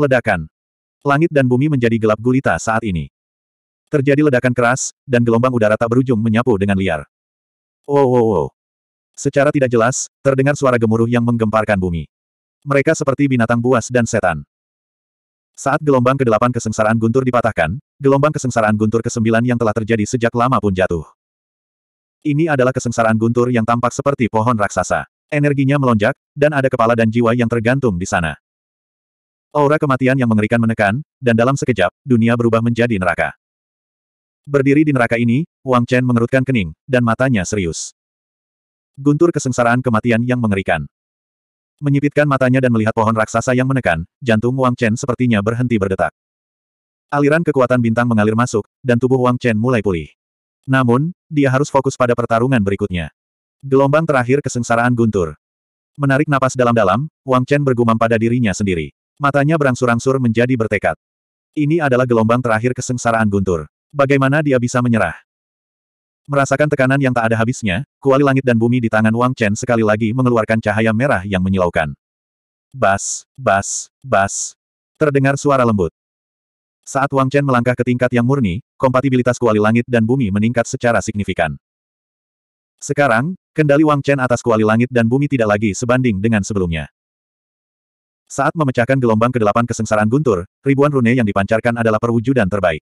Ledakan. Langit dan bumi menjadi gelap gulita saat ini. Terjadi ledakan keras, dan gelombang udara tak berujung menyapu dengan liar. Wow oh, wow oh, wow. Oh. Secara tidak jelas, terdengar suara gemuruh yang menggemparkan bumi. Mereka seperti binatang buas dan setan. Saat gelombang kedelapan kesengsaraan guntur dipatahkan, gelombang kesengsaraan guntur ke-9 yang telah terjadi sejak lama pun jatuh. Ini adalah kesengsaraan guntur yang tampak seperti pohon raksasa. Energinya melonjak, dan ada kepala dan jiwa yang tergantung di sana. Aura kematian yang mengerikan menekan, dan dalam sekejap, dunia berubah menjadi neraka. Berdiri di neraka ini, Wang Chen mengerutkan kening, dan matanya serius. Guntur kesengsaraan kematian yang mengerikan. Menyipitkan matanya dan melihat pohon raksasa yang menekan, jantung Wang Chen sepertinya berhenti berdetak. Aliran kekuatan bintang mengalir masuk, dan tubuh Wang Chen mulai pulih. Namun, dia harus fokus pada pertarungan berikutnya. Gelombang terakhir kesengsaraan guntur. Menarik napas dalam-dalam, Wang Chen bergumam pada dirinya sendiri. Matanya berangsur-angsur menjadi bertekad. Ini adalah gelombang terakhir kesengsaraan guntur. Bagaimana dia bisa menyerah? Merasakan tekanan yang tak ada habisnya, kuali langit dan bumi di tangan Wang Chen sekali lagi mengeluarkan cahaya merah yang menyilaukan. Bas, bas, bas. Terdengar suara lembut. Saat Wang Chen melangkah ke tingkat yang murni, kompatibilitas kuali langit dan bumi meningkat secara signifikan. Sekarang, kendali Wang Chen atas kuali langit dan bumi tidak lagi sebanding dengan sebelumnya. Saat memecahkan gelombang kedelapan kesengsaraan guntur, ribuan rune yang dipancarkan adalah perwujudan terbaik.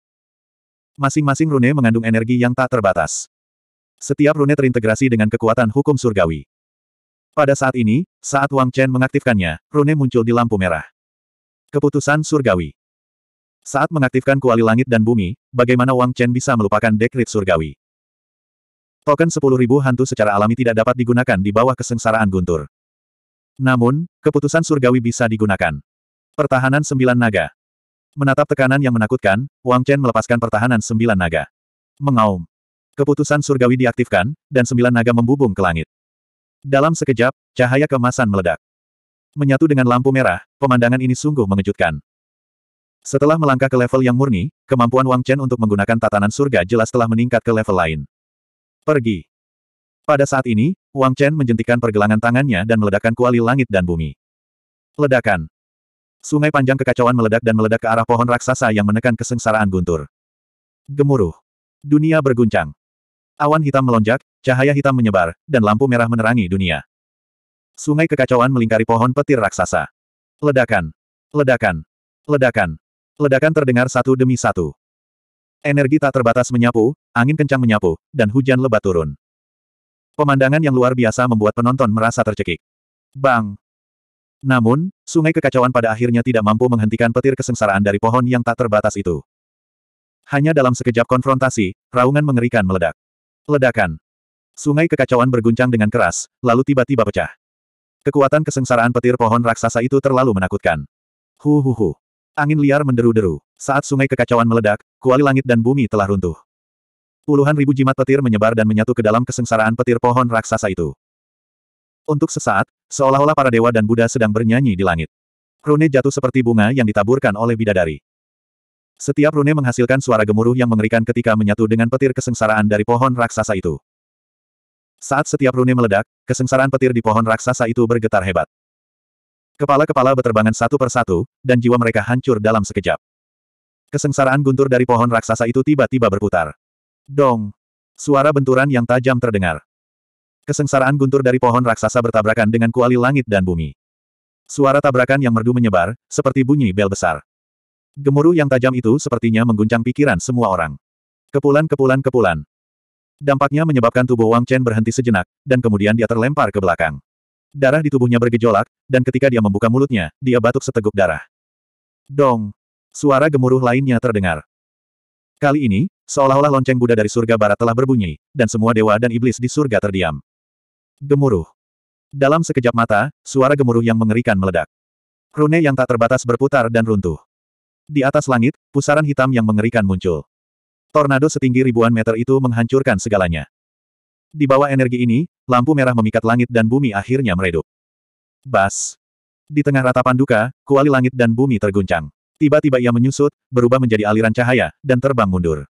Masing-masing rune mengandung energi yang tak terbatas. Setiap rune terintegrasi dengan kekuatan hukum surgawi. Pada saat ini, saat Wang Chen mengaktifkannya, rune muncul di lampu merah. Keputusan surgawi. Saat mengaktifkan kuali langit dan bumi, bagaimana Wang Chen bisa melupakan dekrit surgawi? Token 10.000 hantu secara alami tidak dapat digunakan di bawah kesengsaraan guntur. Namun, keputusan surgawi bisa digunakan. Pertahanan sembilan naga. Menatap tekanan yang menakutkan, Wang Chen melepaskan pertahanan sembilan naga. Mengaum. Keputusan surgawi diaktifkan, dan sembilan naga membubung ke langit. Dalam sekejap, cahaya kemasan meledak. Menyatu dengan lampu merah, pemandangan ini sungguh mengejutkan. Setelah melangkah ke level yang murni, kemampuan Wang Chen untuk menggunakan tatanan surga jelas telah meningkat ke level lain. Pergi. Pada saat ini, Wang Chen menjentikan pergelangan tangannya dan meledakkan kuali langit dan bumi. Ledakan. Sungai panjang kekacauan meledak dan meledak ke arah pohon raksasa yang menekan kesengsaraan guntur. Gemuruh. Dunia berguncang. Awan hitam melonjak, cahaya hitam menyebar, dan lampu merah menerangi dunia. Sungai kekacauan melingkari pohon petir raksasa. Ledakan. Ledakan. Ledakan. Ledakan terdengar satu demi satu. Energi tak terbatas menyapu, angin kencang menyapu, dan hujan lebat turun. Pemandangan yang luar biasa membuat penonton merasa tercekik. Bang! Namun, sungai kekacauan pada akhirnya tidak mampu menghentikan petir kesengsaraan dari pohon yang tak terbatas itu. Hanya dalam sekejap konfrontasi, raungan mengerikan meledak. Ledakan. Sungai kekacauan berguncang dengan keras, lalu tiba-tiba pecah. Kekuatan kesengsaraan petir pohon raksasa itu terlalu menakutkan. Hu hu hu. Angin liar menderu-deru. Saat sungai kekacauan meledak, kuali langit dan bumi telah runtuh. Puluhan ribu jimat petir menyebar dan menyatu ke dalam kesengsaraan petir pohon raksasa itu. Untuk sesaat, seolah-olah para dewa dan Buddha sedang bernyanyi di langit. Rune jatuh seperti bunga yang ditaburkan oleh bidadari. Setiap rune menghasilkan suara gemuruh yang mengerikan ketika menyatu dengan petir kesengsaraan dari pohon raksasa itu. Saat setiap rune meledak, kesengsaraan petir di pohon raksasa itu bergetar hebat. Kepala-kepala berterbangan satu persatu, dan jiwa mereka hancur dalam sekejap. Kesengsaraan guntur dari pohon raksasa itu tiba-tiba berputar. Dong! Suara benturan yang tajam terdengar. Kesengsaraan guntur dari pohon raksasa bertabrakan dengan kuali langit dan bumi. Suara tabrakan yang merdu menyebar, seperti bunyi bel besar. Gemuruh yang tajam itu sepertinya mengguncang pikiran semua orang. Kepulan kepulan kepulan. Dampaknya menyebabkan tubuh Wang Chen berhenti sejenak, dan kemudian dia terlempar ke belakang. Darah di tubuhnya bergejolak, dan ketika dia membuka mulutnya, dia batuk seteguk darah. Dong! Suara gemuruh lainnya terdengar. Kali ini, seolah-olah lonceng Buddha dari surga barat telah berbunyi, dan semua dewa dan iblis di surga terdiam. Gemuruh. Dalam sekejap mata, suara gemuruh yang mengerikan meledak. Rune yang tak terbatas berputar dan runtuh. Di atas langit, pusaran hitam yang mengerikan muncul. Tornado setinggi ribuan meter itu menghancurkan segalanya. Di bawah energi ini, lampu merah memikat langit dan bumi akhirnya meredup. Bas. Di tengah ratapan duka, kuali langit dan bumi terguncang. Tiba-tiba ia menyusut, berubah menjadi aliran cahaya, dan terbang mundur.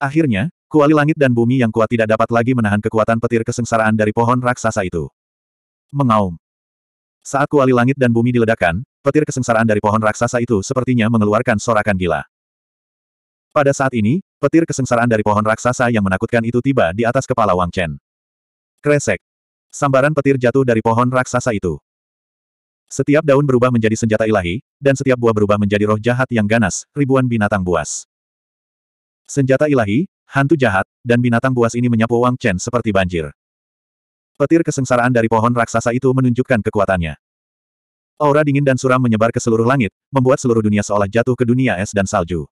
Akhirnya, kuali langit dan bumi yang kuat tidak dapat lagi menahan kekuatan petir kesengsaraan dari pohon raksasa itu. Mengaum. Saat kuali langit dan bumi diledakkan, petir kesengsaraan dari pohon raksasa itu sepertinya mengeluarkan sorakan gila. Pada saat ini, petir kesengsaraan dari pohon raksasa yang menakutkan itu tiba di atas kepala Wang Chen. Kresek. Sambaran petir jatuh dari pohon raksasa itu. Setiap daun berubah menjadi senjata ilahi, dan setiap buah berubah menjadi roh jahat yang ganas, ribuan binatang buas. Senjata ilahi, hantu jahat, dan binatang buas ini menyapu Wang Chen seperti banjir. Petir kesengsaraan dari pohon raksasa itu menunjukkan kekuatannya. Aura dingin dan suram menyebar ke seluruh langit, membuat seluruh dunia seolah jatuh ke dunia es dan salju.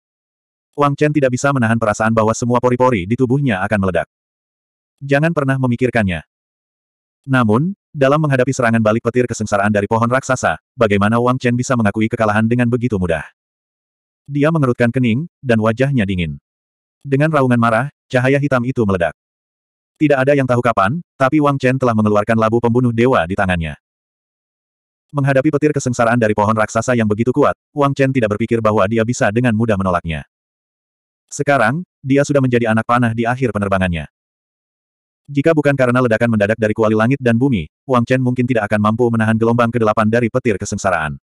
Wang Chen tidak bisa menahan perasaan bahwa semua pori-pori di tubuhnya akan meledak. Jangan pernah memikirkannya. Namun, dalam menghadapi serangan balik petir kesengsaraan dari pohon raksasa, bagaimana Wang Chen bisa mengakui kekalahan dengan begitu mudah? Dia mengerutkan kening, dan wajahnya dingin. Dengan raungan marah, cahaya hitam itu meledak. Tidak ada yang tahu kapan, tapi Wang Chen telah mengeluarkan labu pembunuh dewa di tangannya. Menghadapi petir kesengsaraan dari pohon raksasa yang begitu kuat, Wang Chen tidak berpikir bahwa dia bisa dengan mudah menolaknya. Sekarang, dia sudah menjadi anak panah di akhir penerbangannya. Jika bukan karena ledakan mendadak dari kuali langit dan bumi, Wang Chen mungkin tidak akan mampu menahan gelombang ke-8 dari petir kesengsaraan.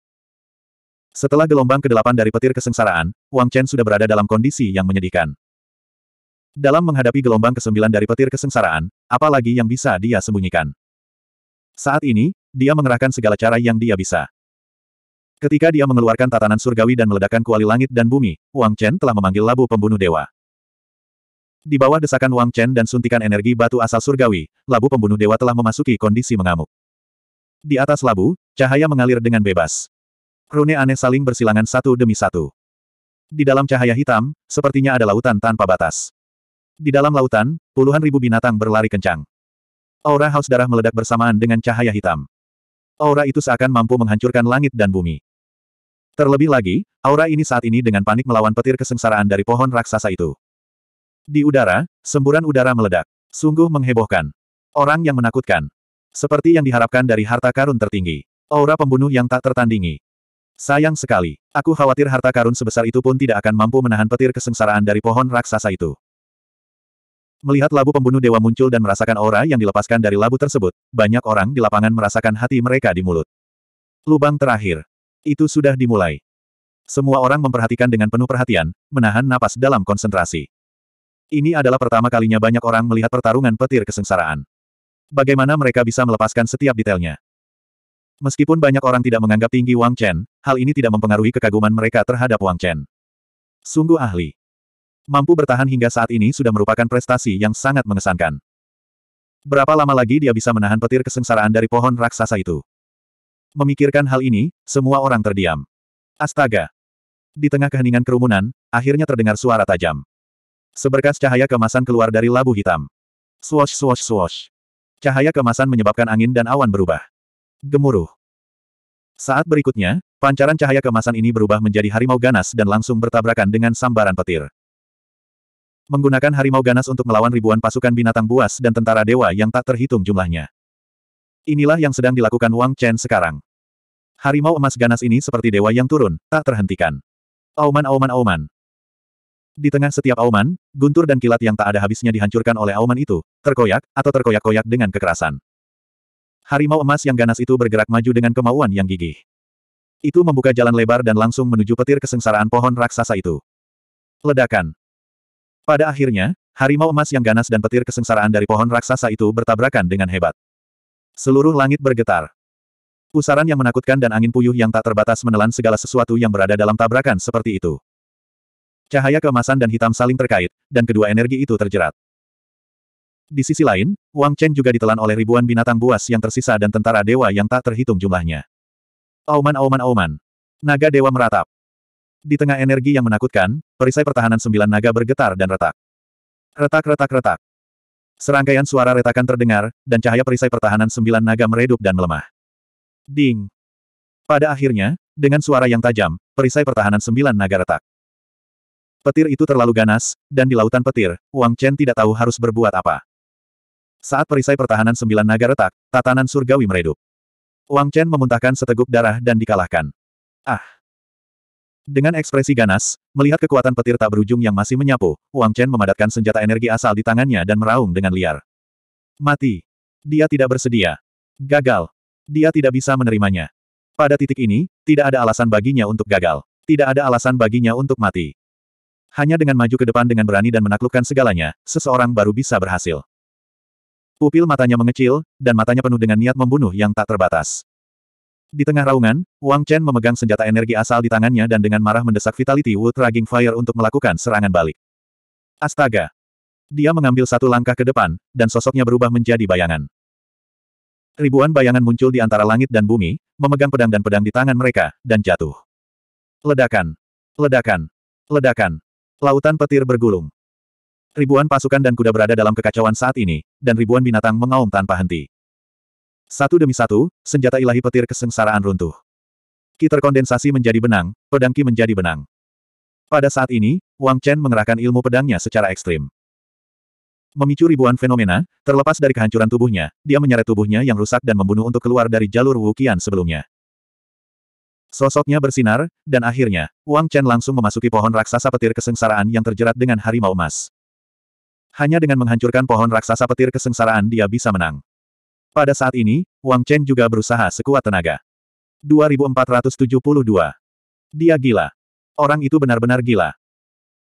Setelah gelombang ke-8 dari petir kesengsaraan, Wang Chen sudah berada dalam kondisi yang menyedihkan. Dalam menghadapi gelombang kesembilan dari petir kesengsaraan, apalagi yang bisa dia sembunyikan. Saat ini, dia mengerahkan segala cara yang dia bisa. Ketika dia mengeluarkan tatanan surgawi dan meledakkan kuali langit dan bumi, Wang Chen telah memanggil labu pembunuh dewa. Di bawah desakan Wang Chen dan suntikan energi batu asal surgawi, labu pembunuh dewa telah memasuki kondisi mengamuk. Di atas labu, cahaya mengalir dengan bebas. Rune aneh saling bersilangan satu demi satu. Di dalam cahaya hitam, sepertinya ada lautan tanpa batas. Di dalam lautan, puluhan ribu binatang berlari kencang. Aura haus darah meledak bersamaan dengan cahaya hitam. Aura itu seakan mampu menghancurkan langit dan bumi. Terlebih lagi, aura ini saat ini dengan panik melawan petir kesengsaraan dari pohon raksasa itu. Di udara, semburan udara meledak. Sungguh menghebohkan. Orang yang menakutkan. Seperti yang diharapkan dari harta karun tertinggi. Aura pembunuh yang tak tertandingi. Sayang sekali. Aku khawatir harta karun sebesar itu pun tidak akan mampu menahan petir kesengsaraan dari pohon raksasa itu. Melihat labu pembunuh dewa muncul dan merasakan aura yang dilepaskan dari labu tersebut, banyak orang di lapangan merasakan hati mereka di mulut. Lubang terakhir. Itu sudah dimulai. Semua orang memperhatikan dengan penuh perhatian, menahan napas dalam konsentrasi. Ini adalah pertama kalinya banyak orang melihat pertarungan petir kesengsaraan. Bagaimana mereka bisa melepaskan setiap detailnya? Meskipun banyak orang tidak menganggap tinggi Wang Chen, hal ini tidak mempengaruhi kekaguman mereka terhadap Wang Chen. Sungguh ahli. Mampu bertahan hingga saat ini sudah merupakan prestasi yang sangat mengesankan. Berapa lama lagi dia bisa menahan petir kesengsaraan dari pohon raksasa itu? Memikirkan hal ini, semua orang terdiam. Astaga! Di tengah keheningan kerumunan, akhirnya terdengar suara tajam. Seberkas cahaya kemasan keluar dari labu hitam. Swosh swosh swosh. Cahaya kemasan menyebabkan angin dan awan berubah. Gemuruh. Saat berikutnya, pancaran cahaya kemasan ini berubah menjadi harimau ganas dan langsung bertabrakan dengan sambaran petir. Menggunakan harimau ganas untuk melawan ribuan pasukan binatang buas dan tentara dewa yang tak terhitung jumlahnya. Inilah yang sedang dilakukan Wang Chen sekarang. Harimau emas ganas ini seperti dewa yang turun, tak terhentikan. Auman auman auman. Di tengah setiap auman, guntur dan kilat yang tak ada habisnya dihancurkan oleh auman itu, terkoyak, atau terkoyak-koyak dengan kekerasan. Harimau emas yang ganas itu bergerak maju dengan kemauan yang gigih. Itu membuka jalan lebar dan langsung menuju petir kesengsaraan pohon raksasa itu. Ledakan. Pada akhirnya, harimau emas yang ganas dan petir kesengsaraan dari pohon raksasa itu bertabrakan dengan hebat. Seluruh langit bergetar. Pusaran yang menakutkan dan angin puyuh yang tak terbatas menelan segala sesuatu yang berada dalam tabrakan seperti itu. Cahaya keemasan dan hitam saling terkait, dan kedua energi itu terjerat. Di sisi lain, Wang Chen juga ditelan oleh ribuan binatang buas yang tersisa dan tentara dewa yang tak terhitung jumlahnya. Auman auman auman. Naga dewa meratap. Di tengah energi yang menakutkan, perisai pertahanan sembilan naga bergetar dan retak. Retak retak retak. Serangkaian suara retakan terdengar, dan cahaya perisai pertahanan sembilan naga meredup dan melemah. Ding. Pada akhirnya, dengan suara yang tajam, perisai pertahanan sembilan naga retak. Petir itu terlalu ganas, dan di lautan petir, Wang Chen tidak tahu harus berbuat apa. Saat perisai pertahanan sembilan naga retak, tatanan surgawi meredup. Wang Chen memuntahkan seteguk darah dan dikalahkan. Ah! Dengan ekspresi ganas, melihat kekuatan petir tak berujung yang masih menyapu, Wang Chen memadatkan senjata energi asal di tangannya dan meraung dengan liar. Mati! Dia tidak bersedia. Gagal. Dia tidak bisa menerimanya. Pada titik ini, tidak ada alasan baginya untuk gagal. Tidak ada alasan baginya untuk mati. Hanya dengan maju ke depan dengan berani dan menaklukkan segalanya, seseorang baru bisa berhasil. Pupil matanya mengecil, dan matanya penuh dengan niat membunuh yang tak terbatas. Di tengah raungan, Wang Chen memegang senjata energi asal di tangannya dan dengan marah mendesak Vitality Wood Raging Fire untuk melakukan serangan balik. Astaga! Dia mengambil satu langkah ke depan, dan sosoknya berubah menjadi bayangan. Ribuan bayangan muncul di antara langit dan bumi, memegang pedang dan pedang di tangan mereka, dan jatuh. Ledakan! Ledakan! Ledakan! Lautan petir bergulung. Ribuan pasukan dan kuda berada dalam kekacauan saat ini, dan ribuan binatang mengaum tanpa henti. Satu demi satu, senjata ilahi petir kesengsaraan runtuh. Ki terkondensasi menjadi benang, pedang Ki menjadi benang. Pada saat ini, Wang Chen mengerahkan ilmu pedangnya secara ekstrim. Memicu ribuan fenomena, terlepas dari kehancuran tubuhnya, dia menyeret tubuhnya yang rusak dan membunuh untuk keluar dari jalur Wukian sebelumnya. Sosoknya bersinar, dan akhirnya, Wang Chen langsung memasuki pohon raksasa petir kesengsaraan yang terjerat dengan harimau emas. Hanya dengan menghancurkan pohon raksasa petir kesengsaraan dia bisa menang. Pada saat ini, Wang Chen juga berusaha sekuat tenaga. 2472. Dia gila. Orang itu benar-benar gila.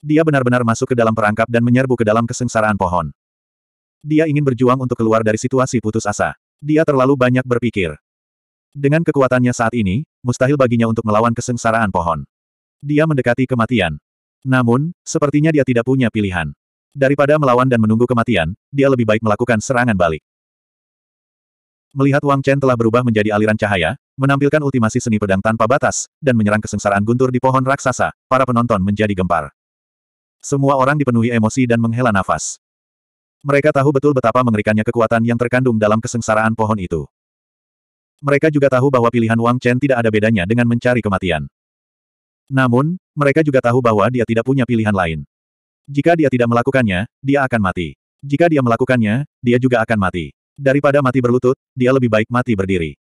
Dia benar-benar masuk ke dalam perangkap dan menyerbu ke dalam kesengsaraan pohon. Dia ingin berjuang untuk keluar dari situasi putus asa. Dia terlalu banyak berpikir. Dengan kekuatannya saat ini, mustahil baginya untuk melawan kesengsaraan pohon. Dia mendekati kematian. Namun, sepertinya dia tidak punya pilihan. Daripada melawan dan menunggu kematian, dia lebih baik melakukan serangan balik. Melihat Wang Chen telah berubah menjadi aliran cahaya, menampilkan ultimasi seni pedang tanpa batas, dan menyerang kesengsaraan guntur di pohon raksasa, para penonton menjadi gempar. Semua orang dipenuhi emosi dan menghela nafas. Mereka tahu betul betapa mengerikannya kekuatan yang terkandung dalam kesengsaraan pohon itu. Mereka juga tahu bahwa pilihan Wang Chen tidak ada bedanya dengan mencari kematian. Namun, mereka juga tahu bahwa dia tidak punya pilihan lain. Jika dia tidak melakukannya, dia akan mati. Jika dia melakukannya, dia juga akan mati. Daripada mati berlutut, dia lebih baik mati berdiri.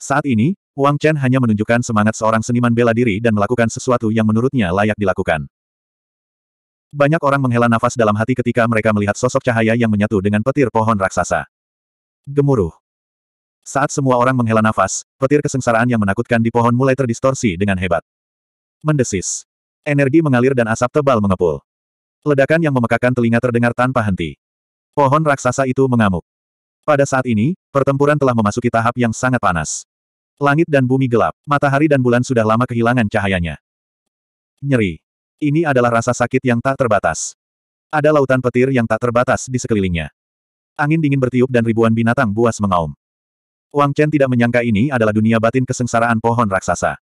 Saat ini, Wang Chen hanya menunjukkan semangat seorang seniman bela diri dan melakukan sesuatu yang menurutnya layak dilakukan. Banyak orang menghela nafas dalam hati ketika mereka melihat sosok cahaya yang menyatu dengan petir pohon raksasa. Gemuruh. Saat semua orang menghela nafas, petir kesengsaraan yang menakutkan di pohon mulai terdistorsi dengan hebat. Mendesis. Energi mengalir dan asap tebal mengepul. Ledakan yang memekakan telinga terdengar tanpa henti. Pohon raksasa itu mengamuk. Pada saat ini, pertempuran telah memasuki tahap yang sangat panas. Langit dan bumi gelap, matahari dan bulan sudah lama kehilangan cahayanya. Nyeri. Ini adalah rasa sakit yang tak terbatas. Ada lautan petir yang tak terbatas di sekelilingnya. Angin dingin bertiup dan ribuan binatang buas mengaum. Wang Chen tidak menyangka ini adalah dunia batin kesengsaraan pohon raksasa.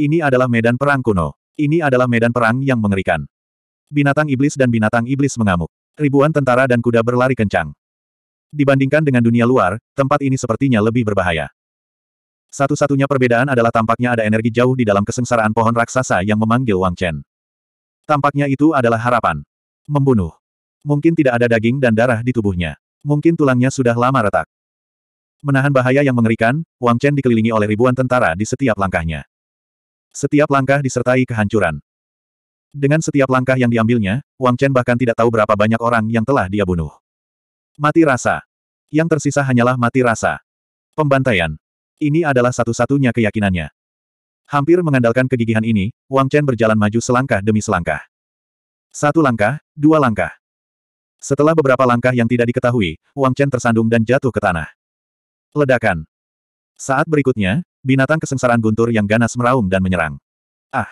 Ini adalah medan perang kuno. Ini adalah medan perang yang mengerikan. Binatang iblis dan binatang iblis mengamuk. Ribuan tentara dan kuda berlari kencang. Dibandingkan dengan dunia luar, tempat ini sepertinya lebih berbahaya. Satu-satunya perbedaan adalah tampaknya ada energi jauh di dalam kesengsaraan pohon raksasa yang memanggil Wang Chen. Tampaknya itu adalah harapan. Membunuh. Mungkin tidak ada daging dan darah di tubuhnya. Mungkin tulangnya sudah lama retak. Menahan bahaya yang mengerikan, Wang Chen dikelilingi oleh ribuan tentara di setiap langkahnya. Setiap langkah disertai kehancuran. Dengan setiap langkah yang diambilnya, Wang Chen bahkan tidak tahu berapa banyak orang yang telah dia bunuh. Mati rasa. Yang tersisa hanyalah mati rasa. Pembantaian. Ini adalah satu-satunya keyakinannya. Hampir mengandalkan kegigihan ini, Wang Chen berjalan maju selangkah demi selangkah. Satu langkah, dua langkah. Setelah beberapa langkah yang tidak diketahui, Wang Chen tersandung dan jatuh ke tanah. Ledakan. Saat berikutnya, binatang kesengsaraan guntur yang ganas meraung dan menyerang. Ah!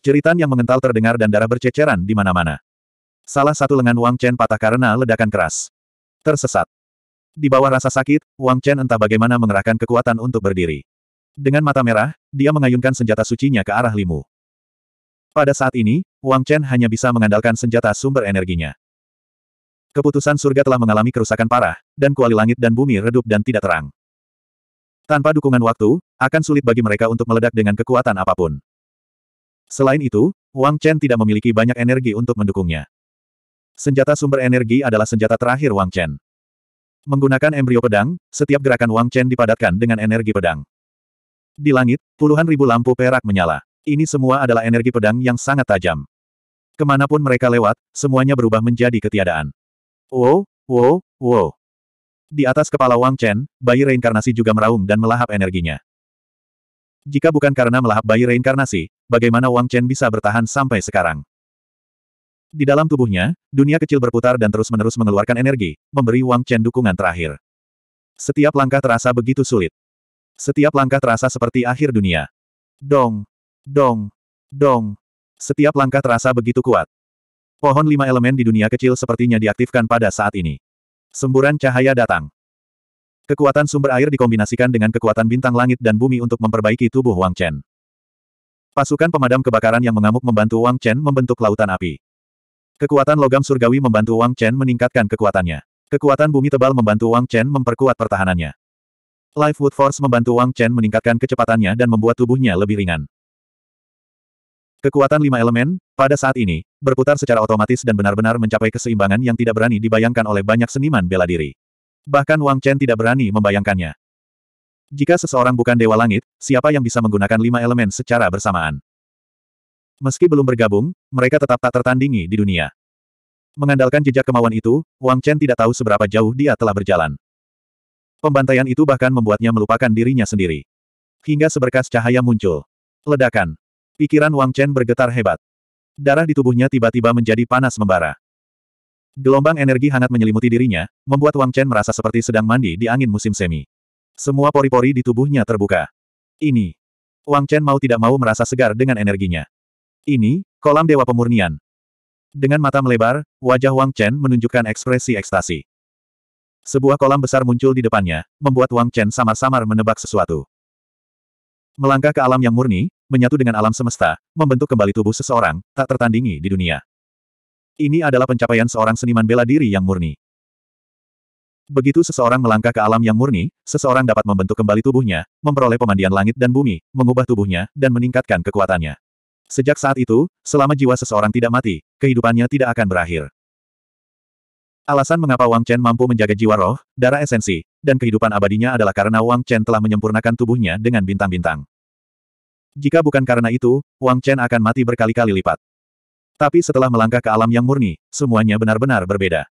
Jeritan yang mengental terdengar dan darah berceceran di mana-mana. Salah satu lengan Wang Chen patah karena ledakan keras. Tersesat. Di bawah rasa sakit, Wang Chen entah bagaimana mengerahkan kekuatan untuk berdiri. Dengan mata merah, dia mengayunkan senjata sucinya ke arah Limu. Pada saat ini, Wang Chen hanya bisa mengandalkan senjata sumber energinya. Keputusan surga telah mengalami kerusakan parah, dan kuali langit dan bumi redup dan tidak terang. Tanpa dukungan waktu, akan sulit bagi mereka untuk meledak dengan kekuatan apapun. Selain itu, Wang Chen tidak memiliki banyak energi untuk mendukungnya. Senjata sumber energi adalah senjata terakhir Wang Chen. Menggunakan embrio pedang, setiap gerakan Wang Chen dipadatkan dengan energi pedang. Di langit, puluhan ribu lampu perak menyala. Ini semua adalah energi pedang yang sangat tajam. Kemanapun mereka lewat, semuanya berubah menjadi ketiadaan. Wow, wow, wow. Di atas kepala Wang Chen, bayi reinkarnasi juga meraung dan melahap energinya. Jika bukan karena melahap bayi reinkarnasi, bagaimana Wang Chen bisa bertahan sampai sekarang? Di dalam tubuhnya, dunia kecil berputar dan terus-menerus mengeluarkan energi, memberi Wang Chen dukungan terakhir. Setiap langkah terasa begitu sulit. Setiap langkah terasa seperti akhir dunia. Dong, dong, dong. Setiap langkah terasa begitu kuat. Pohon lima elemen di dunia kecil sepertinya diaktifkan pada saat ini. Semburan cahaya datang. Kekuatan sumber air dikombinasikan dengan kekuatan bintang langit dan bumi untuk memperbaiki tubuh Wang Chen. Pasukan pemadam kebakaran yang mengamuk membantu Wang Chen membentuk lautan api. Kekuatan logam surgawi membantu Wang Chen meningkatkan kekuatannya. Kekuatan bumi tebal membantu Wang Chen memperkuat pertahanannya. Lifewood Force membantu Wang Chen meningkatkan kecepatannya dan membuat tubuhnya lebih ringan. Kekuatan lima elemen, pada saat ini, berputar secara otomatis dan benar-benar mencapai keseimbangan yang tidak berani dibayangkan oleh banyak seniman bela diri. Bahkan Wang Chen tidak berani membayangkannya. Jika seseorang bukan Dewa Langit, siapa yang bisa menggunakan lima elemen secara bersamaan? Meski belum bergabung, mereka tetap tak tertandingi di dunia. Mengandalkan jejak kemauan itu, Wang Chen tidak tahu seberapa jauh dia telah berjalan. Pembantaian itu bahkan membuatnya melupakan dirinya sendiri. Hingga seberkas cahaya muncul. Ledakan. Pikiran Wang Chen bergetar hebat. Darah di tubuhnya tiba-tiba menjadi panas membara. Gelombang energi hangat menyelimuti dirinya, membuat Wang Chen merasa seperti sedang mandi di angin musim semi. Semua pori-pori di tubuhnya terbuka. Ini. Wang Chen mau tidak mau merasa segar dengan energinya. Ini, kolam dewa pemurnian. Dengan mata melebar, wajah Wang Chen menunjukkan ekspresi ekstasi. Sebuah kolam besar muncul di depannya, membuat Wang Chen samar-samar menebak sesuatu. Melangkah ke alam yang murni, menyatu dengan alam semesta, membentuk kembali tubuh seseorang, tak tertandingi di dunia. Ini adalah pencapaian seorang seniman bela diri yang murni. Begitu seseorang melangkah ke alam yang murni, seseorang dapat membentuk kembali tubuhnya, memperoleh pemandian langit dan bumi, mengubah tubuhnya, dan meningkatkan kekuatannya. Sejak saat itu, selama jiwa seseorang tidak mati, kehidupannya tidak akan berakhir. Alasan mengapa Wang Chen mampu menjaga jiwa roh, darah esensi, dan kehidupan abadinya adalah karena Wang Chen telah menyempurnakan tubuhnya dengan bintang-bintang. Jika bukan karena itu, Wang Chen akan mati berkali-kali lipat. Tapi setelah melangkah ke alam yang murni, semuanya benar-benar berbeda.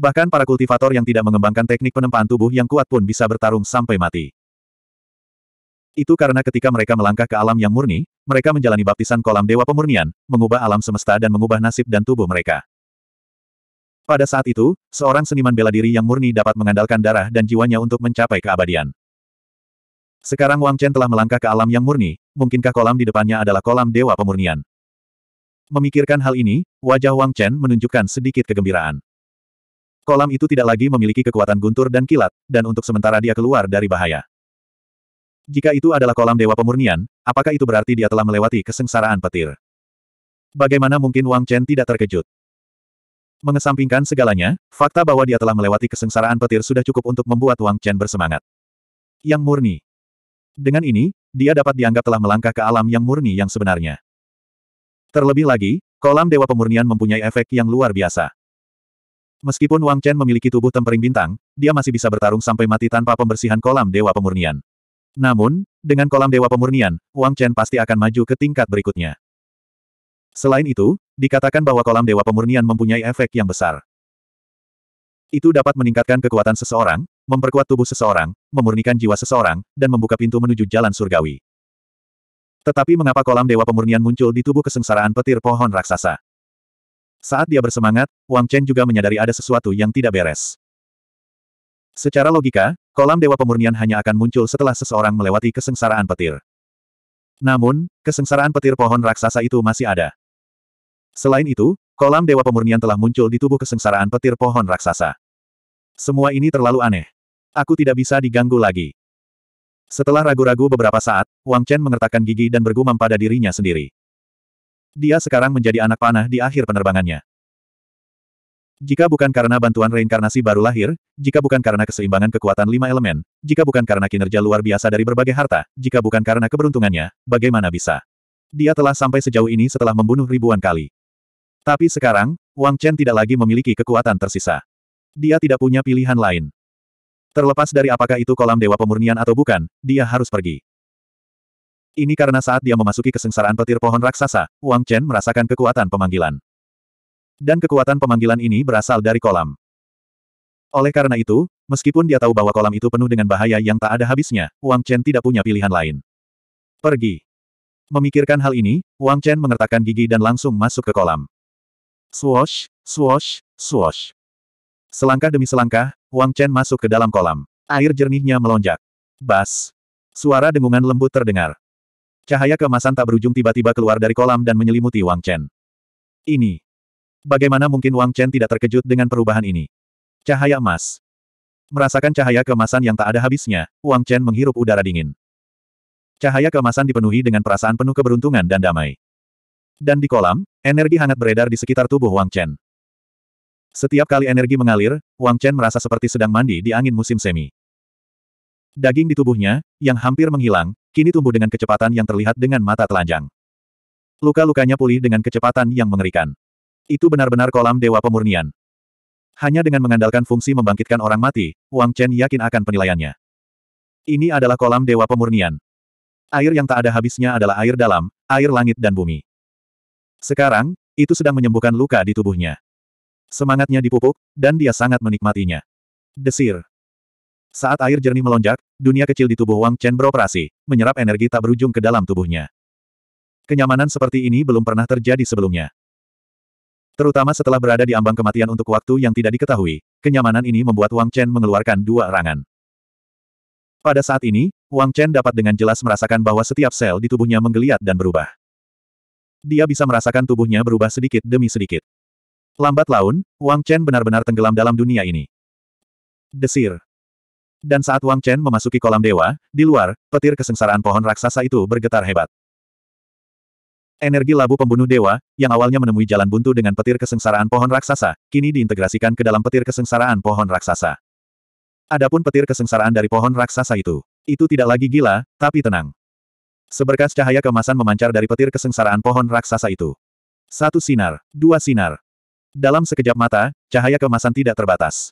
Bahkan para kultivator yang tidak mengembangkan teknik penempaan tubuh yang kuat pun bisa bertarung sampai mati. Itu karena ketika mereka melangkah ke alam yang murni, mereka menjalani baptisan kolam dewa pemurnian, mengubah alam semesta dan mengubah nasib dan tubuh mereka. Pada saat itu, seorang seniman bela diri yang murni dapat mengandalkan darah dan jiwanya untuk mencapai keabadian. Sekarang Wang Chen telah melangkah ke alam yang murni, mungkinkah kolam di depannya adalah kolam dewa pemurnian? Memikirkan hal ini, wajah Wang Chen menunjukkan sedikit kegembiraan. Kolam itu tidak lagi memiliki kekuatan guntur dan kilat, dan untuk sementara dia keluar dari bahaya. Jika itu adalah kolam dewa pemurnian, apakah itu berarti dia telah melewati kesengsaraan petir? Bagaimana mungkin Wang Chen tidak terkejut? Mengesampingkan segalanya, fakta bahwa dia telah melewati kesengsaraan petir sudah cukup untuk membuat Wang Chen bersemangat. Yang murni, dengan ini, dia dapat dianggap telah melangkah ke alam yang murni yang sebenarnya. Terlebih lagi, kolam Dewa Pemurnian mempunyai efek yang luar biasa. Meskipun Wang Chen memiliki tubuh tempering bintang, dia masih bisa bertarung sampai mati tanpa pembersihan kolam Dewa Pemurnian. Namun, dengan kolam Dewa Pemurnian, Wang Chen pasti akan maju ke tingkat berikutnya. Selain itu, dikatakan bahwa kolam Dewa Pemurnian mempunyai efek yang besar. Itu dapat meningkatkan kekuatan seseorang, memperkuat tubuh seseorang, memurnikan jiwa seseorang, dan membuka pintu menuju jalan surgawi. Tetapi mengapa kolam dewa pemurnian muncul di tubuh kesengsaraan petir pohon raksasa? Saat dia bersemangat, Wang Chen juga menyadari ada sesuatu yang tidak beres. Secara logika, kolam dewa pemurnian hanya akan muncul setelah seseorang melewati kesengsaraan petir. Namun, kesengsaraan petir pohon raksasa itu masih ada. Selain itu, kolam dewa pemurnian telah muncul di tubuh kesengsaraan petir pohon raksasa. Semua ini terlalu aneh. Aku tidak bisa diganggu lagi. Setelah ragu-ragu beberapa saat, Wang Chen mengertakkan gigi dan bergumam pada dirinya sendiri. Dia sekarang menjadi anak panah di akhir penerbangannya. Jika bukan karena bantuan reinkarnasi baru lahir, jika bukan karena keseimbangan kekuatan lima elemen, jika bukan karena kinerja luar biasa dari berbagai harta, jika bukan karena keberuntungannya, bagaimana bisa? Dia telah sampai sejauh ini setelah membunuh ribuan kali. Tapi sekarang, Wang Chen tidak lagi memiliki kekuatan tersisa. Dia tidak punya pilihan lain. Terlepas dari apakah itu kolam dewa pemurnian atau bukan, dia harus pergi. Ini karena saat dia memasuki kesengsaraan petir pohon raksasa, Wang Chen merasakan kekuatan pemanggilan. Dan kekuatan pemanggilan ini berasal dari kolam. Oleh karena itu, meskipun dia tahu bahwa kolam itu penuh dengan bahaya yang tak ada habisnya, Wang Chen tidak punya pilihan lain. Pergi. Memikirkan hal ini, Wang Chen mengertakkan gigi dan langsung masuk ke kolam. Swosh, swosh, swosh. Selangkah demi selangkah, Wang Chen masuk ke dalam kolam. Air jernihnya melonjak. Bas. Suara dengungan lembut terdengar. Cahaya kemasan tak berujung tiba-tiba keluar dari kolam dan menyelimuti Wang Chen. Ini. Bagaimana mungkin Wang Chen tidak terkejut dengan perubahan ini? Cahaya emas. Merasakan cahaya kemasan yang tak ada habisnya, Wang Chen menghirup udara dingin. Cahaya kemasan dipenuhi dengan perasaan penuh keberuntungan dan damai. Dan di kolam, energi hangat beredar di sekitar tubuh Wang Chen. Setiap kali energi mengalir, Wang Chen merasa seperti sedang mandi di angin musim semi. Daging di tubuhnya, yang hampir menghilang, kini tumbuh dengan kecepatan yang terlihat dengan mata telanjang. Luka-lukanya pulih dengan kecepatan yang mengerikan. Itu benar-benar kolam dewa pemurnian. Hanya dengan mengandalkan fungsi membangkitkan orang mati, Wang Chen yakin akan penilaiannya. Ini adalah kolam dewa pemurnian. Air yang tak ada habisnya adalah air dalam, air langit dan bumi. Sekarang, itu sedang menyembuhkan luka di tubuhnya. Semangatnya dipupuk, dan dia sangat menikmatinya. Desir. Saat air jernih melonjak, dunia kecil di tubuh Wang Chen beroperasi, menyerap energi tak berujung ke dalam tubuhnya. Kenyamanan seperti ini belum pernah terjadi sebelumnya. Terutama setelah berada di ambang kematian untuk waktu yang tidak diketahui, kenyamanan ini membuat Wang Chen mengeluarkan dua erangan. Pada saat ini, Wang Chen dapat dengan jelas merasakan bahwa setiap sel di tubuhnya menggeliat dan berubah. Dia bisa merasakan tubuhnya berubah sedikit demi sedikit. Lambat laun, Wang Chen benar-benar tenggelam dalam dunia ini. Desir. Dan saat Wang Chen memasuki kolam dewa, di luar, petir kesengsaraan pohon raksasa itu bergetar hebat. Energi labu pembunuh dewa, yang awalnya menemui jalan buntu dengan petir kesengsaraan pohon raksasa, kini diintegrasikan ke dalam petir kesengsaraan pohon raksasa. Adapun petir kesengsaraan dari pohon raksasa itu, itu tidak lagi gila, tapi tenang. Seberkas cahaya kemasan memancar dari petir kesengsaraan pohon raksasa itu. Satu sinar, dua sinar, dalam sekejap mata, cahaya kemasan tidak terbatas.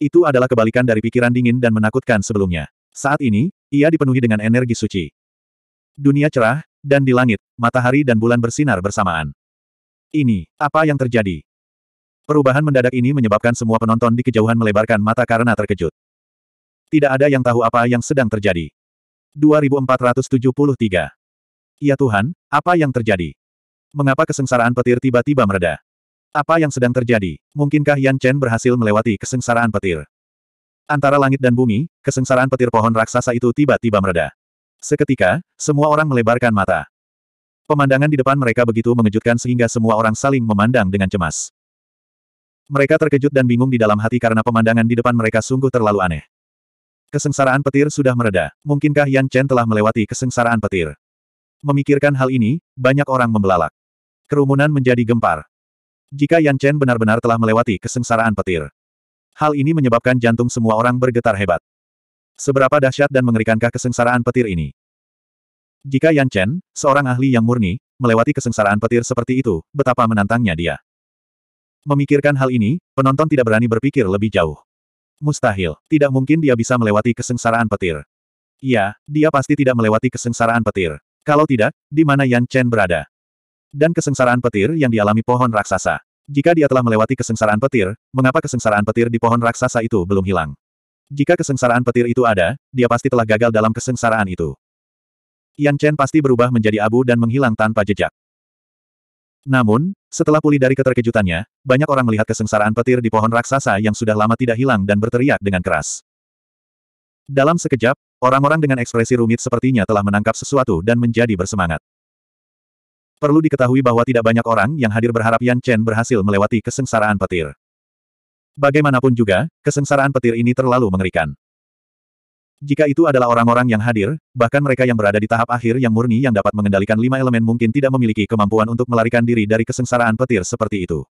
Itu adalah kebalikan dari pikiran dingin dan menakutkan sebelumnya. Saat ini, ia dipenuhi dengan energi suci. Dunia cerah, dan di langit, matahari dan bulan bersinar bersamaan. Ini, apa yang terjadi? Perubahan mendadak ini menyebabkan semua penonton di kejauhan melebarkan mata karena terkejut. Tidak ada yang tahu apa yang sedang terjadi. 2473. Ya Tuhan, apa yang terjadi? Mengapa kesengsaraan petir tiba-tiba mereda? Apa yang sedang terjadi? Mungkinkah Yan Chen berhasil melewati kesengsaraan petir? Antara langit dan bumi, kesengsaraan petir pohon raksasa itu tiba-tiba mereda. Seketika, semua orang melebarkan mata. Pemandangan di depan mereka begitu mengejutkan sehingga semua orang saling memandang dengan cemas. Mereka terkejut dan bingung di dalam hati karena pemandangan di depan mereka sungguh terlalu aneh. Kesengsaraan petir sudah mereda. Mungkinkah Yan Chen telah melewati kesengsaraan petir? Memikirkan hal ini, banyak orang membelalak. Kerumunan menjadi gempar. Jika Yan Chen benar-benar telah melewati kesengsaraan petir. Hal ini menyebabkan jantung semua orang bergetar hebat. Seberapa dahsyat dan mengerikankah kesengsaraan petir ini? Jika Yan Chen, seorang ahli yang murni, melewati kesengsaraan petir seperti itu, betapa menantangnya dia. Memikirkan hal ini, penonton tidak berani berpikir lebih jauh. Mustahil, tidak mungkin dia bisa melewati kesengsaraan petir. Iya, dia pasti tidak melewati kesengsaraan petir. Kalau tidak, di mana Yan Chen berada? dan kesengsaraan petir yang dialami pohon raksasa. Jika dia telah melewati kesengsaraan petir, mengapa kesengsaraan petir di pohon raksasa itu belum hilang? Jika kesengsaraan petir itu ada, dia pasti telah gagal dalam kesengsaraan itu. Yan Chen pasti berubah menjadi abu dan menghilang tanpa jejak. Namun, setelah pulih dari keterkejutannya, banyak orang melihat kesengsaraan petir di pohon raksasa yang sudah lama tidak hilang dan berteriak dengan keras. Dalam sekejap, orang-orang dengan ekspresi rumit sepertinya telah menangkap sesuatu dan menjadi bersemangat. Perlu diketahui bahwa tidak banyak orang yang hadir berharap Yan Chen berhasil melewati kesengsaraan petir. Bagaimanapun juga, kesengsaraan petir ini terlalu mengerikan. Jika itu adalah orang-orang yang hadir, bahkan mereka yang berada di tahap akhir yang murni yang dapat mengendalikan lima elemen mungkin tidak memiliki kemampuan untuk melarikan diri dari kesengsaraan petir seperti itu.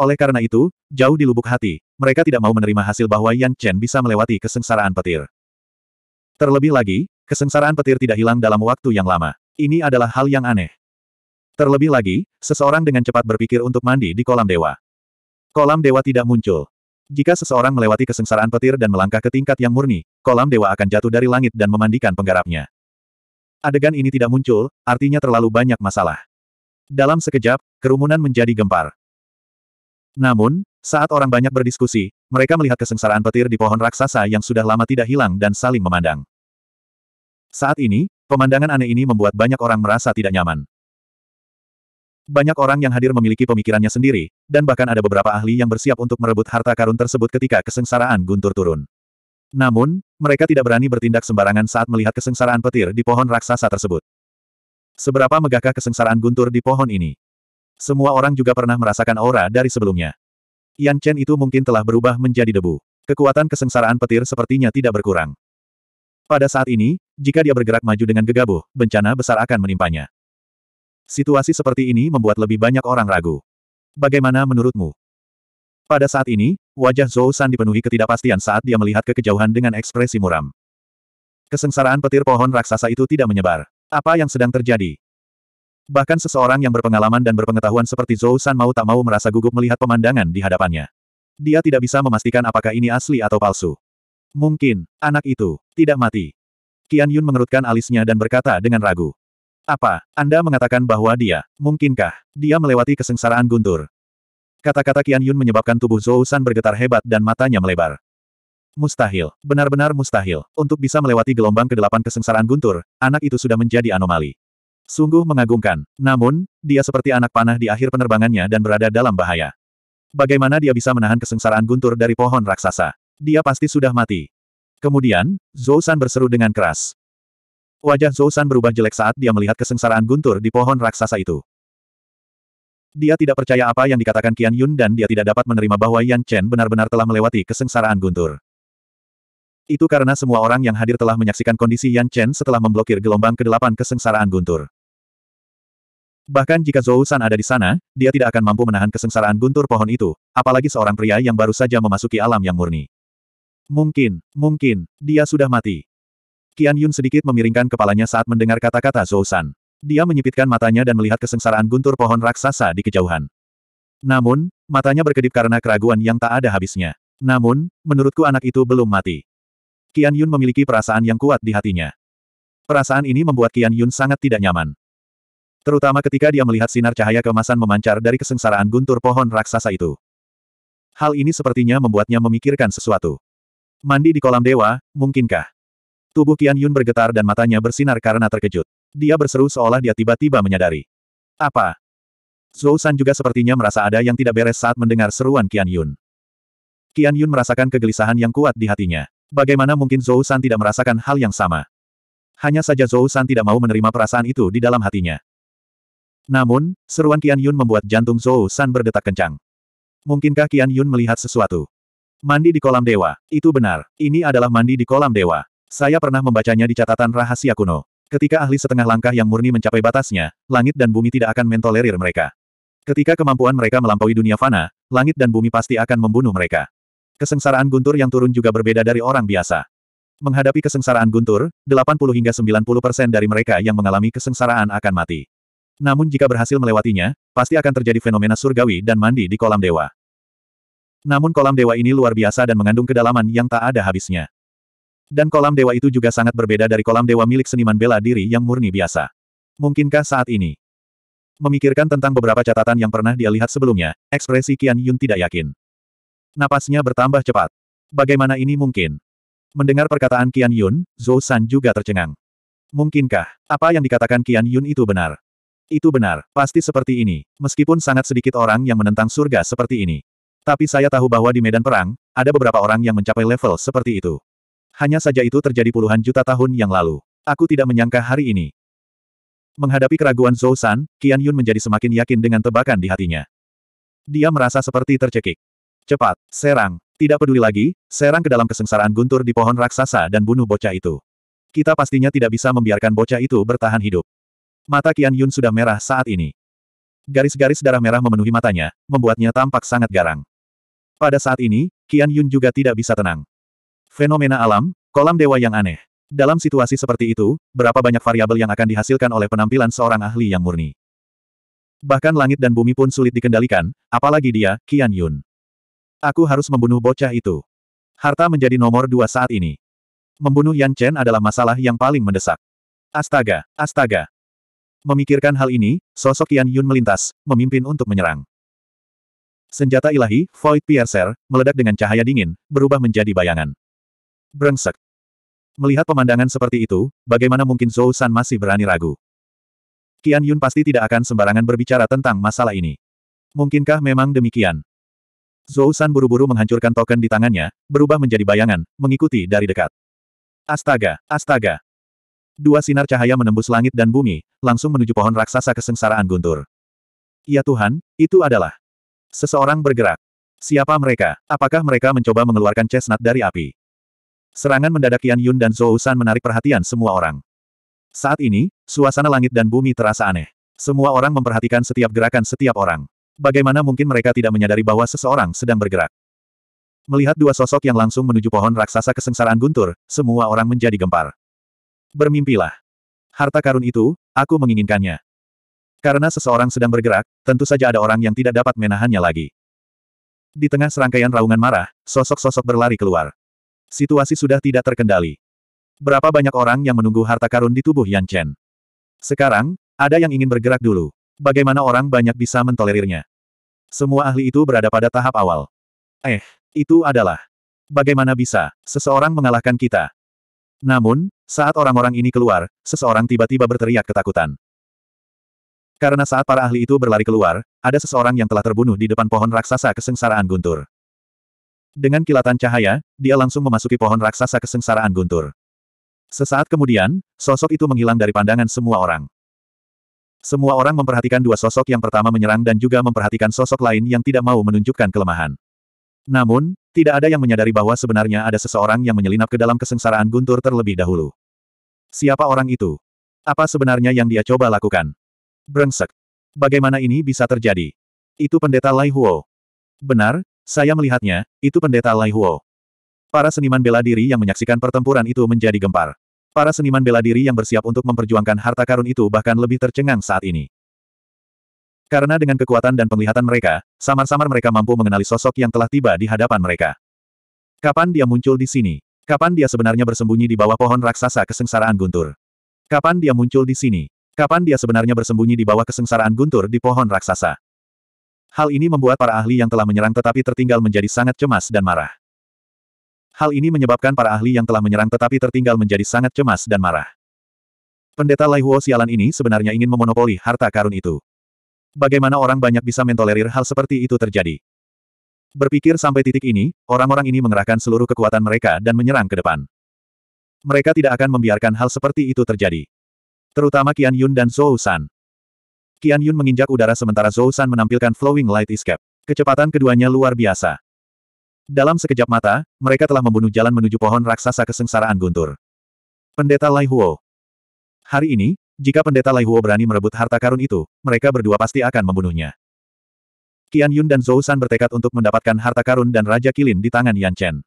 Oleh karena itu, jauh di lubuk hati, mereka tidak mau menerima hasil bahwa Yan Chen bisa melewati kesengsaraan petir. Terlebih lagi, kesengsaraan petir tidak hilang dalam waktu yang lama. Ini adalah hal yang aneh. Terlebih lagi, seseorang dengan cepat berpikir untuk mandi di kolam dewa. Kolam dewa tidak muncul. Jika seseorang melewati kesengsaraan petir dan melangkah ke tingkat yang murni, kolam dewa akan jatuh dari langit dan memandikan penggarapnya. Adegan ini tidak muncul, artinya terlalu banyak masalah. Dalam sekejap, kerumunan menjadi gempar. Namun, saat orang banyak berdiskusi, mereka melihat kesengsaraan petir di pohon raksasa yang sudah lama tidak hilang dan saling memandang. Saat ini, Pemandangan aneh ini membuat banyak orang merasa tidak nyaman. Banyak orang yang hadir memiliki pemikirannya sendiri, dan bahkan ada beberapa ahli yang bersiap untuk merebut harta karun tersebut ketika kesengsaraan guntur turun. Namun, mereka tidak berani bertindak sembarangan saat melihat kesengsaraan petir di pohon raksasa tersebut. Seberapa megahkah kesengsaraan guntur di pohon ini? Semua orang juga pernah merasakan aura dari sebelumnya. Yan Chen itu mungkin telah berubah menjadi debu. Kekuatan kesengsaraan petir sepertinya tidak berkurang. Pada saat ini, jika dia bergerak maju dengan gegabah, bencana besar akan menimpanya. Situasi seperti ini membuat lebih banyak orang ragu. Bagaimana menurutmu? Pada saat ini, wajah Zhou San dipenuhi ketidakpastian saat dia melihat ke kejauhan dengan ekspresi muram. Kesengsaraan petir pohon raksasa itu tidak menyebar. Apa yang sedang terjadi? Bahkan seseorang yang berpengalaman dan berpengetahuan seperti Zhou San mau tak mau merasa gugup melihat pemandangan di hadapannya. Dia tidak bisa memastikan apakah ini asli atau palsu. Mungkin, anak itu, tidak mati. Kian Yun mengerutkan alisnya dan berkata dengan ragu. Apa, Anda mengatakan bahwa dia, mungkinkah, dia melewati kesengsaraan guntur? Kata-kata Kian Yun menyebabkan tubuh Zhou San bergetar hebat dan matanya melebar. Mustahil, benar-benar mustahil, untuk bisa melewati gelombang kedelapan kesengsaraan guntur, anak itu sudah menjadi anomali. Sungguh mengagumkan, namun, dia seperti anak panah di akhir penerbangannya dan berada dalam bahaya. Bagaimana dia bisa menahan kesengsaraan guntur dari pohon raksasa? Dia pasti sudah mati. Kemudian, Zhou San berseru dengan keras. Wajah Zhou San berubah jelek saat dia melihat kesengsaraan guntur di pohon raksasa itu. Dia tidak percaya apa yang dikatakan Qian Yun dan dia tidak dapat menerima bahwa Yan Chen benar-benar telah melewati kesengsaraan guntur. Itu karena semua orang yang hadir telah menyaksikan kondisi Yan Chen setelah memblokir gelombang kedelapan kesengsaraan guntur. Bahkan jika Zhou San ada di sana, dia tidak akan mampu menahan kesengsaraan guntur pohon itu, apalagi seorang pria yang baru saja memasuki alam yang murni. Mungkin, mungkin, dia sudah mati. Qian Yun sedikit memiringkan kepalanya saat mendengar kata-kata Zhou San. Dia menyipitkan matanya dan melihat kesengsaraan guntur pohon raksasa di kejauhan. Namun, matanya berkedip karena keraguan yang tak ada habisnya. Namun, menurutku anak itu belum mati. Qian Yun memiliki perasaan yang kuat di hatinya. Perasaan ini membuat Qian Yun sangat tidak nyaman. Terutama ketika dia melihat sinar cahaya kemasan memancar dari kesengsaraan guntur pohon raksasa itu. Hal ini sepertinya membuatnya memikirkan sesuatu. Mandi di kolam dewa, mungkinkah? Tubuh Kian Yun bergetar dan matanya bersinar karena terkejut. Dia berseru seolah dia tiba-tiba menyadari. Apa? Zhou San juga sepertinya merasa ada yang tidak beres saat mendengar seruan Kian Yun. Kian Yun merasakan kegelisahan yang kuat di hatinya. Bagaimana mungkin Zhou San tidak merasakan hal yang sama? Hanya saja Zhou San tidak mau menerima perasaan itu di dalam hatinya. Namun, seruan Kian Yun membuat jantung Zhou San berdetak kencang. Mungkinkah Kian Yun melihat sesuatu? Mandi di kolam dewa. Itu benar. Ini adalah mandi di kolam dewa. Saya pernah membacanya di catatan rahasia kuno. Ketika ahli setengah langkah yang murni mencapai batasnya, langit dan bumi tidak akan mentolerir mereka. Ketika kemampuan mereka melampaui dunia fana, langit dan bumi pasti akan membunuh mereka. Kesengsaraan guntur yang turun juga berbeda dari orang biasa. Menghadapi kesengsaraan guntur, 80 hingga 90 persen dari mereka yang mengalami kesengsaraan akan mati. Namun jika berhasil melewatinya, pasti akan terjadi fenomena surgawi dan mandi di kolam dewa. Namun kolam dewa ini luar biasa dan mengandung kedalaman yang tak ada habisnya. Dan kolam dewa itu juga sangat berbeda dari kolam dewa milik seniman bela diri yang murni biasa. Mungkinkah saat ini? Memikirkan tentang beberapa catatan yang pernah dia lihat sebelumnya, ekspresi Kian Yun tidak yakin. Napasnya bertambah cepat. Bagaimana ini mungkin? Mendengar perkataan Kian Yun, Zhou San juga tercengang. Mungkinkah, apa yang dikatakan Kian Yun itu benar? Itu benar, pasti seperti ini, meskipun sangat sedikit orang yang menentang surga seperti ini. Tapi saya tahu bahwa di medan perang, ada beberapa orang yang mencapai level seperti itu. Hanya saja itu terjadi puluhan juta tahun yang lalu. Aku tidak menyangka hari ini. Menghadapi keraguan Zhou San, Qian Yun menjadi semakin yakin dengan tebakan di hatinya. Dia merasa seperti tercekik. Cepat, serang. Tidak peduli lagi, serang ke dalam kesengsaraan guntur di pohon raksasa dan bunuh bocah itu. Kita pastinya tidak bisa membiarkan bocah itu bertahan hidup. Mata Qian Yun sudah merah saat ini. Garis-garis darah merah memenuhi matanya, membuatnya tampak sangat garang. Pada saat ini, Kian Yun juga tidak bisa tenang. Fenomena alam, kolam dewa yang aneh. Dalam situasi seperti itu, berapa banyak variabel yang akan dihasilkan oleh penampilan seorang ahli yang murni. Bahkan langit dan bumi pun sulit dikendalikan, apalagi dia, Kian Yun. Aku harus membunuh bocah itu. Harta menjadi nomor dua saat ini. Membunuh Yan Chen adalah masalah yang paling mendesak. Astaga, astaga, Memikirkan hal ini, sosok Yan Yun melintas, memimpin untuk menyerang. Senjata ilahi, Void Piercer, meledak dengan cahaya dingin, berubah menjadi bayangan. Brengsek. Melihat pemandangan seperti itu, bagaimana mungkin Zhou San masih berani ragu? Qian Yun pasti tidak akan sembarangan berbicara tentang masalah ini. Mungkinkah memang demikian? Zhou San buru-buru menghancurkan token di tangannya, berubah menjadi bayangan, mengikuti dari dekat. Astaga, astaga. Dua sinar cahaya menembus langit dan bumi, langsung menuju pohon raksasa kesengsaraan guntur. Ya Tuhan, itu adalah seseorang bergerak. Siapa mereka? Apakah mereka mencoba mengeluarkan chestnut dari api? Serangan mendadak Yan Yun dan Zhou San menarik perhatian semua orang. Saat ini, suasana langit dan bumi terasa aneh. Semua orang memperhatikan setiap gerakan setiap orang. Bagaimana mungkin mereka tidak menyadari bahwa seseorang sedang bergerak? Melihat dua sosok yang langsung menuju pohon raksasa kesengsaraan guntur, semua orang menjadi gempar. Bermimpilah. Harta karun itu, aku menginginkannya. Karena seseorang sedang bergerak, tentu saja ada orang yang tidak dapat menahannya lagi. Di tengah serangkaian raungan marah, sosok-sosok berlari keluar. Situasi sudah tidak terkendali. Berapa banyak orang yang menunggu harta karun di tubuh Yan Chen? Sekarang, ada yang ingin bergerak dulu. Bagaimana orang banyak bisa mentolerirnya? Semua ahli itu berada pada tahap awal. Eh, itu adalah. Bagaimana bisa, seseorang mengalahkan kita? Namun, saat orang-orang ini keluar, seseorang tiba-tiba berteriak ketakutan. Karena saat para ahli itu berlari keluar, ada seseorang yang telah terbunuh di depan pohon raksasa kesengsaraan guntur. Dengan kilatan cahaya, dia langsung memasuki pohon raksasa kesengsaraan guntur. Sesaat kemudian, sosok itu menghilang dari pandangan semua orang. Semua orang memperhatikan dua sosok yang pertama menyerang dan juga memperhatikan sosok lain yang tidak mau menunjukkan kelemahan. Namun, tidak ada yang menyadari bahwa sebenarnya ada seseorang yang menyelinap ke dalam kesengsaraan guntur terlebih dahulu. Siapa orang itu? Apa sebenarnya yang dia coba lakukan? Brengsek. Bagaimana ini bisa terjadi? Itu pendeta Lai Huo. Benar, saya melihatnya, itu pendeta Lai Huo. Para seniman bela diri yang menyaksikan pertempuran itu menjadi gempar. Para seniman bela diri yang bersiap untuk memperjuangkan harta karun itu bahkan lebih tercengang saat ini. Karena dengan kekuatan dan penglihatan mereka, samar-samar mereka mampu mengenali sosok yang telah tiba di hadapan mereka. Kapan dia muncul di sini? Kapan dia sebenarnya bersembunyi di bawah pohon raksasa kesengsaraan guntur? Kapan dia muncul di sini? Kapan dia sebenarnya bersembunyi di bawah kesengsaraan guntur di pohon raksasa? Hal ini membuat para ahli yang telah menyerang tetapi tertinggal menjadi sangat cemas dan marah. Hal ini menyebabkan para ahli yang telah menyerang tetapi tertinggal menjadi sangat cemas dan marah. Pendeta Lai Huo sialan ini sebenarnya ingin memonopoli harta karun itu bagaimana orang banyak bisa mentolerir hal seperti itu terjadi. Berpikir sampai titik ini, orang-orang ini mengerahkan seluruh kekuatan mereka dan menyerang ke depan. Mereka tidak akan membiarkan hal seperti itu terjadi. Terutama Qian Yun dan Zhou San. Qian Yun menginjak udara sementara Zhou San menampilkan Flowing Light Escape. Kecepatan keduanya luar biasa. Dalam sekejap mata, mereka telah membunuh jalan menuju pohon raksasa kesengsaraan guntur. Pendeta Lai Huo. Hari ini, jika pendeta Lai Huo berani merebut harta karun itu, mereka berdua pasti akan membunuhnya. Qian Yun dan Zhou San bertekad untuk mendapatkan harta karun dan Raja Kilin di tangan Yan Chen.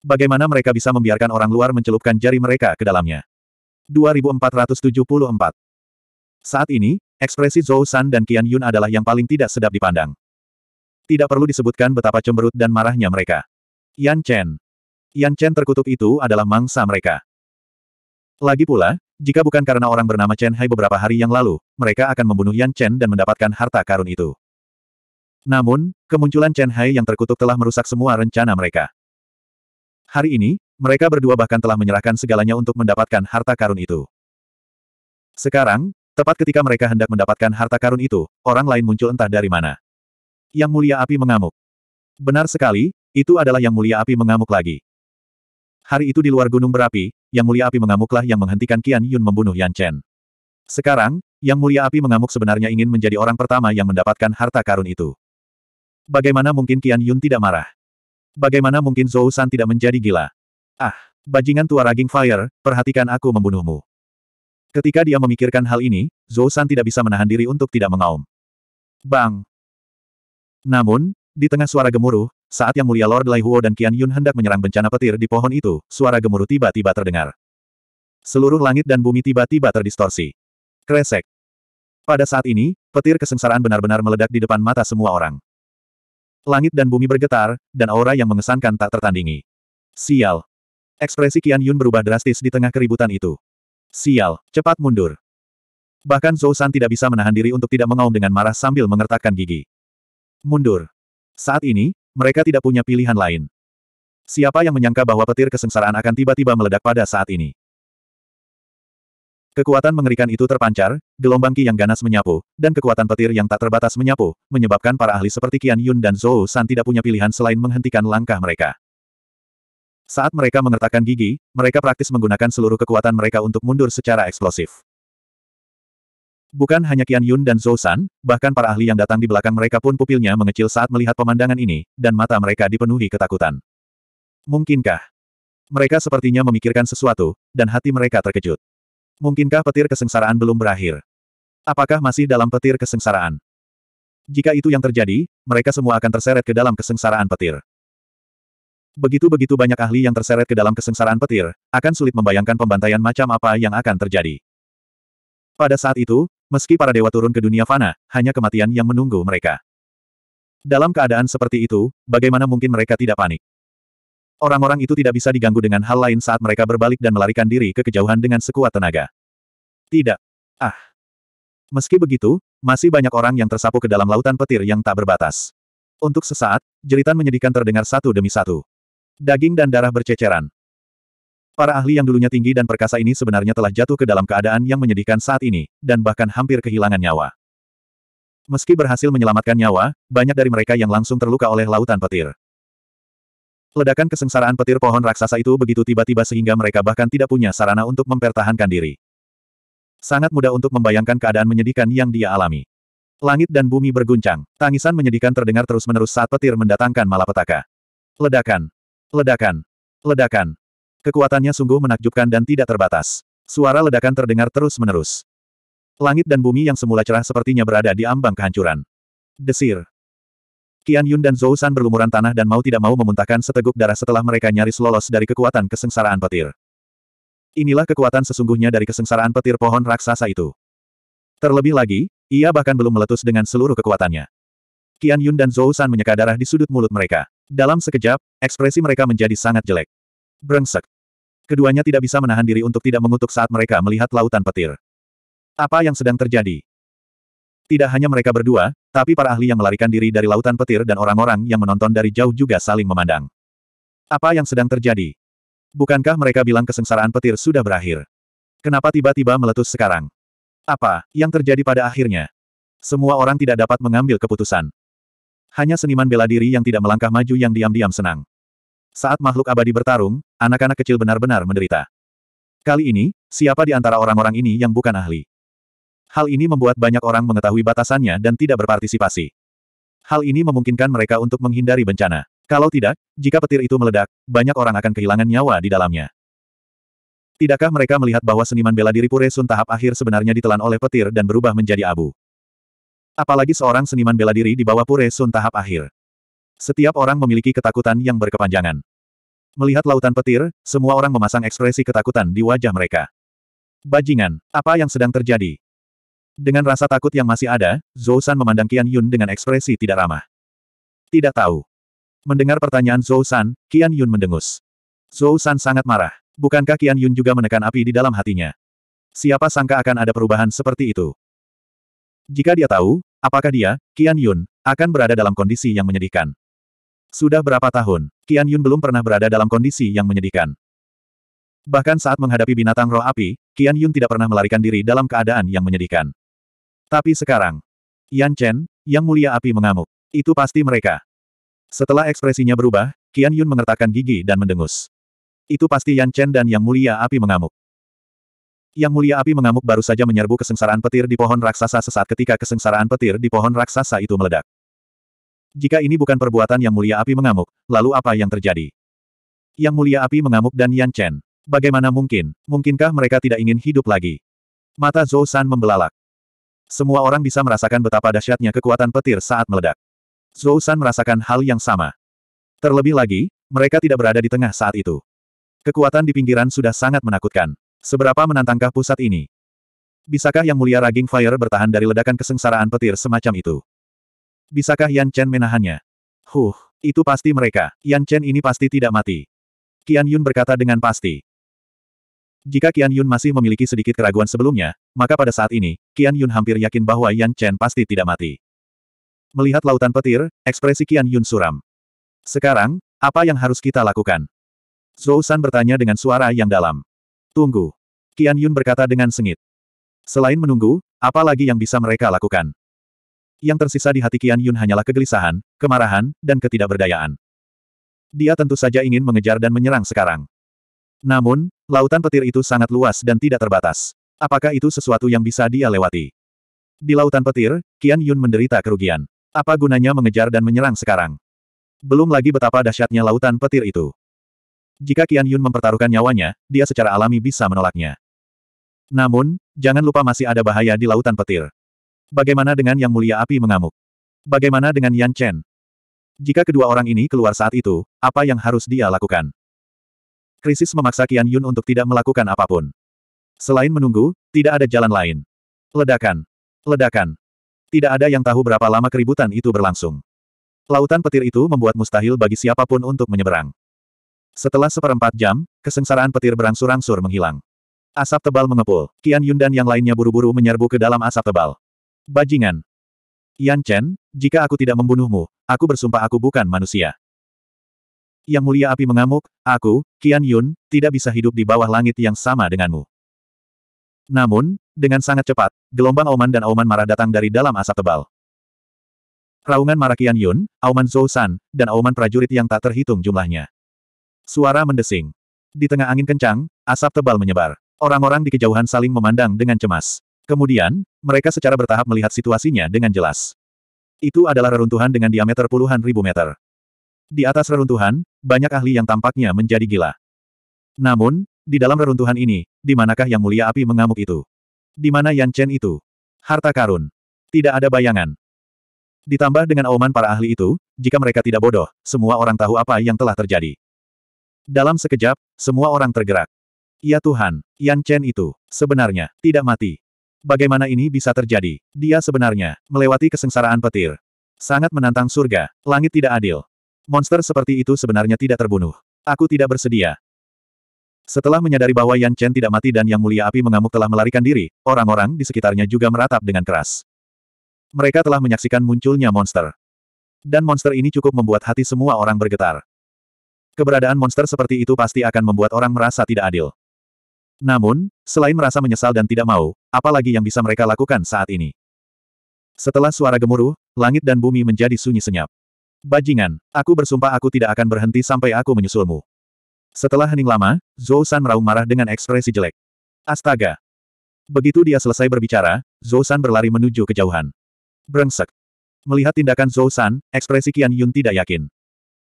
Bagaimana mereka bisa membiarkan orang luar mencelupkan jari mereka ke dalamnya? 2474 Saat ini, ekspresi Zhou San dan Qian Yun adalah yang paling tidak sedap dipandang. Tidak perlu disebutkan betapa cemberut dan marahnya mereka. Yan Chen. Yan Chen terkutuk itu adalah mangsa mereka. Lagi pula, jika bukan karena orang bernama Chen Hai beberapa hari yang lalu, mereka akan membunuh Yan Chen dan mendapatkan harta karun itu. Namun, kemunculan Chen Hai yang terkutuk telah merusak semua rencana mereka. Hari ini, mereka berdua bahkan telah menyerahkan segalanya untuk mendapatkan harta karun itu. Sekarang, tepat ketika mereka hendak mendapatkan harta karun itu, orang lain muncul entah dari mana. Yang Mulia Api mengamuk. Benar sekali, itu adalah Yang Mulia Api mengamuk lagi. Hari itu di luar gunung berapi, Yang Mulia Api mengamuklah yang menghentikan Kian Yun membunuh Yan Chen. Sekarang, Yang Mulia Api mengamuk sebenarnya ingin menjadi orang pertama yang mendapatkan harta karun itu. Bagaimana mungkin Kian Yun tidak marah? Bagaimana mungkin Zhou San tidak menjadi gila? Ah, bajingan tua raging fire, perhatikan aku membunuhmu. Ketika dia memikirkan hal ini, Zhou San tidak bisa menahan diri untuk tidak mengaum. Bang! Namun, di tengah suara gemuruh, saat Yang Mulia Lord Lai Huo dan Qian Yun hendak menyerang bencana petir di pohon itu, suara gemuruh tiba-tiba terdengar. Seluruh langit dan bumi tiba-tiba terdistorsi. Kresek. Pada saat ini, petir kesengsaraan benar-benar meledak di depan mata semua orang. Langit dan bumi bergetar, dan aura yang mengesankan tak tertandingi. Sial. Ekspresi Qian Yun berubah drastis di tengah keributan itu. Sial, cepat mundur. Bahkan Zhou San tidak bisa menahan diri untuk tidak mengaum dengan marah sambil mengertakkan gigi. Mundur. Saat ini, mereka tidak punya pilihan lain. Siapa yang menyangka bahwa petir kesengsaraan akan tiba-tiba meledak pada saat ini? Kekuatan mengerikan itu terpancar, gelombang ki yang ganas menyapu, dan kekuatan petir yang tak terbatas menyapu, menyebabkan para ahli seperti Kian Yun dan Zhou San tidak punya pilihan selain menghentikan langkah mereka. Saat mereka mengertakkan gigi, mereka praktis menggunakan seluruh kekuatan mereka untuk mundur secara eksplosif. Bukan hanya Qian Yun dan Zhou San, bahkan para ahli yang datang di belakang mereka pun pupilnya mengecil saat melihat pemandangan ini, dan mata mereka dipenuhi ketakutan. Mungkinkah? Mereka sepertinya memikirkan sesuatu, dan hati mereka terkejut. Mungkinkah petir kesengsaraan belum berakhir? Apakah masih dalam petir kesengsaraan? Jika itu yang terjadi, mereka semua akan terseret ke dalam kesengsaraan petir. Begitu-begitu banyak ahli yang terseret ke dalam kesengsaraan petir, akan sulit membayangkan pembantaian macam apa yang akan terjadi. Pada saat itu, Meski para dewa turun ke dunia fana, hanya kematian yang menunggu mereka. Dalam keadaan seperti itu, bagaimana mungkin mereka tidak panik? Orang-orang itu tidak bisa diganggu dengan hal lain saat mereka berbalik dan melarikan diri ke kejauhan dengan sekuat tenaga. Tidak. Ah. Meski begitu, masih banyak orang yang tersapu ke dalam lautan petir yang tak berbatas. Untuk sesaat, jeritan menyedihkan terdengar satu demi satu. Daging dan darah berceceran. Para ahli yang dulunya tinggi dan perkasa ini sebenarnya telah jatuh ke dalam keadaan yang menyedihkan saat ini, dan bahkan hampir kehilangan nyawa. Meski berhasil menyelamatkan nyawa, banyak dari mereka yang langsung terluka oleh lautan petir. Ledakan kesengsaraan petir pohon raksasa itu begitu tiba-tiba sehingga mereka bahkan tidak punya sarana untuk mempertahankan diri. Sangat mudah untuk membayangkan keadaan menyedihkan yang dia alami. Langit dan bumi berguncang, tangisan menyedihkan terdengar terus-menerus saat petir mendatangkan malapetaka. Ledakan! Ledakan! Ledakan! Kekuatannya sungguh menakjubkan dan tidak terbatas. Suara ledakan terdengar terus-menerus. Langit dan bumi yang semula cerah sepertinya berada di ambang kehancuran. Desir. Qian Yun dan Zhou San berlumuran tanah dan mau tidak mau memuntahkan seteguk darah setelah mereka nyaris lolos dari kekuatan kesengsaraan petir. Inilah kekuatan sesungguhnya dari kesengsaraan petir pohon raksasa itu. Terlebih lagi, ia bahkan belum meletus dengan seluruh kekuatannya. Qian Yun dan Zhou San menyeka darah di sudut mulut mereka. Dalam sekejap, ekspresi mereka menjadi sangat jelek. Brengsek. Keduanya tidak bisa menahan diri untuk tidak mengutuk saat mereka melihat lautan petir. Apa yang sedang terjadi? Tidak hanya mereka berdua, tapi para ahli yang melarikan diri dari lautan petir dan orang-orang yang menonton dari jauh juga saling memandang. Apa yang sedang terjadi? Bukankah mereka bilang kesengsaraan petir sudah berakhir? Kenapa tiba-tiba meletus sekarang? Apa yang terjadi pada akhirnya? Semua orang tidak dapat mengambil keputusan. Hanya seniman bela diri yang tidak melangkah maju yang diam-diam senang. Saat makhluk abadi bertarung, anak-anak kecil benar-benar menderita. Kali ini, siapa di antara orang-orang ini yang bukan ahli? Hal ini membuat banyak orang mengetahui batasannya dan tidak berpartisipasi. Hal ini memungkinkan mereka untuk menghindari bencana. Kalau tidak, jika petir itu meledak, banyak orang akan kehilangan nyawa di dalamnya. Tidakkah mereka melihat bahwa seniman bela diri Pure Sun tahap akhir sebenarnya ditelan oleh petir dan berubah menjadi abu? Apalagi seorang seniman bela diri di bawah Pure Sun tahap akhir. Setiap orang memiliki ketakutan yang berkepanjangan. Melihat lautan petir, semua orang memasang ekspresi ketakutan di wajah mereka. Bajingan, apa yang sedang terjadi? Dengan rasa takut yang masih ada, Zhou San memandang Qian Yun dengan ekspresi tidak ramah. Tidak tahu. Mendengar pertanyaan Zhou San, Qian Yun mendengus. Zhou San sangat marah. Bukankah Qian Yun juga menekan api di dalam hatinya? Siapa sangka akan ada perubahan seperti itu? Jika dia tahu, apakah dia, Qian Yun, akan berada dalam kondisi yang menyedihkan? Sudah berapa tahun, Qian Yun belum pernah berada dalam kondisi yang menyedihkan. Bahkan saat menghadapi binatang roh api, Qian Yun tidak pernah melarikan diri dalam keadaan yang menyedihkan. Tapi sekarang, Yan Chen, yang mulia api mengamuk. Itu pasti mereka. Setelah ekspresinya berubah, Qian Yun mengertakkan gigi dan mendengus. Itu pasti Yan Chen dan yang mulia api mengamuk. Yang mulia api mengamuk baru saja menyerbu kesengsaraan petir di pohon raksasa sesaat ketika kesengsaraan petir di pohon raksasa itu meledak. Jika ini bukan perbuatan Yang Mulia Api mengamuk, lalu apa yang terjadi? Yang Mulia Api mengamuk dan Yan Chen. Bagaimana mungkin? Mungkinkah mereka tidak ingin hidup lagi? Mata Zhou San membelalak. Semua orang bisa merasakan betapa dahsyatnya kekuatan petir saat meledak. Zhou San merasakan hal yang sama. Terlebih lagi, mereka tidak berada di tengah saat itu. Kekuatan di pinggiran sudah sangat menakutkan. Seberapa menantangkah pusat ini? Bisakah Yang Mulia Raging Fire bertahan dari ledakan kesengsaraan petir semacam itu? Bisakah Yan Chen menahannya? Huh, itu pasti mereka. Yan Chen ini pasti tidak mati. Qian Yun berkata dengan pasti. Jika Qian Yun masih memiliki sedikit keraguan sebelumnya, maka pada saat ini, Qian Yun hampir yakin bahwa Yan Chen pasti tidak mati. Melihat lautan petir, ekspresi Qian Yun suram. Sekarang, apa yang harus kita lakukan? Zhou San bertanya dengan suara yang dalam. Tunggu. Qian Yun berkata dengan sengit. Selain menunggu, apa lagi yang bisa mereka lakukan? yang tersisa di hati Kian Yun hanyalah kegelisahan, kemarahan, dan ketidakberdayaan. Dia tentu saja ingin mengejar dan menyerang sekarang. Namun, lautan petir itu sangat luas dan tidak terbatas. Apakah itu sesuatu yang bisa dia lewati? Di lautan petir, Kian Yun menderita kerugian. Apa gunanya mengejar dan menyerang sekarang? Belum lagi betapa dahsyatnya lautan petir itu. Jika Kian Yun mempertaruhkan nyawanya, dia secara alami bisa menolaknya. Namun, jangan lupa masih ada bahaya di lautan petir. Bagaimana dengan Yang Mulia Api mengamuk? Bagaimana dengan Yan Chen? Jika kedua orang ini keluar saat itu, apa yang harus dia lakukan? Krisis memaksa Qian Yun untuk tidak melakukan apapun. Selain menunggu, tidak ada jalan lain. Ledakan. Ledakan. Tidak ada yang tahu berapa lama keributan itu berlangsung. Lautan petir itu membuat mustahil bagi siapapun untuk menyeberang. Setelah seperempat jam, kesengsaraan petir berangsur-angsur menghilang. Asap tebal mengepul. Qian Yun dan yang lainnya buru-buru menyerbu ke dalam asap tebal. Bajingan. Yan Chen, jika aku tidak membunuhmu, aku bersumpah aku bukan manusia. Yang mulia api mengamuk, aku, Qian Yun, tidak bisa hidup di bawah langit yang sama denganmu. Namun, dengan sangat cepat, gelombang auman dan auman marah datang dari dalam asap tebal. Raungan marah Qian Yun, auman Zhou San, dan auman prajurit yang tak terhitung jumlahnya. Suara mendesing. Di tengah angin kencang, asap tebal menyebar. Orang-orang di kejauhan saling memandang dengan cemas. Kemudian, mereka secara bertahap melihat situasinya dengan jelas. Itu adalah reruntuhan dengan diameter puluhan ribu meter. Di atas reruntuhan, banyak ahli yang tampaknya menjadi gila. Namun, di dalam reruntuhan ini, di manakah yang mulia api mengamuk itu? Di mana Yan Chen itu? Harta karun. Tidak ada bayangan. Ditambah dengan auman para ahli itu, jika mereka tidak bodoh, semua orang tahu apa yang telah terjadi. Dalam sekejap, semua orang tergerak. Ya Tuhan, Yan Chen itu, sebenarnya, tidak mati. Bagaimana ini bisa terjadi? Dia sebenarnya melewati kesengsaraan petir. Sangat menantang surga, langit tidak adil. Monster seperti itu sebenarnya tidak terbunuh. Aku tidak bersedia. Setelah menyadari bahwa Yan Chen tidak mati dan Yang Mulia Api mengamuk telah melarikan diri, orang-orang di sekitarnya juga meratap dengan keras. Mereka telah menyaksikan munculnya monster. Dan monster ini cukup membuat hati semua orang bergetar. Keberadaan monster seperti itu pasti akan membuat orang merasa tidak adil. Namun, selain merasa menyesal dan tidak mau, apalagi yang bisa mereka lakukan saat ini? Setelah suara gemuruh, langit dan bumi menjadi sunyi senyap. Bajingan, aku bersumpah aku tidak akan berhenti sampai aku menyusulmu. Setelah hening lama, Zhou San meraung marah dengan ekspresi jelek. Astaga! Begitu dia selesai berbicara, Zhou San berlari menuju kejauhan. Brengsek! Melihat tindakan Zhou San, ekspresi Qian Yun tidak yakin.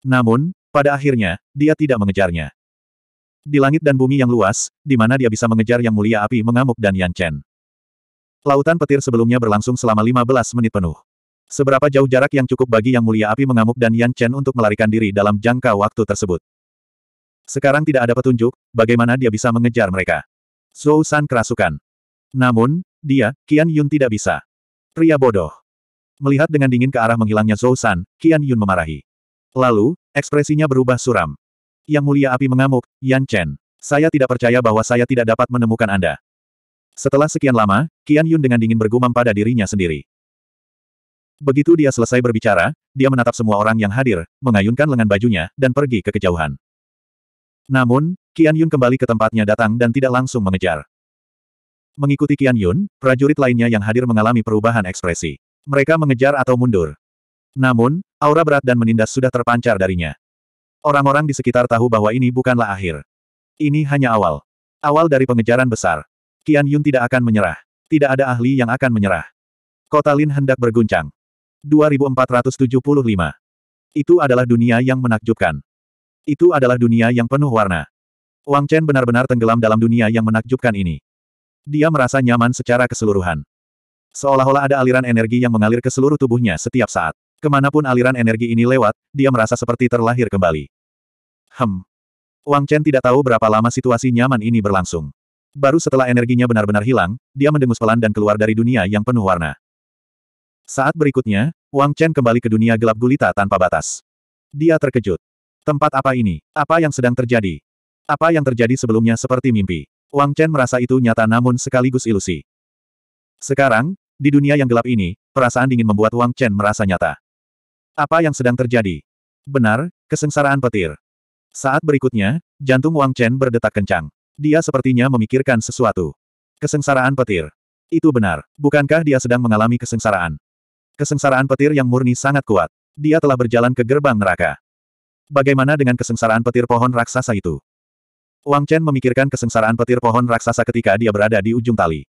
Namun, pada akhirnya, dia tidak mengejarnya di langit dan bumi yang luas, di mana dia bisa mengejar yang mulia api mengamuk dan Yan Chen. Lautan petir sebelumnya berlangsung selama 15 menit penuh. Seberapa jauh jarak yang cukup bagi yang mulia api mengamuk dan Yan Chen untuk melarikan diri dalam jangka waktu tersebut. Sekarang tidak ada petunjuk, bagaimana dia bisa mengejar mereka. Zhou San kerasukan. Namun, dia, Qian Yun tidak bisa. Pria bodoh. Melihat dengan dingin ke arah menghilangnya Zhou San, Qian Yun memarahi. Lalu, ekspresinya berubah suram. Yang Mulia Api mengamuk, Yan Chen. Saya tidak percaya bahwa saya tidak dapat menemukan Anda. Setelah sekian lama, Qian Yun dengan dingin bergumam pada dirinya sendiri. Begitu dia selesai berbicara, dia menatap semua orang yang hadir, mengayunkan lengan bajunya, dan pergi ke kejauhan. Namun, Qian Yun kembali ke tempatnya datang dan tidak langsung mengejar. Mengikuti Qian Yun, prajurit lainnya yang hadir mengalami perubahan ekspresi. Mereka mengejar atau mundur. Namun, aura berat dan menindas sudah terpancar darinya. Orang-orang di sekitar tahu bahwa ini bukanlah akhir. Ini hanya awal. Awal dari pengejaran besar. Qian Yun tidak akan menyerah. Tidak ada ahli yang akan menyerah. Kota Lin hendak berguncang. 2475. Itu adalah dunia yang menakjubkan. Itu adalah dunia yang penuh warna. Wang Chen benar-benar tenggelam dalam dunia yang menakjubkan ini. Dia merasa nyaman secara keseluruhan. Seolah-olah ada aliran energi yang mengalir ke seluruh tubuhnya setiap saat. Kemanapun aliran energi ini lewat, dia merasa seperti terlahir kembali. Hem. Wang Chen tidak tahu berapa lama situasi nyaman ini berlangsung. Baru setelah energinya benar-benar hilang, dia mendengus pelan dan keluar dari dunia yang penuh warna. Saat berikutnya, Wang Chen kembali ke dunia gelap gulita tanpa batas. Dia terkejut. Tempat apa ini? Apa yang sedang terjadi? Apa yang terjadi sebelumnya seperti mimpi? Wang Chen merasa itu nyata namun sekaligus ilusi. Sekarang, di dunia yang gelap ini, perasaan dingin membuat Wang Chen merasa nyata. Apa yang sedang terjadi? Benar, kesengsaraan petir. Saat berikutnya, jantung Wang Chen berdetak kencang. Dia sepertinya memikirkan sesuatu. Kesengsaraan petir. Itu benar. Bukankah dia sedang mengalami kesengsaraan? Kesengsaraan petir yang murni sangat kuat. Dia telah berjalan ke gerbang neraka. Bagaimana dengan kesengsaraan petir pohon raksasa itu? Wang Chen memikirkan kesengsaraan petir pohon raksasa ketika dia berada di ujung tali.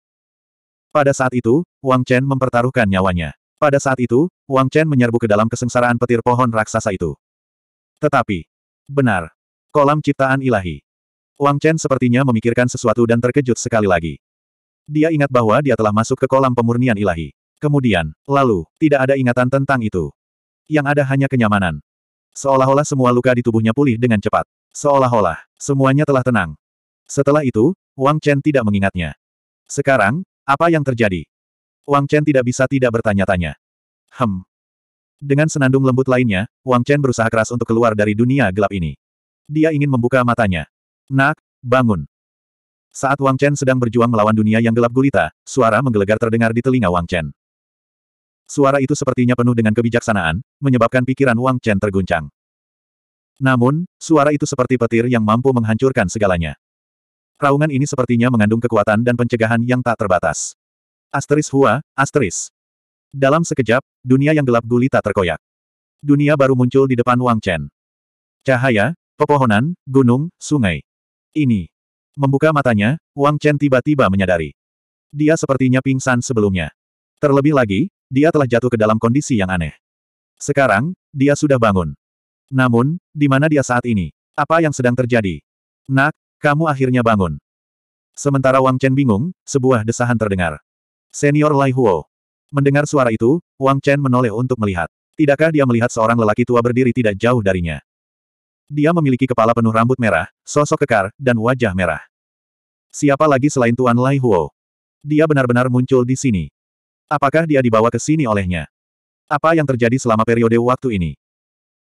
Pada saat itu, Wang Chen mempertaruhkan nyawanya. Pada saat itu, Wang Chen menyerbu ke dalam kesengsaraan petir pohon raksasa itu. Tetapi, benar, kolam ciptaan ilahi. Wang Chen sepertinya memikirkan sesuatu dan terkejut sekali lagi. Dia ingat bahwa dia telah masuk ke kolam pemurnian ilahi. Kemudian, lalu, tidak ada ingatan tentang itu. Yang ada hanya kenyamanan. Seolah-olah semua luka di tubuhnya pulih dengan cepat. Seolah-olah, semuanya telah tenang. Setelah itu, Wang Chen tidak mengingatnya. Sekarang, apa yang terjadi? Wang Chen tidak bisa tidak bertanya-tanya. Hem. Dengan senandung lembut lainnya, Wang Chen berusaha keras untuk keluar dari dunia gelap ini. Dia ingin membuka matanya. Nak, bangun. Saat Wang Chen sedang berjuang melawan dunia yang gelap gulita, suara menggelegar terdengar di telinga Wang Chen. Suara itu sepertinya penuh dengan kebijaksanaan, menyebabkan pikiran Wang Chen terguncang. Namun, suara itu seperti petir yang mampu menghancurkan segalanya. Raungan ini sepertinya mengandung kekuatan dan pencegahan yang tak terbatas. Asteris Hua, asteris. Dalam sekejap, dunia yang gelap gulita terkoyak. Dunia baru muncul di depan Wang Chen. Cahaya, pepohonan, gunung, sungai. Ini. Membuka matanya, Wang Chen tiba-tiba menyadari. Dia sepertinya pingsan sebelumnya. Terlebih lagi, dia telah jatuh ke dalam kondisi yang aneh. Sekarang, dia sudah bangun. Namun, di mana dia saat ini? Apa yang sedang terjadi? Nak, kamu akhirnya bangun. Sementara Wang Chen bingung, sebuah desahan terdengar. Senior Lai Huo. Mendengar suara itu, Wang Chen menoleh untuk melihat. Tidakkah dia melihat seorang lelaki tua berdiri tidak jauh darinya? Dia memiliki kepala penuh rambut merah, sosok kekar, dan wajah merah. Siapa lagi selain Tuan Lai Huo? Dia benar-benar muncul di sini. Apakah dia dibawa ke sini olehnya? Apa yang terjadi selama periode waktu ini?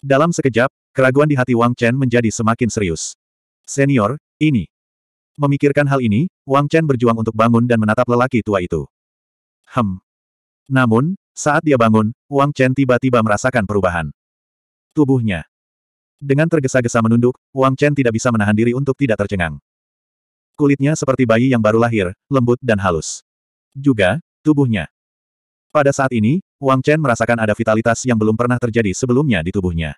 Dalam sekejap, keraguan di hati Wang Chen menjadi semakin serius. Senior, ini. Memikirkan hal ini, Wang Chen berjuang untuk bangun dan menatap lelaki tua itu. Hem. Namun, saat dia bangun, Wang Chen tiba-tiba merasakan perubahan. Tubuhnya. Dengan tergesa-gesa menunduk, Wang Chen tidak bisa menahan diri untuk tidak tercengang. Kulitnya seperti bayi yang baru lahir, lembut dan halus. Juga, tubuhnya. Pada saat ini, Wang Chen merasakan ada vitalitas yang belum pernah terjadi sebelumnya di tubuhnya.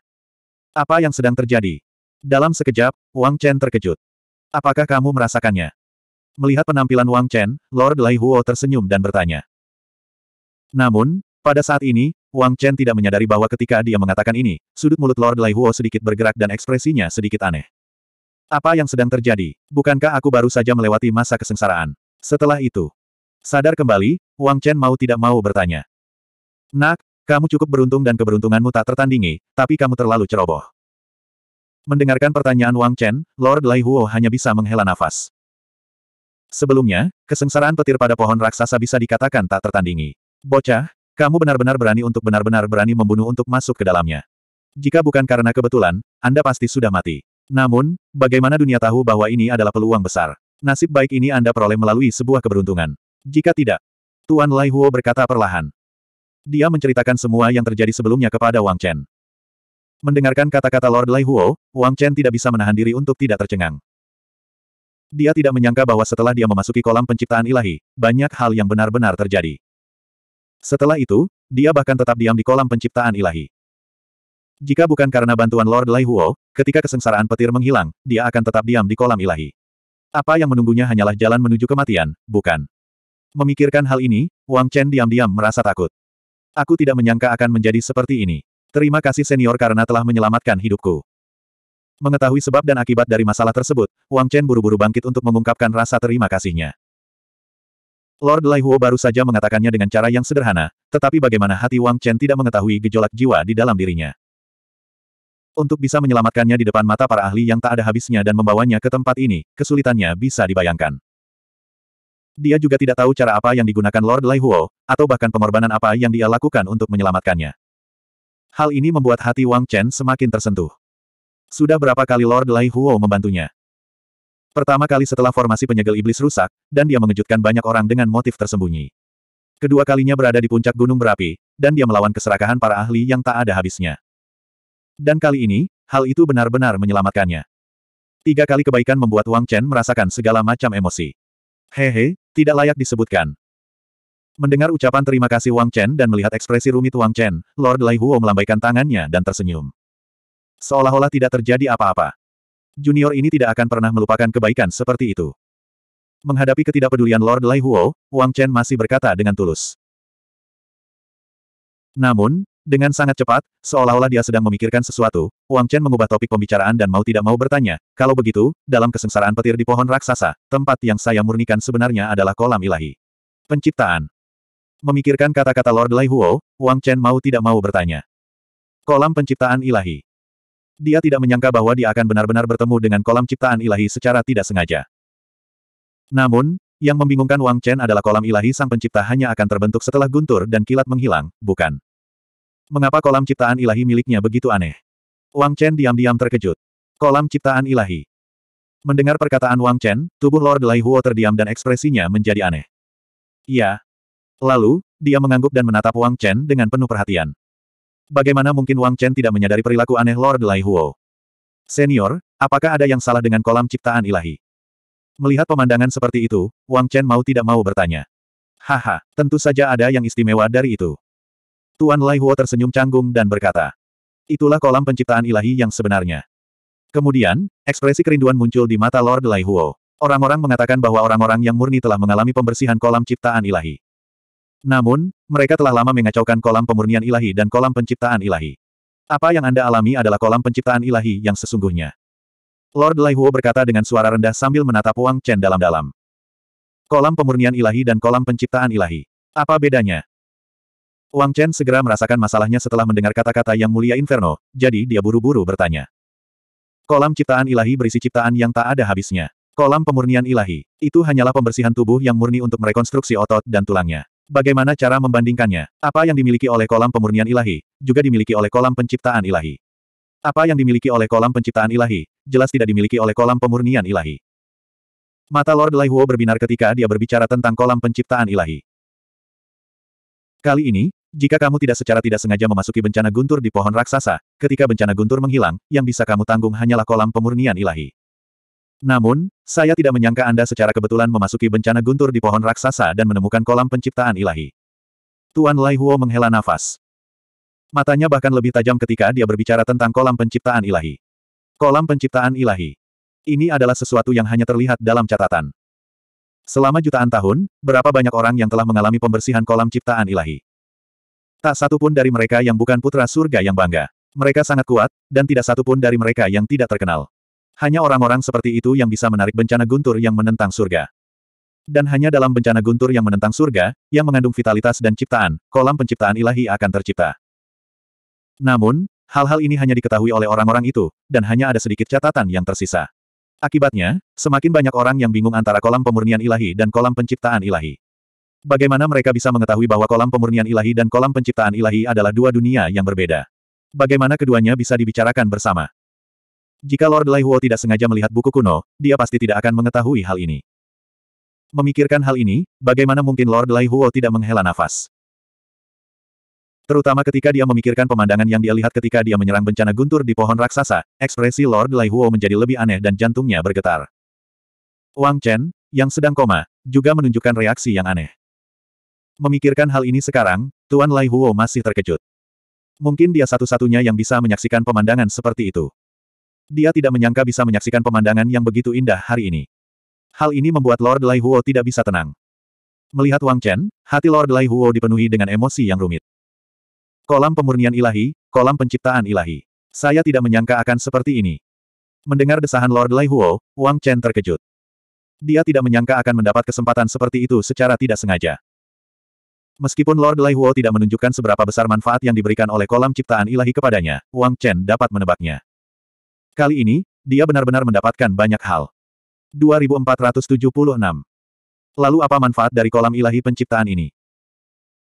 Apa yang sedang terjadi? Dalam sekejap, Wang Chen terkejut. Apakah kamu merasakannya? Melihat penampilan Wang Chen, Lord Lai Huo tersenyum dan bertanya. Namun, pada saat ini, Wang Chen tidak menyadari bahwa ketika dia mengatakan ini, sudut mulut Lord Lai Huo sedikit bergerak dan ekspresinya sedikit aneh. Apa yang sedang terjadi? Bukankah aku baru saja melewati masa kesengsaraan? Setelah itu, sadar kembali, Wang Chen mau tidak mau bertanya. Nak, kamu cukup beruntung dan keberuntunganmu tak tertandingi, tapi kamu terlalu ceroboh. Mendengarkan pertanyaan Wang Chen, Lord Lai Huo hanya bisa menghela nafas. Sebelumnya, kesengsaraan petir pada pohon raksasa bisa dikatakan tak tertandingi. Bocah, kamu benar-benar berani untuk benar-benar berani membunuh untuk masuk ke dalamnya. Jika bukan karena kebetulan, Anda pasti sudah mati. Namun, bagaimana dunia tahu bahwa ini adalah peluang besar? Nasib baik ini Anda peroleh melalui sebuah keberuntungan. Jika tidak, Tuan Lai Huo berkata perlahan. Dia menceritakan semua yang terjadi sebelumnya kepada Wang Chen. Mendengarkan kata-kata Lord Lai Huo, Wang Chen tidak bisa menahan diri untuk tidak tercengang. Dia tidak menyangka bahwa setelah dia memasuki kolam penciptaan ilahi, banyak hal yang benar-benar terjadi. Setelah itu, dia bahkan tetap diam di kolam penciptaan ilahi. Jika bukan karena bantuan Lord Lai Huo, ketika kesengsaraan petir menghilang, dia akan tetap diam di kolam ilahi. Apa yang menunggunya hanyalah jalan menuju kematian, bukan? Memikirkan hal ini, Wang Chen diam-diam merasa takut. Aku tidak menyangka akan menjadi seperti ini. Terima kasih senior karena telah menyelamatkan hidupku. Mengetahui sebab dan akibat dari masalah tersebut, Wang Chen buru-buru bangkit untuk mengungkapkan rasa terima kasihnya. Lord Lai Huo baru saja mengatakannya dengan cara yang sederhana, tetapi bagaimana hati Wang Chen tidak mengetahui gejolak jiwa di dalam dirinya. Untuk bisa menyelamatkannya di depan mata para ahli yang tak ada habisnya dan membawanya ke tempat ini, kesulitannya bisa dibayangkan. Dia juga tidak tahu cara apa yang digunakan Lord Lai Huo, atau bahkan pengorbanan apa yang dia lakukan untuk menyelamatkannya. Hal ini membuat hati Wang Chen semakin tersentuh. Sudah berapa kali Lord Lai Huo membantunya? Pertama kali setelah formasi penyegel iblis rusak, dan dia mengejutkan banyak orang dengan motif tersembunyi. Kedua kalinya berada di puncak gunung berapi, dan dia melawan keserakahan para ahli yang tak ada habisnya. Dan kali ini, hal itu benar-benar menyelamatkannya. Tiga kali kebaikan membuat Wang Chen merasakan segala macam emosi. Hehe, tidak layak disebutkan. Mendengar ucapan terima kasih Wang Chen dan melihat ekspresi rumit Wang Chen, Lord Lai Huo melambaikan tangannya dan tersenyum. Seolah-olah tidak terjadi apa-apa. Junior ini tidak akan pernah melupakan kebaikan seperti itu. Menghadapi ketidakpedulian Lord Lai Huo, Wang Chen masih berkata dengan tulus. Namun, dengan sangat cepat, seolah-olah dia sedang memikirkan sesuatu, Wang Chen mengubah topik pembicaraan dan mau tidak mau bertanya, kalau begitu, dalam kesengsaraan petir di pohon raksasa, tempat yang saya murnikan sebenarnya adalah kolam ilahi. Penciptaan. Memikirkan kata-kata Lord Lai Huo, Wang Chen mau tidak mau bertanya. Kolam penciptaan ilahi. Dia tidak menyangka bahwa dia akan benar-benar bertemu dengan kolam ciptaan ilahi secara tidak sengaja. Namun, yang membingungkan Wang Chen adalah kolam ilahi sang pencipta hanya akan terbentuk setelah guntur dan kilat menghilang, bukan? Mengapa kolam ciptaan ilahi miliknya begitu aneh? Wang Chen diam-diam terkejut. Kolam ciptaan ilahi. Mendengar perkataan Wang Chen, tubuh Lord Lai Huo terdiam dan ekspresinya menjadi aneh. Iya. Lalu, dia mengangguk dan menatap Wang Chen dengan penuh perhatian. Bagaimana mungkin Wang Chen tidak menyadari perilaku aneh Lord Lai Huo? Senior, apakah ada yang salah dengan kolam ciptaan ilahi? Melihat pemandangan seperti itu, Wang Chen mau tidak mau bertanya. Haha, tentu saja ada yang istimewa dari itu. Tuan Lai Huo tersenyum canggung dan berkata. Itulah kolam penciptaan ilahi yang sebenarnya. Kemudian, ekspresi kerinduan muncul di mata Lord Lai Huo. Orang-orang mengatakan bahwa orang-orang yang murni telah mengalami pembersihan kolam ciptaan ilahi. Namun, mereka telah lama mengacaukan kolam pemurnian ilahi dan kolam penciptaan ilahi. Apa yang Anda alami adalah kolam penciptaan ilahi yang sesungguhnya. Lord Lai Huo berkata dengan suara rendah sambil menatap Wang Chen dalam-dalam. Kolam pemurnian ilahi dan kolam penciptaan ilahi. Apa bedanya? Wang Chen segera merasakan masalahnya setelah mendengar kata-kata yang mulia Inferno, jadi dia buru-buru bertanya. Kolam ciptaan ilahi berisi ciptaan yang tak ada habisnya. Kolam pemurnian ilahi, itu hanyalah pembersihan tubuh yang murni untuk merekonstruksi otot dan tulangnya. Bagaimana cara membandingkannya? Apa yang dimiliki oleh kolam pemurnian ilahi, juga dimiliki oleh kolam penciptaan ilahi. Apa yang dimiliki oleh kolam penciptaan ilahi, jelas tidak dimiliki oleh kolam pemurnian ilahi. Mata Lord Lai Huo berbinar ketika dia berbicara tentang kolam penciptaan ilahi. Kali ini, jika kamu tidak secara tidak sengaja memasuki bencana guntur di pohon raksasa, ketika bencana guntur menghilang, yang bisa kamu tanggung hanyalah kolam pemurnian ilahi. Namun, saya tidak menyangka Anda secara kebetulan memasuki bencana guntur di pohon raksasa dan menemukan kolam penciptaan ilahi. Tuan Lai Huo menghela nafas. Matanya bahkan lebih tajam ketika dia berbicara tentang kolam penciptaan ilahi. Kolam penciptaan ilahi. Ini adalah sesuatu yang hanya terlihat dalam catatan. Selama jutaan tahun, berapa banyak orang yang telah mengalami pembersihan kolam ciptaan ilahi? Tak satu pun dari mereka yang bukan putra surga yang bangga. Mereka sangat kuat, dan tidak satu pun dari mereka yang tidak terkenal. Hanya orang-orang seperti itu yang bisa menarik bencana guntur yang menentang surga. Dan hanya dalam bencana guntur yang menentang surga, yang mengandung vitalitas dan ciptaan, kolam penciptaan ilahi akan tercipta. Namun, hal-hal ini hanya diketahui oleh orang-orang itu, dan hanya ada sedikit catatan yang tersisa. Akibatnya, semakin banyak orang yang bingung antara kolam pemurnian ilahi dan kolam penciptaan ilahi. Bagaimana mereka bisa mengetahui bahwa kolam pemurnian ilahi dan kolam penciptaan ilahi adalah dua dunia yang berbeda? Bagaimana keduanya bisa dibicarakan bersama? Jika Lord Lai Huo tidak sengaja melihat buku kuno, dia pasti tidak akan mengetahui hal ini. Memikirkan hal ini, bagaimana mungkin Lord Lai Huo tidak menghela nafas? Terutama ketika dia memikirkan pemandangan yang dia lihat ketika dia menyerang bencana guntur di pohon raksasa, ekspresi Lord Lai Huo menjadi lebih aneh dan jantungnya bergetar. Wang Chen, yang sedang koma, juga menunjukkan reaksi yang aneh. Memikirkan hal ini sekarang, Tuan Lai Huo masih terkejut. Mungkin dia satu-satunya yang bisa menyaksikan pemandangan seperti itu. Dia tidak menyangka bisa menyaksikan pemandangan yang begitu indah hari ini. Hal ini membuat Lord Lai Huo tidak bisa tenang. Melihat Wang Chen, hati Lord Lai Huo dipenuhi dengan emosi yang rumit. Kolam pemurnian ilahi, kolam penciptaan ilahi. Saya tidak menyangka akan seperti ini. Mendengar desahan Lord Lai Huo, Wang Chen terkejut. Dia tidak menyangka akan mendapat kesempatan seperti itu secara tidak sengaja. Meskipun Lord Lai Huo tidak menunjukkan seberapa besar manfaat yang diberikan oleh kolam ciptaan ilahi kepadanya, Wang Chen dapat menebaknya. Kali ini, dia benar-benar mendapatkan banyak hal. 2476. Lalu apa manfaat dari kolam ilahi penciptaan ini?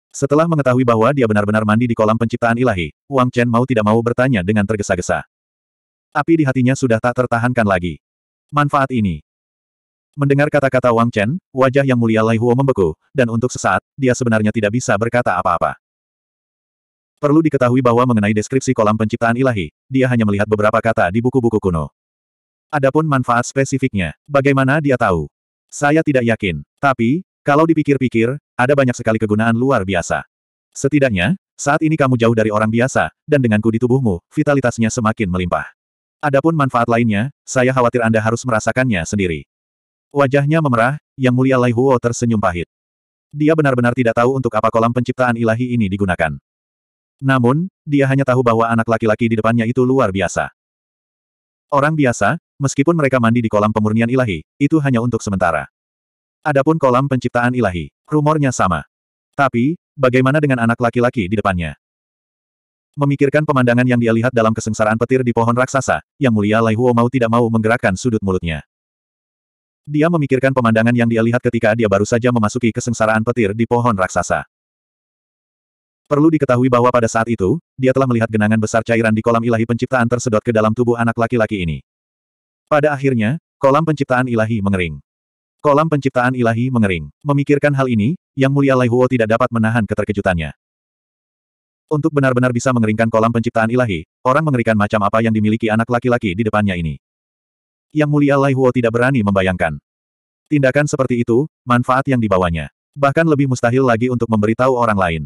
Setelah mengetahui bahwa dia benar-benar mandi di kolam penciptaan ilahi, Wang Chen mau tidak mau bertanya dengan tergesa-gesa. Api di hatinya sudah tak tertahankan lagi. Manfaat ini. Mendengar kata-kata Wang Chen, wajah yang mulia Lai Huo membeku, dan untuk sesaat, dia sebenarnya tidak bisa berkata apa-apa. Perlu diketahui bahwa mengenai deskripsi kolam penciptaan ilahi, dia hanya melihat beberapa kata di buku-buku kuno. Adapun manfaat spesifiknya, bagaimana dia tahu? Saya tidak yakin. Tapi, kalau dipikir-pikir, ada banyak sekali kegunaan luar biasa. Setidaknya, saat ini kamu jauh dari orang biasa, dan denganku di tubuhmu, vitalitasnya semakin melimpah. Adapun manfaat lainnya, saya khawatir Anda harus merasakannya sendiri. Wajahnya memerah, yang mulia Lai Huo tersenyum pahit. Dia benar-benar tidak tahu untuk apa kolam penciptaan ilahi ini digunakan. Namun, dia hanya tahu bahwa anak laki-laki di depannya itu luar biasa. Orang biasa, meskipun mereka mandi di kolam pemurnian ilahi, itu hanya untuk sementara. Adapun kolam penciptaan ilahi, rumornya sama. Tapi, bagaimana dengan anak laki-laki di depannya? Memikirkan pemandangan yang dia lihat dalam kesengsaraan petir di pohon raksasa, yang mulia Lai Huo mau tidak mau menggerakkan sudut mulutnya. Dia memikirkan pemandangan yang dia lihat ketika dia baru saja memasuki kesengsaraan petir di pohon raksasa. Perlu diketahui bahwa pada saat itu, dia telah melihat genangan besar cairan di kolam ilahi penciptaan tersedot ke dalam tubuh anak laki-laki ini. Pada akhirnya, kolam penciptaan ilahi mengering. Kolam penciptaan ilahi mengering. Memikirkan hal ini, Yang Mulia Lai Huo tidak dapat menahan keterkejutannya. Untuk benar-benar bisa mengeringkan kolam penciptaan ilahi, orang mengerikan macam apa yang dimiliki anak laki-laki di depannya ini. Yang Mulia Lai Huo tidak berani membayangkan. Tindakan seperti itu, manfaat yang dibawanya. Bahkan lebih mustahil lagi untuk memberitahu orang lain.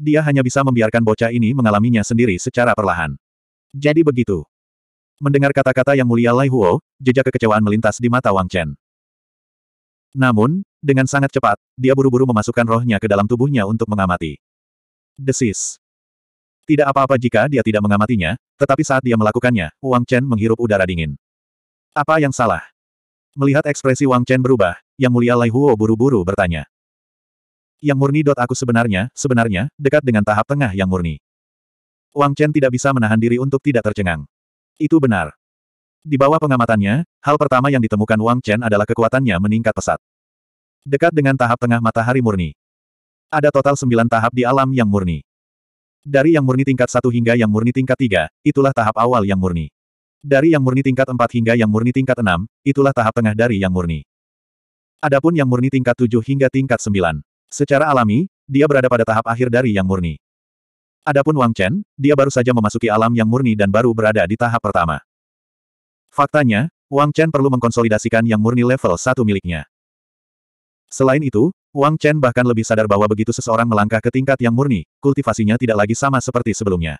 Dia hanya bisa membiarkan bocah ini mengalaminya sendiri secara perlahan. Jadi begitu. Mendengar kata-kata yang mulia Lai Huo, jejak kekecewaan melintas di mata Wang Chen. Namun, dengan sangat cepat, dia buru-buru memasukkan rohnya ke dalam tubuhnya untuk mengamati. Desis. Tidak apa-apa jika dia tidak mengamatinya, tetapi saat dia melakukannya, Wang Chen menghirup udara dingin. Apa yang salah? Melihat ekspresi Wang Chen berubah, Yang Mulia Lai Huo buru-buru bertanya yang murni. dot Aku sebenarnya, sebenarnya, dekat dengan tahap tengah yang murni. Wang Chen tidak bisa menahan diri untuk tidak tercengang. Itu benar. Di bawah pengamatannya, hal pertama yang ditemukan Wang Chen adalah kekuatannya meningkat pesat. Dekat dengan tahap tengah matahari murni. Ada total sembilan tahap di alam yang murni. Dari yang murni tingkat satu hingga yang murni tingkat tiga, itulah tahap awal yang murni. Dari yang murni tingkat empat hingga yang murni tingkat enam, itulah tahap tengah dari yang murni. Adapun yang murni tingkat tujuh hingga tingkat sembilan. Secara alami, dia berada pada tahap akhir dari yang murni. Adapun Wang Chen, dia baru saja memasuki alam yang murni dan baru berada di tahap pertama. Faktanya, Wang Chen perlu mengkonsolidasikan yang murni level 1 miliknya. Selain itu, Wang Chen bahkan lebih sadar bahwa begitu seseorang melangkah ke tingkat yang murni, kultivasinya tidak lagi sama seperti sebelumnya.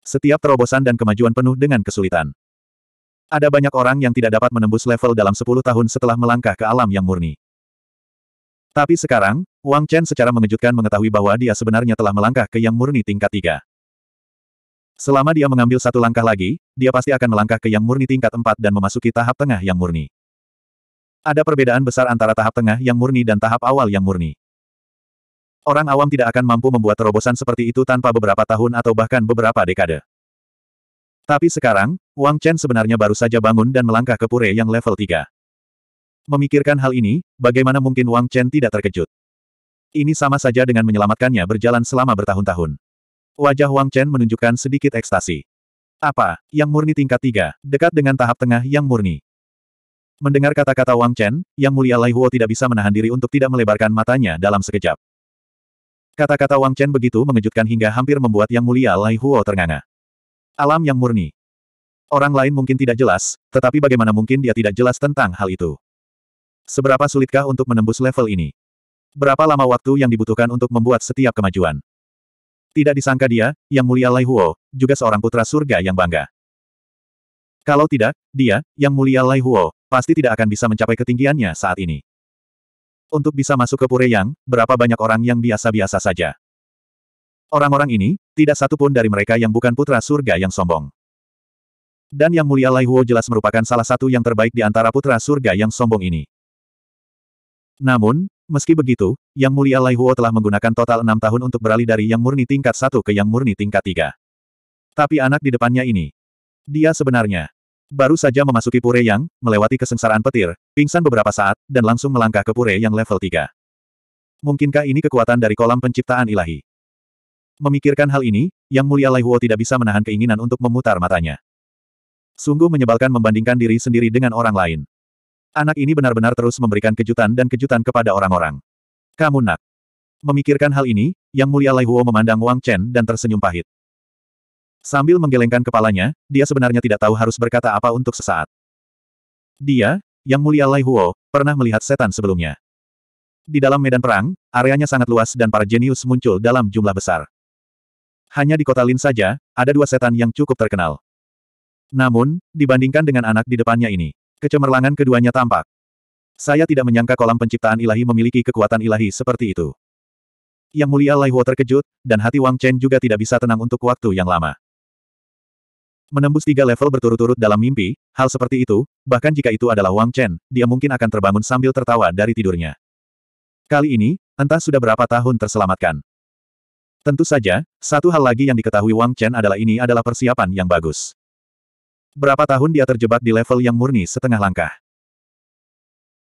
Setiap terobosan dan kemajuan penuh dengan kesulitan. Ada banyak orang yang tidak dapat menembus level dalam 10 tahun setelah melangkah ke alam yang murni. Tapi sekarang, Wang Chen secara mengejutkan mengetahui bahwa dia sebenarnya telah melangkah ke yang murni tingkat tiga. Selama dia mengambil satu langkah lagi, dia pasti akan melangkah ke yang murni tingkat empat dan memasuki tahap tengah yang murni. Ada perbedaan besar antara tahap tengah yang murni dan tahap awal yang murni. Orang awam tidak akan mampu membuat terobosan seperti itu tanpa beberapa tahun atau bahkan beberapa dekade. Tapi sekarang, Wang Chen sebenarnya baru saja bangun dan melangkah ke pure yang level 3. Memikirkan hal ini, bagaimana mungkin Wang Chen tidak terkejut? Ini sama saja dengan menyelamatkannya berjalan selama bertahun-tahun. Wajah Wang Chen menunjukkan sedikit ekstasi. Apa, yang murni tingkat tiga, dekat dengan tahap tengah yang murni. Mendengar kata-kata Wang Chen, Yang Mulia Lai Huo tidak bisa menahan diri untuk tidak melebarkan matanya dalam sekejap. Kata-kata Wang Chen begitu mengejutkan hingga hampir membuat Yang Mulia Lai Huo ternganga. Alam yang murni. Orang lain mungkin tidak jelas, tetapi bagaimana mungkin dia tidak jelas tentang hal itu? Seberapa sulitkah untuk menembus level ini? Berapa lama waktu yang dibutuhkan untuk membuat setiap kemajuan? Tidak disangka dia, yang mulia Lai Huo, juga seorang putra surga yang bangga. Kalau tidak, dia, yang mulia Lai Huo, pasti tidak akan bisa mencapai ketinggiannya saat ini. Untuk bisa masuk ke Pure Yang, berapa banyak orang yang biasa-biasa saja. Orang-orang ini, tidak satu pun dari mereka yang bukan putra surga yang sombong. Dan Yang Mulia Lai Huo jelas merupakan salah satu yang terbaik di antara putra surga yang sombong ini. Namun, Meski begitu, Yang Mulia Lai Huo telah menggunakan total enam tahun untuk beralih dari yang murni tingkat satu ke yang murni tingkat tiga. Tapi anak di depannya ini. Dia sebenarnya. Baru saja memasuki pure yang, melewati kesengsaraan petir, pingsan beberapa saat, dan langsung melangkah ke pure yang level 3. Mungkinkah ini kekuatan dari kolam penciptaan ilahi? Memikirkan hal ini, Yang Mulia Lai Huo tidak bisa menahan keinginan untuk memutar matanya. Sungguh menyebalkan membandingkan diri sendiri dengan orang lain. Anak ini benar-benar terus memberikan kejutan dan kejutan kepada orang-orang. Kamu nak. Memikirkan hal ini, Yang Mulia Lai Huo memandang Wang Chen dan tersenyum pahit. Sambil menggelengkan kepalanya, dia sebenarnya tidak tahu harus berkata apa untuk sesaat. Dia, Yang Mulia Lai Huo, pernah melihat setan sebelumnya. Di dalam medan perang, areanya sangat luas dan para jenius muncul dalam jumlah besar. Hanya di kota Lin saja, ada dua setan yang cukup terkenal. Namun, dibandingkan dengan anak di depannya ini, Kecemerlangan keduanya tampak. Saya tidak menyangka kolam penciptaan ilahi memiliki kekuatan ilahi seperti itu. Yang mulia Lai Huo terkejut, dan hati Wang Chen juga tidak bisa tenang untuk waktu yang lama. Menembus tiga level berturut-turut dalam mimpi, hal seperti itu, bahkan jika itu adalah Wang Chen, dia mungkin akan terbangun sambil tertawa dari tidurnya. Kali ini, entah sudah berapa tahun terselamatkan. Tentu saja, satu hal lagi yang diketahui Wang Chen adalah ini adalah persiapan yang bagus. Berapa tahun dia terjebak di level yang murni setengah langkah.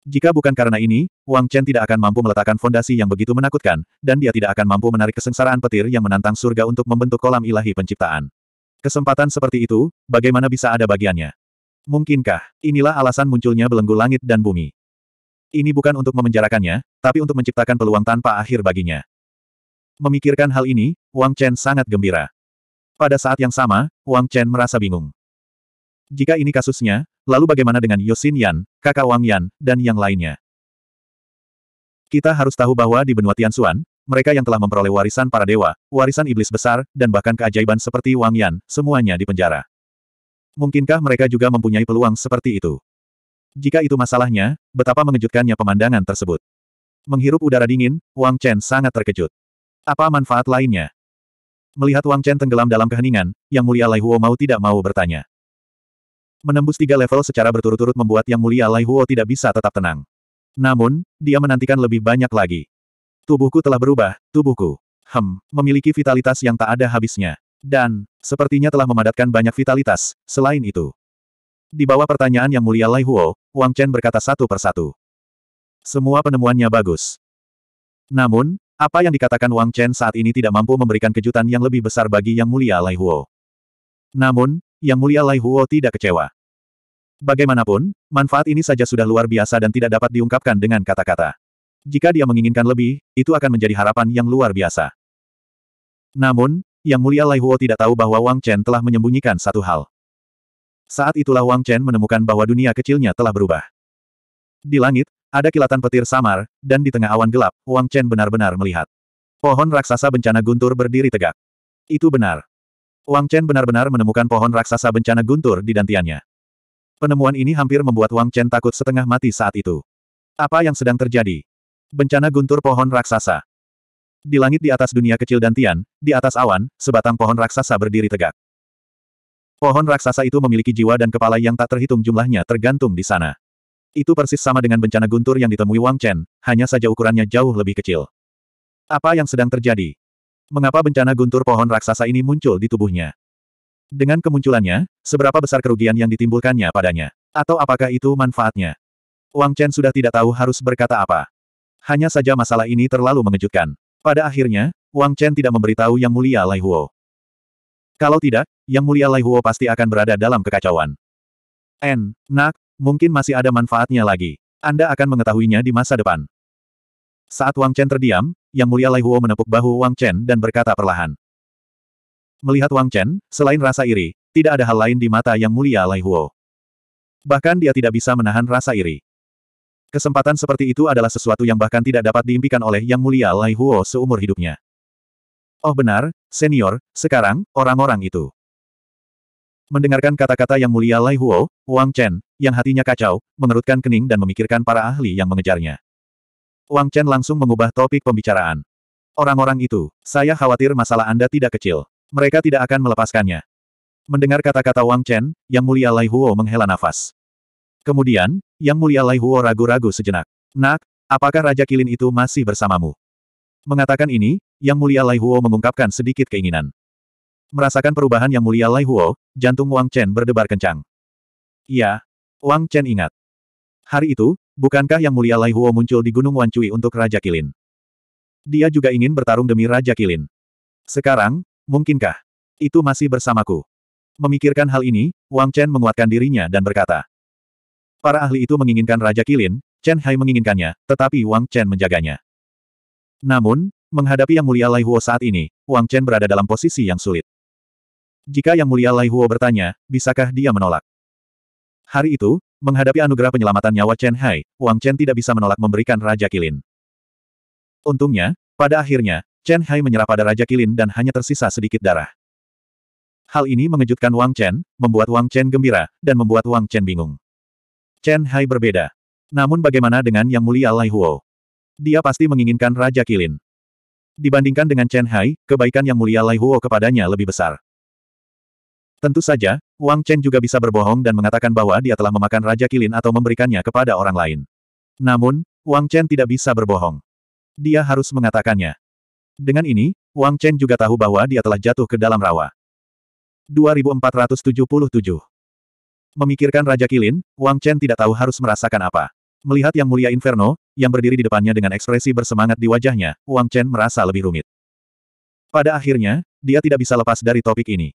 Jika bukan karena ini, Wang Chen tidak akan mampu meletakkan fondasi yang begitu menakutkan, dan dia tidak akan mampu menarik kesengsaraan petir yang menantang surga untuk membentuk kolam ilahi penciptaan. Kesempatan seperti itu, bagaimana bisa ada bagiannya? Mungkinkah, inilah alasan munculnya belenggu langit dan bumi. Ini bukan untuk memenjarakannya, tapi untuk menciptakan peluang tanpa akhir baginya. Memikirkan hal ini, Wang Chen sangat gembira. Pada saat yang sama, Wang Chen merasa bingung. Jika ini kasusnya, lalu bagaimana dengan Yosin Yan, kakak Wang Yan, dan yang lainnya? Kita harus tahu bahwa di benua Tianxuan, mereka yang telah memperoleh warisan para dewa, warisan iblis besar, dan bahkan keajaiban seperti Wang Yan, semuanya dipenjara. Mungkinkah mereka juga mempunyai peluang seperti itu? Jika itu masalahnya, betapa mengejutkannya pemandangan tersebut. Menghirup udara dingin, Wang Chen sangat terkejut. Apa manfaat lainnya? Melihat Wang Chen tenggelam dalam keheningan, Yang Mulia Lai Huo mau tidak mau bertanya. Menembus tiga level secara berturut-turut membuat Yang Mulia Lai Huo tidak bisa tetap tenang. Namun, dia menantikan lebih banyak lagi. Tubuhku telah berubah, tubuhku. Hem, memiliki vitalitas yang tak ada habisnya. Dan, sepertinya telah memadatkan banyak vitalitas, selain itu. Di bawah pertanyaan Yang Mulia Lai Huo, Wang Chen berkata satu persatu. Semua penemuannya bagus. Namun, apa yang dikatakan Wang Chen saat ini tidak mampu memberikan kejutan yang lebih besar bagi Yang Mulia Lai Huo. Namun, yang Mulia Lai Huo tidak kecewa. Bagaimanapun, manfaat ini saja sudah luar biasa dan tidak dapat diungkapkan dengan kata-kata. Jika dia menginginkan lebih, itu akan menjadi harapan yang luar biasa. Namun, Yang Mulia Lai Huo tidak tahu bahwa Wang Chen telah menyembunyikan satu hal. Saat itulah Wang Chen menemukan bahwa dunia kecilnya telah berubah. Di langit, ada kilatan petir samar, dan di tengah awan gelap, Wang Chen benar-benar melihat. Pohon raksasa bencana guntur berdiri tegak. Itu benar. Wang Chen benar-benar menemukan pohon raksasa bencana guntur di dantiannya. Penemuan ini hampir membuat Wang Chen takut setengah mati saat itu. Apa yang sedang terjadi? Bencana guntur pohon raksasa. Di langit di atas dunia kecil dantian, di atas awan, sebatang pohon raksasa berdiri tegak. Pohon raksasa itu memiliki jiwa dan kepala yang tak terhitung jumlahnya tergantung di sana. Itu persis sama dengan bencana guntur yang ditemui Wang Chen, hanya saja ukurannya jauh lebih kecil. Apa yang sedang terjadi? Mengapa bencana guntur pohon raksasa ini muncul di tubuhnya? Dengan kemunculannya, seberapa besar kerugian yang ditimbulkannya padanya? Atau apakah itu manfaatnya? Wang Chen sudah tidak tahu harus berkata apa. Hanya saja masalah ini terlalu mengejutkan. Pada akhirnya, Wang Chen tidak memberitahu Yang Mulia Lai Huo. Kalau tidak, Yang Mulia Lai Huo pasti akan berada dalam kekacauan. N, nak, mungkin masih ada manfaatnya lagi. Anda akan mengetahuinya di masa depan. Saat Wang Chen terdiam, yang Mulia Lai Huo menepuk bahu Wang Chen dan berkata perlahan. Melihat Wang Chen, selain rasa iri, tidak ada hal lain di mata Yang Mulia Lai Huo. Bahkan dia tidak bisa menahan rasa iri. Kesempatan seperti itu adalah sesuatu yang bahkan tidak dapat diimpikan oleh Yang Mulia Lai Huo seumur hidupnya. Oh benar, senior, sekarang, orang-orang itu. Mendengarkan kata-kata Yang Mulia Lai Huo, Wang Chen, yang hatinya kacau, mengerutkan kening dan memikirkan para ahli yang mengejarnya. Wang Chen langsung mengubah topik pembicaraan. Orang-orang itu, saya khawatir masalah Anda tidak kecil. Mereka tidak akan melepaskannya. Mendengar kata-kata Wang Chen, Yang Mulia Lai Huo menghela nafas. Kemudian, Yang Mulia Lai Huo ragu-ragu sejenak. Nak, apakah Raja Kilin itu masih bersamamu? Mengatakan ini, Yang Mulia Lai Huo mengungkapkan sedikit keinginan. Merasakan perubahan Yang Mulia Lai Huo, jantung Wang Chen berdebar kencang. Iya. Wang Chen ingat. Hari itu, Bukankah Yang Mulia Lai Huo muncul di Gunung Wancui untuk Raja Kilin? Dia juga ingin bertarung demi Raja Kilin. Sekarang, mungkinkah? Itu masih bersamaku. Memikirkan hal ini, Wang Chen menguatkan dirinya dan berkata. Para ahli itu menginginkan Raja Kilin, Chen Hai menginginkannya, tetapi Wang Chen menjaganya. Namun, menghadapi Yang Mulia Lai Huo saat ini, Wang Chen berada dalam posisi yang sulit. Jika Yang Mulia Lai Huo bertanya, bisakah dia menolak? Hari itu, Menghadapi anugerah penyelamatan nyawa Chen Hai, Wang Chen tidak bisa menolak memberikan Raja Kilin. Untungnya, pada akhirnya, Chen Hai menyerah pada Raja Kilin dan hanya tersisa sedikit darah. Hal ini mengejutkan Wang Chen, membuat Wang Chen gembira, dan membuat Wang Chen bingung. Chen Hai berbeda. Namun bagaimana dengan Yang Mulia Lai Huo? Dia pasti menginginkan Raja Kilin. Dibandingkan dengan Chen Hai, kebaikan Yang Mulia Lai Huo kepadanya lebih besar. Tentu saja, Wang Chen juga bisa berbohong dan mengatakan bahwa dia telah memakan Raja Kilin atau memberikannya kepada orang lain. Namun, Wang Chen tidak bisa berbohong. Dia harus mengatakannya. Dengan ini, Wang Chen juga tahu bahwa dia telah jatuh ke dalam rawa. 2477 Memikirkan Raja Kilin, Wang Chen tidak tahu harus merasakan apa. Melihat Yang Mulia Inferno, yang berdiri di depannya dengan ekspresi bersemangat di wajahnya, Wang Chen merasa lebih rumit. Pada akhirnya, dia tidak bisa lepas dari topik ini.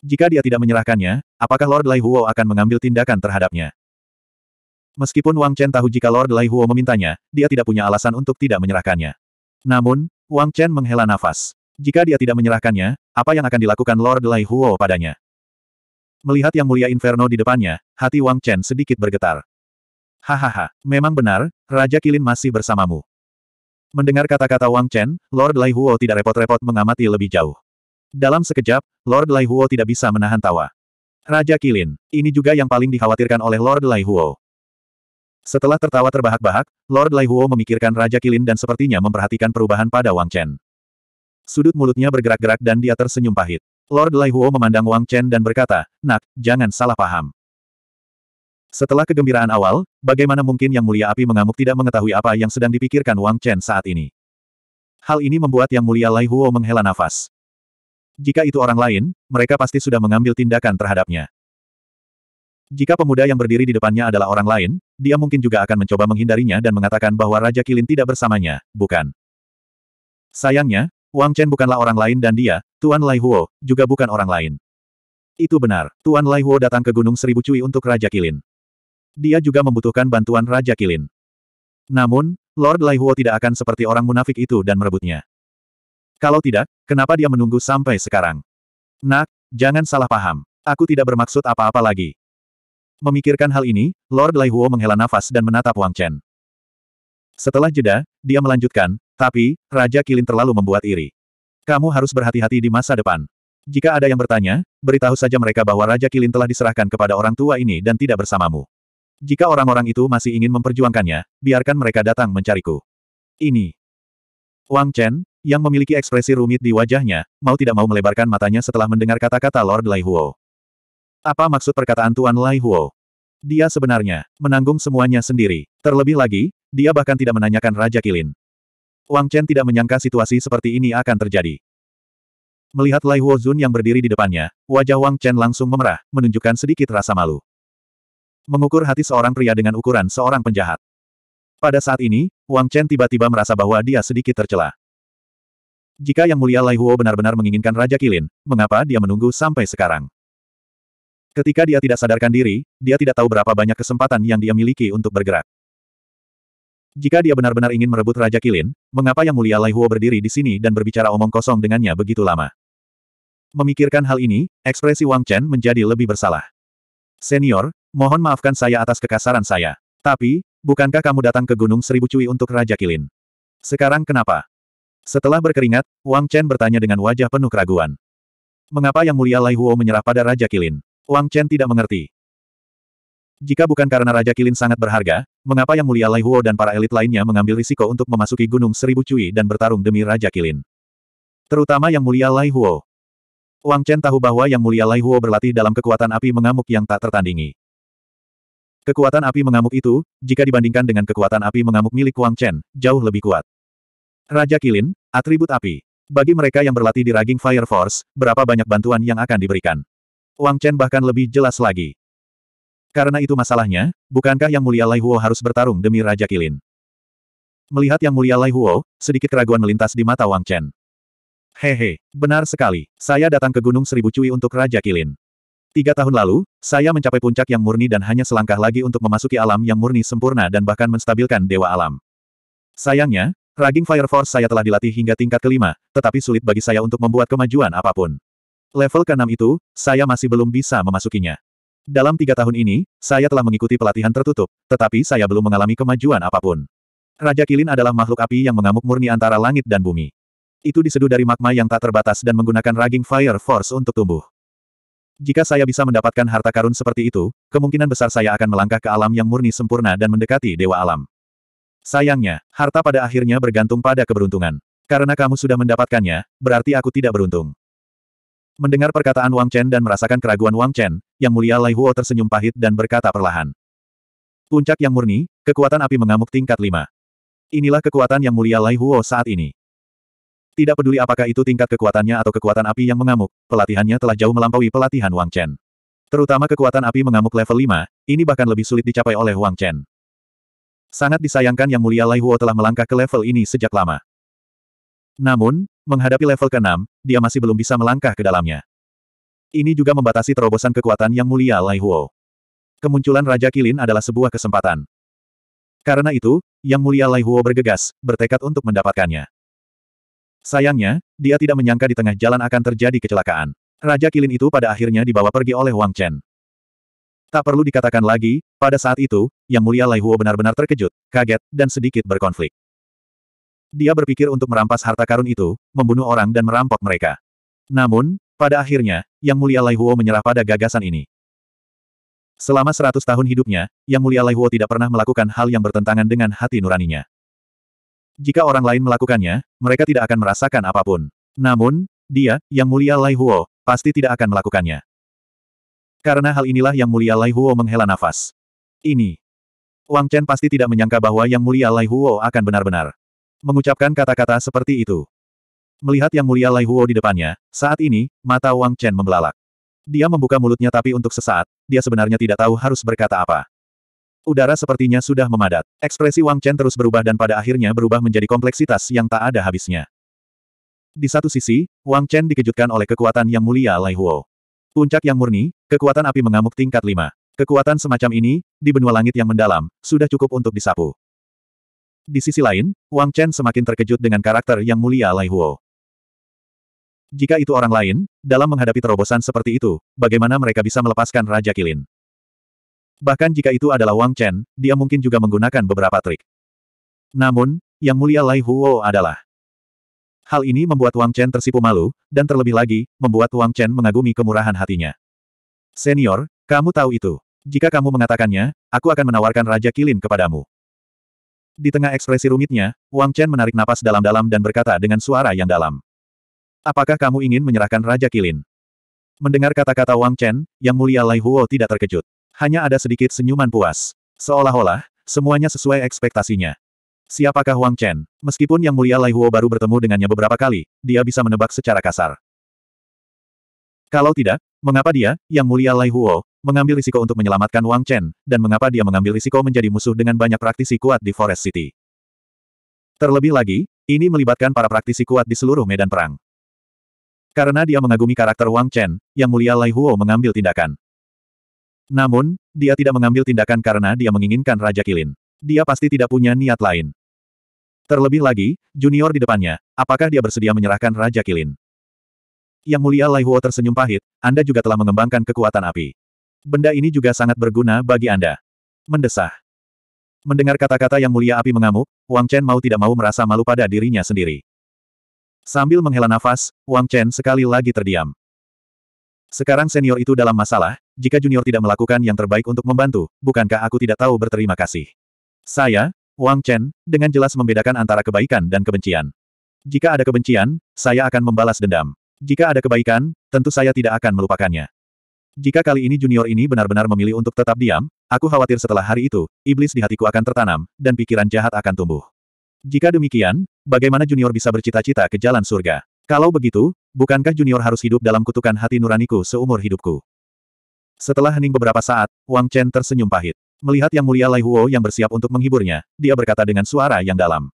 Jika dia tidak menyerahkannya, apakah Lord Lai Huo akan mengambil tindakan terhadapnya? Meskipun Wang Chen tahu jika Lord Lai Huo memintanya, dia tidak punya alasan untuk tidak menyerahkannya. Namun, Wang Chen menghela nafas. Jika dia tidak menyerahkannya, apa yang akan dilakukan Lord Lai Huo padanya? Melihat yang mulia Inferno di depannya, hati Wang Chen sedikit bergetar. Hahaha, memang benar, Raja Kilin masih bersamamu. Mendengar kata-kata Wang Chen, Lord Lai Huo tidak repot-repot mengamati lebih jauh. Dalam sekejap, Lord Lai Huo tidak bisa menahan tawa. Raja Kilin, ini juga yang paling dikhawatirkan oleh Lord Lai Huo. Setelah tertawa terbahak-bahak, Lord Lai Huo memikirkan Raja Kilin dan sepertinya memperhatikan perubahan pada Wang Chen. Sudut mulutnya bergerak-gerak dan dia tersenyum pahit. Lord Lai Huo memandang Wang Chen dan berkata, Nak, jangan salah paham. Setelah kegembiraan awal, bagaimana mungkin Yang Mulia Api mengamuk tidak mengetahui apa yang sedang dipikirkan Wang Chen saat ini. Hal ini membuat Yang Mulia Lai Huo menghela nafas. Jika itu orang lain, mereka pasti sudah mengambil tindakan terhadapnya. Jika pemuda yang berdiri di depannya adalah orang lain, dia mungkin juga akan mencoba menghindarinya dan mengatakan bahwa Raja Kilin tidak bersamanya, bukan. Sayangnya, Wang Chen bukanlah orang lain dan dia, Tuan Lai Huo, juga bukan orang lain. Itu benar, Tuan Lai Huo datang ke Gunung Seribu Cui untuk Raja Kilin. Dia juga membutuhkan bantuan Raja Kilin. Namun, Lord Lai Huo tidak akan seperti orang munafik itu dan merebutnya. Kalau tidak, kenapa dia menunggu sampai sekarang? Nak, jangan salah paham. Aku tidak bermaksud apa-apa lagi. Memikirkan hal ini, Lord Lai Huo menghela nafas dan menatap Wang Chen. Setelah jeda, dia melanjutkan, tapi, Raja Kilin terlalu membuat iri. Kamu harus berhati-hati di masa depan. Jika ada yang bertanya, beritahu saja mereka bahwa Raja Kilin telah diserahkan kepada orang tua ini dan tidak bersamamu. Jika orang-orang itu masih ingin memperjuangkannya, biarkan mereka datang mencariku. Ini. Wang Chen, yang memiliki ekspresi rumit di wajahnya, mau tidak mau melebarkan matanya setelah mendengar kata-kata Lord Lai Huo. Apa maksud perkataan Tuan Lai Huo? Dia sebenarnya menanggung semuanya sendiri. Terlebih lagi, dia bahkan tidak menanyakan Raja Kilin. Wang Chen tidak menyangka situasi seperti ini akan terjadi. Melihat Lai Huo Zun yang berdiri di depannya, wajah Wang Chen langsung memerah, menunjukkan sedikit rasa malu. Mengukur hati seorang pria dengan ukuran seorang penjahat. Pada saat ini, Wang Chen tiba-tiba merasa bahwa dia sedikit tercela. Jika Yang Mulia Lai Huo benar-benar menginginkan Raja Kilin, mengapa dia menunggu sampai sekarang? Ketika dia tidak sadarkan diri, dia tidak tahu berapa banyak kesempatan yang dia miliki untuk bergerak. Jika dia benar-benar ingin merebut Raja Kilin, mengapa Yang Mulia Lai Huo berdiri di sini dan berbicara omong kosong dengannya begitu lama? Memikirkan hal ini, ekspresi Wang Chen menjadi lebih bersalah. Senior, mohon maafkan saya atas kekasaran saya. Tapi, bukankah kamu datang ke Gunung Seribu Cui untuk Raja Kilin? Sekarang kenapa? Setelah berkeringat, Wang Chen bertanya dengan wajah penuh keraguan. Mengapa Yang Mulia Lai Huo menyerah pada Raja Kilin? Wang Chen tidak mengerti. Jika bukan karena Raja Kilin sangat berharga, mengapa Yang Mulia Lai Huo dan para elit lainnya mengambil risiko untuk memasuki Gunung Seribu Cui dan bertarung demi Raja Kilin? Terutama Yang Mulia Lai Huo. Wang Chen tahu bahwa Yang Mulia Lai Huo berlatih dalam kekuatan api mengamuk yang tak tertandingi. Kekuatan api mengamuk itu, jika dibandingkan dengan kekuatan api mengamuk milik Wang Chen, jauh lebih kuat. Raja Kilin, atribut api. Bagi mereka yang berlatih di Raging Fire Force, berapa banyak bantuan yang akan diberikan? Wang Chen bahkan lebih jelas lagi. Karena itu masalahnya, bukankah Yang Mulia Lai Huo harus bertarung demi Raja Kilin? Melihat Yang Mulia Lai Huo, sedikit keraguan melintas di mata Wang Chen. Hehe, benar sekali. Saya datang ke Gunung Seribu Cui untuk Raja Kilin. Tiga tahun lalu, saya mencapai puncak yang murni dan hanya selangkah lagi untuk memasuki alam yang murni sempurna dan bahkan menstabilkan dewa alam. Sayangnya, Raging Fire Force saya telah dilatih hingga tingkat kelima, tetapi sulit bagi saya untuk membuat kemajuan apapun. Level ke-6 itu, saya masih belum bisa memasukinya. Dalam tiga tahun ini, saya telah mengikuti pelatihan tertutup, tetapi saya belum mengalami kemajuan apapun. Raja Kilin adalah makhluk api yang mengamuk murni antara langit dan bumi. Itu diseduh dari magma yang tak terbatas dan menggunakan raging fire force untuk tumbuh. Jika saya bisa mendapatkan harta karun seperti itu, kemungkinan besar saya akan melangkah ke alam yang murni sempurna dan mendekati dewa alam. Sayangnya, harta pada akhirnya bergantung pada keberuntungan. Karena kamu sudah mendapatkannya, berarti aku tidak beruntung. Mendengar perkataan Wang Chen dan merasakan keraguan Wang Chen, Yang Mulia Lai Huo tersenyum pahit dan berkata perlahan. Puncak yang murni, kekuatan api mengamuk tingkat 5. Inilah kekuatan Yang Mulia Lai Huo saat ini. Tidak peduli apakah itu tingkat kekuatannya atau kekuatan api yang mengamuk, pelatihannya telah jauh melampaui pelatihan Wang Chen. Terutama kekuatan api mengamuk level 5, ini bahkan lebih sulit dicapai oleh Wang Chen. Sangat disayangkan Yang Mulia Lai Huo telah melangkah ke level ini sejak lama. Namun, menghadapi level ke-6, dia masih belum bisa melangkah ke dalamnya. Ini juga membatasi terobosan kekuatan Yang Mulia Lai Huo. Kemunculan Raja Kilin adalah sebuah kesempatan. Karena itu, Yang Mulia Lai Huo bergegas, bertekad untuk mendapatkannya. Sayangnya, dia tidak menyangka di tengah jalan akan terjadi kecelakaan. Raja Kilin itu pada akhirnya dibawa pergi oleh Wang Chen. Tak perlu dikatakan lagi, pada saat itu, Yang Mulia Lai Huo benar-benar terkejut, kaget, dan sedikit berkonflik. Dia berpikir untuk merampas harta karun itu, membunuh orang dan merampok mereka. Namun, pada akhirnya, Yang Mulia Lai Huo menyerah pada gagasan ini. Selama seratus tahun hidupnya, Yang Mulia Lai Huo tidak pernah melakukan hal yang bertentangan dengan hati nuraninya. Jika orang lain melakukannya, mereka tidak akan merasakan apapun. Namun, dia, Yang Mulia Lai Huo, pasti tidak akan melakukannya. Karena hal inilah yang mulia Lai Huo menghela nafas. Ini. Wang Chen pasti tidak menyangka bahwa yang mulia Lai Huo akan benar-benar mengucapkan kata-kata seperti itu. Melihat yang mulia Lai Huo di depannya, saat ini, mata Wang Chen membelalak. Dia membuka mulutnya tapi untuk sesaat, dia sebenarnya tidak tahu harus berkata apa. Udara sepertinya sudah memadat. Ekspresi Wang Chen terus berubah dan pada akhirnya berubah menjadi kompleksitas yang tak ada habisnya. Di satu sisi, Wang Chen dikejutkan oleh kekuatan yang mulia Lai Huo. Puncak yang murni, kekuatan api mengamuk tingkat lima. Kekuatan semacam ini, di benua langit yang mendalam, sudah cukup untuk disapu. Di sisi lain, Wang Chen semakin terkejut dengan karakter yang mulia Lai Huo. Jika itu orang lain, dalam menghadapi terobosan seperti itu, bagaimana mereka bisa melepaskan Raja Kilin? Bahkan jika itu adalah Wang Chen, dia mungkin juga menggunakan beberapa trik. Namun, yang mulia Lai Huo adalah Hal ini membuat Wang Chen tersipu malu, dan terlebih lagi, membuat Wang Chen mengagumi kemurahan hatinya. Senior, kamu tahu itu. Jika kamu mengatakannya, aku akan menawarkan Raja Kilin kepadamu. Di tengah ekspresi rumitnya, Wang Chen menarik napas dalam-dalam dan berkata dengan suara yang dalam. Apakah kamu ingin menyerahkan Raja Kilin? Mendengar kata-kata Wang Chen, yang mulia Lai Huo tidak terkejut. Hanya ada sedikit senyuman puas. Seolah-olah, semuanya sesuai ekspektasinya. Siapakah Wang Chen? Meskipun Yang Mulia Lai Huo baru bertemu dengannya beberapa kali, dia bisa menebak secara kasar. Kalau tidak, mengapa dia, Yang Mulia Lai Huo, mengambil risiko untuk menyelamatkan Wang Chen, dan mengapa dia mengambil risiko menjadi musuh dengan banyak praktisi kuat di Forest City? Terlebih lagi, ini melibatkan para praktisi kuat di seluruh medan perang. Karena dia mengagumi karakter Wang Chen, Yang Mulia Lai Huo mengambil tindakan. Namun, dia tidak mengambil tindakan karena dia menginginkan Raja Kilin. Dia pasti tidak punya niat lain. Terlebih lagi, junior di depannya, apakah dia bersedia menyerahkan Raja Kilin? Yang mulia Lai Huo tersenyum pahit, Anda juga telah mengembangkan kekuatan api. Benda ini juga sangat berguna bagi Anda. Mendesah. Mendengar kata-kata yang mulia api mengamuk, Wang Chen mau tidak mau merasa malu pada dirinya sendiri. Sambil menghela nafas, Wang Chen sekali lagi terdiam. Sekarang senior itu dalam masalah, jika junior tidak melakukan yang terbaik untuk membantu, bukankah aku tidak tahu berterima kasih? Saya, Wang Chen, dengan jelas membedakan antara kebaikan dan kebencian. Jika ada kebencian, saya akan membalas dendam. Jika ada kebaikan, tentu saya tidak akan melupakannya. Jika kali ini junior ini benar-benar memilih untuk tetap diam, aku khawatir setelah hari itu, iblis di hatiku akan tertanam, dan pikiran jahat akan tumbuh. Jika demikian, bagaimana junior bisa bercita-cita ke jalan surga? Kalau begitu, bukankah junior harus hidup dalam kutukan hati nuraniku seumur hidupku? Setelah hening beberapa saat, Wang Chen tersenyum pahit. Melihat Yang Mulia Lai Huo yang bersiap untuk menghiburnya, dia berkata dengan suara yang dalam.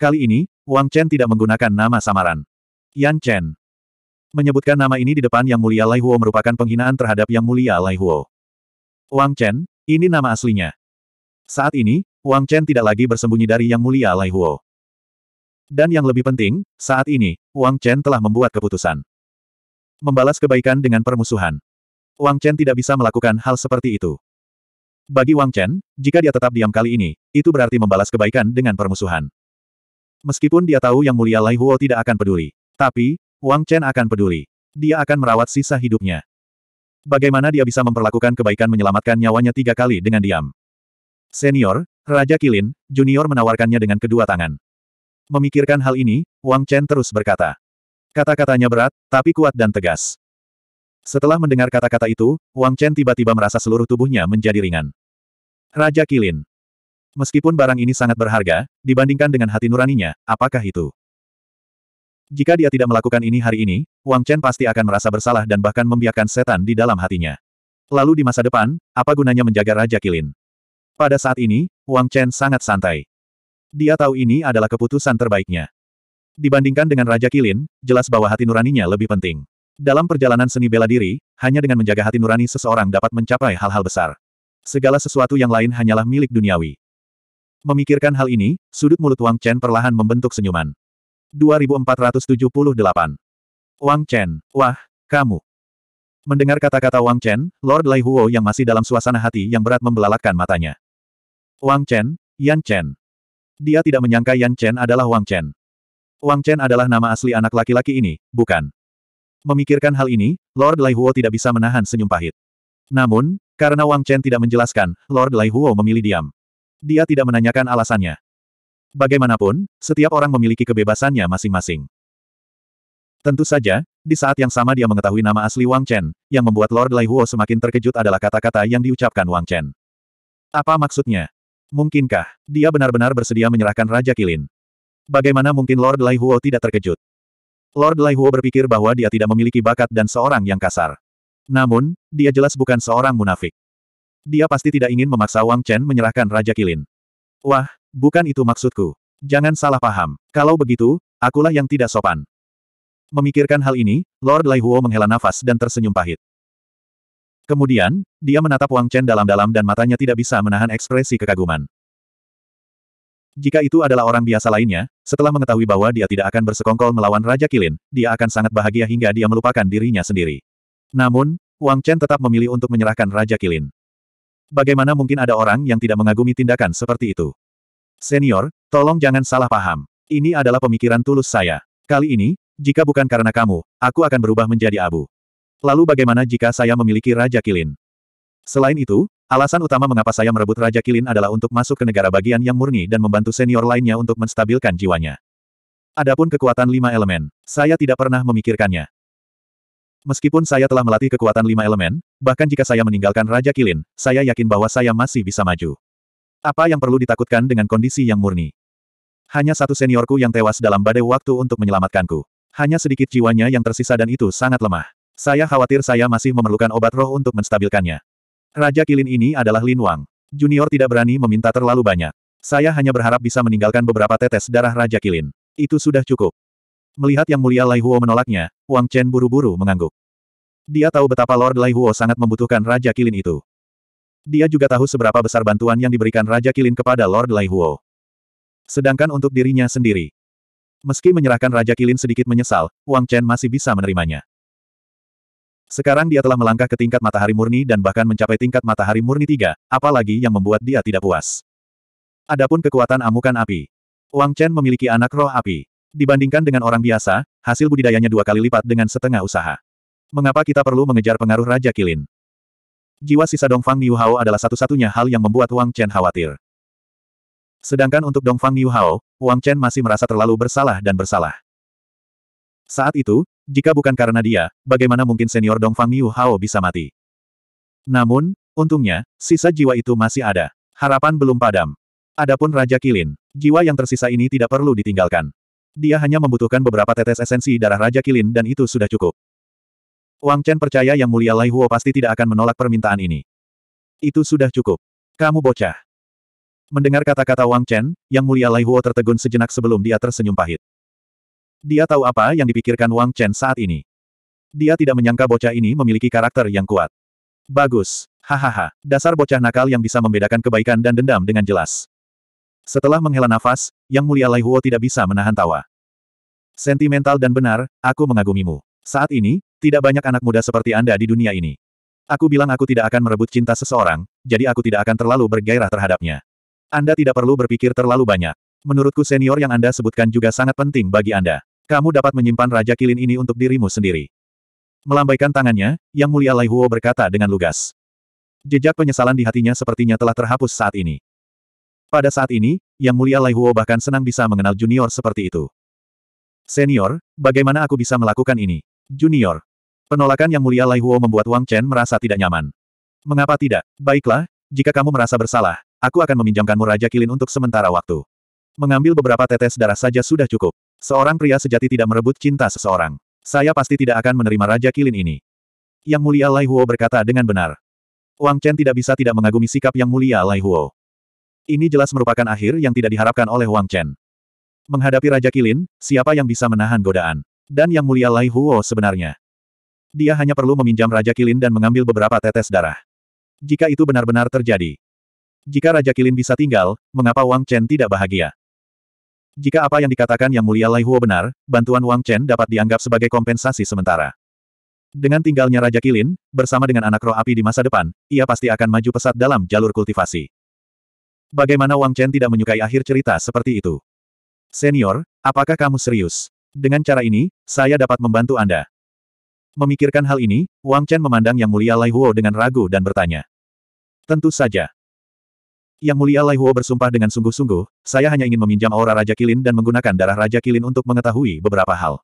Kali ini, Wang Chen tidak menggunakan nama samaran. Yan Chen. Menyebutkan nama ini di depan Yang Mulia Lai Huo merupakan penghinaan terhadap Yang Mulia Lai Huo. Wang Chen, ini nama aslinya. Saat ini, Wang Chen tidak lagi bersembunyi dari Yang Mulia Lai Huo. Dan yang lebih penting, saat ini, Wang Chen telah membuat keputusan. Membalas kebaikan dengan permusuhan. Wang Chen tidak bisa melakukan hal seperti itu. Bagi Wang Chen, jika dia tetap diam kali ini, itu berarti membalas kebaikan dengan permusuhan. Meskipun dia tahu Yang Mulia Lai Huo tidak akan peduli. Tapi, Wang Chen akan peduli. Dia akan merawat sisa hidupnya. Bagaimana dia bisa memperlakukan kebaikan menyelamatkan nyawanya tiga kali dengan diam? Senior, Raja Kilin, Junior menawarkannya dengan kedua tangan. Memikirkan hal ini, Wang Chen terus berkata. Kata-katanya berat, tapi kuat dan tegas. Setelah mendengar kata-kata itu, Wang Chen tiba-tiba merasa seluruh tubuhnya menjadi ringan. Raja Kilin. Meskipun barang ini sangat berharga, dibandingkan dengan hati nuraninya, apakah itu? Jika dia tidak melakukan ini hari ini, Wang Chen pasti akan merasa bersalah dan bahkan membiarkan setan di dalam hatinya. Lalu di masa depan, apa gunanya menjaga Raja Kilin? Pada saat ini, Wang Chen sangat santai. Dia tahu ini adalah keputusan terbaiknya. Dibandingkan dengan Raja Kilin, jelas bahwa hati nuraninya lebih penting. Dalam perjalanan seni bela diri, hanya dengan menjaga hati nurani seseorang dapat mencapai hal-hal besar. Segala sesuatu yang lain hanyalah milik duniawi. Memikirkan hal ini, sudut mulut Wang Chen perlahan membentuk senyuman. 2478. Wang Chen, wah, kamu. Mendengar kata-kata Wang Chen, Lord Lai Huo yang masih dalam suasana hati yang berat membelalakkan matanya. Wang Chen, Yan Chen. Dia tidak menyangka Yan Chen adalah Wang Chen. Wang Chen adalah nama asli anak laki-laki ini, bukan? Memikirkan hal ini, Lord Lai Huo tidak bisa menahan senyum pahit. Namun, karena Wang Chen tidak menjelaskan, Lord Lai Huo memilih diam. Dia tidak menanyakan alasannya. Bagaimanapun, setiap orang memiliki kebebasannya masing-masing. Tentu saja, di saat yang sama dia mengetahui nama asli Wang Chen, yang membuat Lord Lai Huo semakin terkejut adalah kata-kata yang diucapkan Wang Chen. Apa maksudnya? Mungkinkah, dia benar-benar bersedia menyerahkan Raja Kilin? Bagaimana mungkin Lord Lai Huo tidak terkejut? Lord Lai Huo berpikir bahwa dia tidak memiliki bakat dan seorang yang kasar. Namun, dia jelas bukan seorang munafik. Dia pasti tidak ingin memaksa Wang Chen menyerahkan Raja Kilin. Wah, bukan itu maksudku. Jangan salah paham. Kalau begitu, akulah yang tidak sopan. Memikirkan hal ini, Lord Lai Huo menghela nafas dan tersenyum pahit. Kemudian, dia menatap Wang Chen dalam-dalam dan matanya tidak bisa menahan ekspresi kekaguman. Jika itu adalah orang biasa lainnya, setelah mengetahui bahwa dia tidak akan bersekongkol melawan Raja Kilin, dia akan sangat bahagia hingga dia melupakan dirinya sendiri. Namun, Wang Chen tetap memilih untuk menyerahkan Raja Kilin. Bagaimana mungkin ada orang yang tidak mengagumi tindakan seperti itu? Senior, tolong jangan salah paham. Ini adalah pemikiran tulus saya. Kali ini, jika bukan karena kamu, aku akan berubah menjadi abu. Lalu bagaimana jika saya memiliki Raja Kilin? Selain itu, alasan utama mengapa saya merebut Raja Kilin adalah untuk masuk ke negara bagian yang murni dan membantu senior lainnya untuk menstabilkan jiwanya. Adapun kekuatan lima elemen, saya tidak pernah memikirkannya. Meskipun saya telah melatih kekuatan lima elemen, bahkan jika saya meninggalkan Raja Kilin, saya yakin bahwa saya masih bisa maju. Apa yang perlu ditakutkan dengan kondisi yang murni? Hanya satu seniorku yang tewas dalam badai waktu untuk menyelamatkanku. Hanya sedikit jiwanya yang tersisa dan itu sangat lemah. Saya khawatir saya masih memerlukan obat roh untuk menstabilkannya. Raja Kilin ini adalah Lin Wang. Junior tidak berani meminta terlalu banyak. Saya hanya berharap bisa meninggalkan beberapa tetes darah Raja Kilin. Itu sudah cukup. Melihat Yang Mulia Lai Huo menolaknya, Wang Chen buru-buru mengangguk. Dia tahu betapa Lord Lai Huo sangat membutuhkan Raja Kilin itu. Dia juga tahu seberapa besar bantuan yang diberikan Raja Kilin kepada Lord Lai Huo. Sedangkan untuk dirinya sendiri. Meski menyerahkan Raja Kilin sedikit menyesal, Wang Chen masih bisa menerimanya. Sekarang dia telah melangkah ke tingkat matahari murni dan bahkan mencapai tingkat matahari murni tiga, apalagi yang membuat dia tidak puas. Adapun kekuatan amukan api. Wang Chen memiliki anak roh api. Dibandingkan dengan orang biasa, hasil budidayanya dua kali lipat dengan setengah usaha. Mengapa kita perlu mengejar pengaruh Raja Kilin? Jiwa sisa Dongfang Niuhao adalah satu-satunya hal yang membuat Wang Chen khawatir. Sedangkan untuk Dongfang Niuhao, Wang Chen masih merasa terlalu bersalah dan bersalah. Saat itu, jika bukan karena dia, bagaimana mungkin senior Dongfang Niuhao bisa mati? Namun, untungnya, sisa jiwa itu masih ada. Harapan belum padam. Adapun Raja Kilin, jiwa yang tersisa ini tidak perlu ditinggalkan. Dia hanya membutuhkan beberapa tetes esensi darah Raja Kilin dan itu sudah cukup. Wang Chen percaya Yang Mulia Lai Huo pasti tidak akan menolak permintaan ini. Itu sudah cukup. Kamu bocah. Mendengar kata-kata Wang Chen, Yang Mulia Lai Huo tertegun sejenak sebelum dia tersenyum pahit. Dia tahu apa yang dipikirkan Wang Chen saat ini. Dia tidak menyangka bocah ini memiliki karakter yang kuat. Bagus. Hahaha. Dasar bocah nakal yang bisa membedakan kebaikan dan dendam dengan jelas. Setelah menghela nafas, Yang Mulia Lai Huo tidak bisa menahan tawa. Sentimental dan benar, aku mengagumimu. Saat ini, tidak banyak anak muda seperti Anda di dunia ini. Aku bilang aku tidak akan merebut cinta seseorang, jadi aku tidak akan terlalu bergairah terhadapnya. Anda tidak perlu berpikir terlalu banyak. Menurutku senior yang Anda sebutkan juga sangat penting bagi Anda. Kamu dapat menyimpan Raja Kilin ini untuk dirimu sendiri. Melambaikan tangannya, Yang Mulia Lai Huo berkata dengan lugas. Jejak penyesalan di hatinya sepertinya telah terhapus saat ini. Pada saat ini, Yang Mulia Lai Huo bahkan senang bisa mengenal junior seperti itu. Senior, bagaimana aku bisa melakukan ini? Junior. Penolakan Yang Mulia Lai Huo membuat Wang Chen merasa tidak nyaman. Mengapa tidak? Baiklah, jika kamu merasa bersalah, aku akan meminjamkanmu Raja Kilin untuk sementara waktu. Mengambil beberapa tetes darah saja sudah cukup. Seorang pria sejati tidak merebut cinta seseorang. Saya pasti tidak akan menerima Raja Kilin ini. Yang Mulia Lai Huo berkata dengan benar. Wang Chen tidak bisa tidak mengagumi sikap Yang Mulia Lai Huo. Ini jelas merupakan akhir yang tidak diharapkan oleh Wang Chen. Menghadapi Raja Kilin, siapa yang bisa menahan godaan? Dan yang mulia Lai Huo sebenarnya. Dia hanya perlu meminjam Raja Kilin dan mengambil beberapa tetes darah. Jika itu benar-benar terjadi. Jika Raja Kilin bisa tinggal, mengapa Wang Chen tidak bahagia? Jika apa yang dikatakan Yang Mulia Lai Huo benar, bantuan Wang Chen dapat dianggap sebagai kompensasi sementara. Dengan tinggalnya Raja Kilin, bersama dengan anak roh api di masa depan, ia pasti akan maju pesat dalam jalur kultivasi. Bagaimana Wang Chen tidak menyukai akhir cerita seperti itu? Senior, apakah kamu serius? Dengan cara ini, saya dapat membantu Anda. Memikirkan hal ini, Wang Chen memandang Yang Mulia Lai Huo dengan ragu dan bertanya. Tentu saja. Yang Mulia Lai Huo bersumpah dengan sungguh-sungguh, saya hanya ingin meminjam aura Raja Kilin dan menggunakan darah Raja Kilin untuk mengetahui beberapa hal.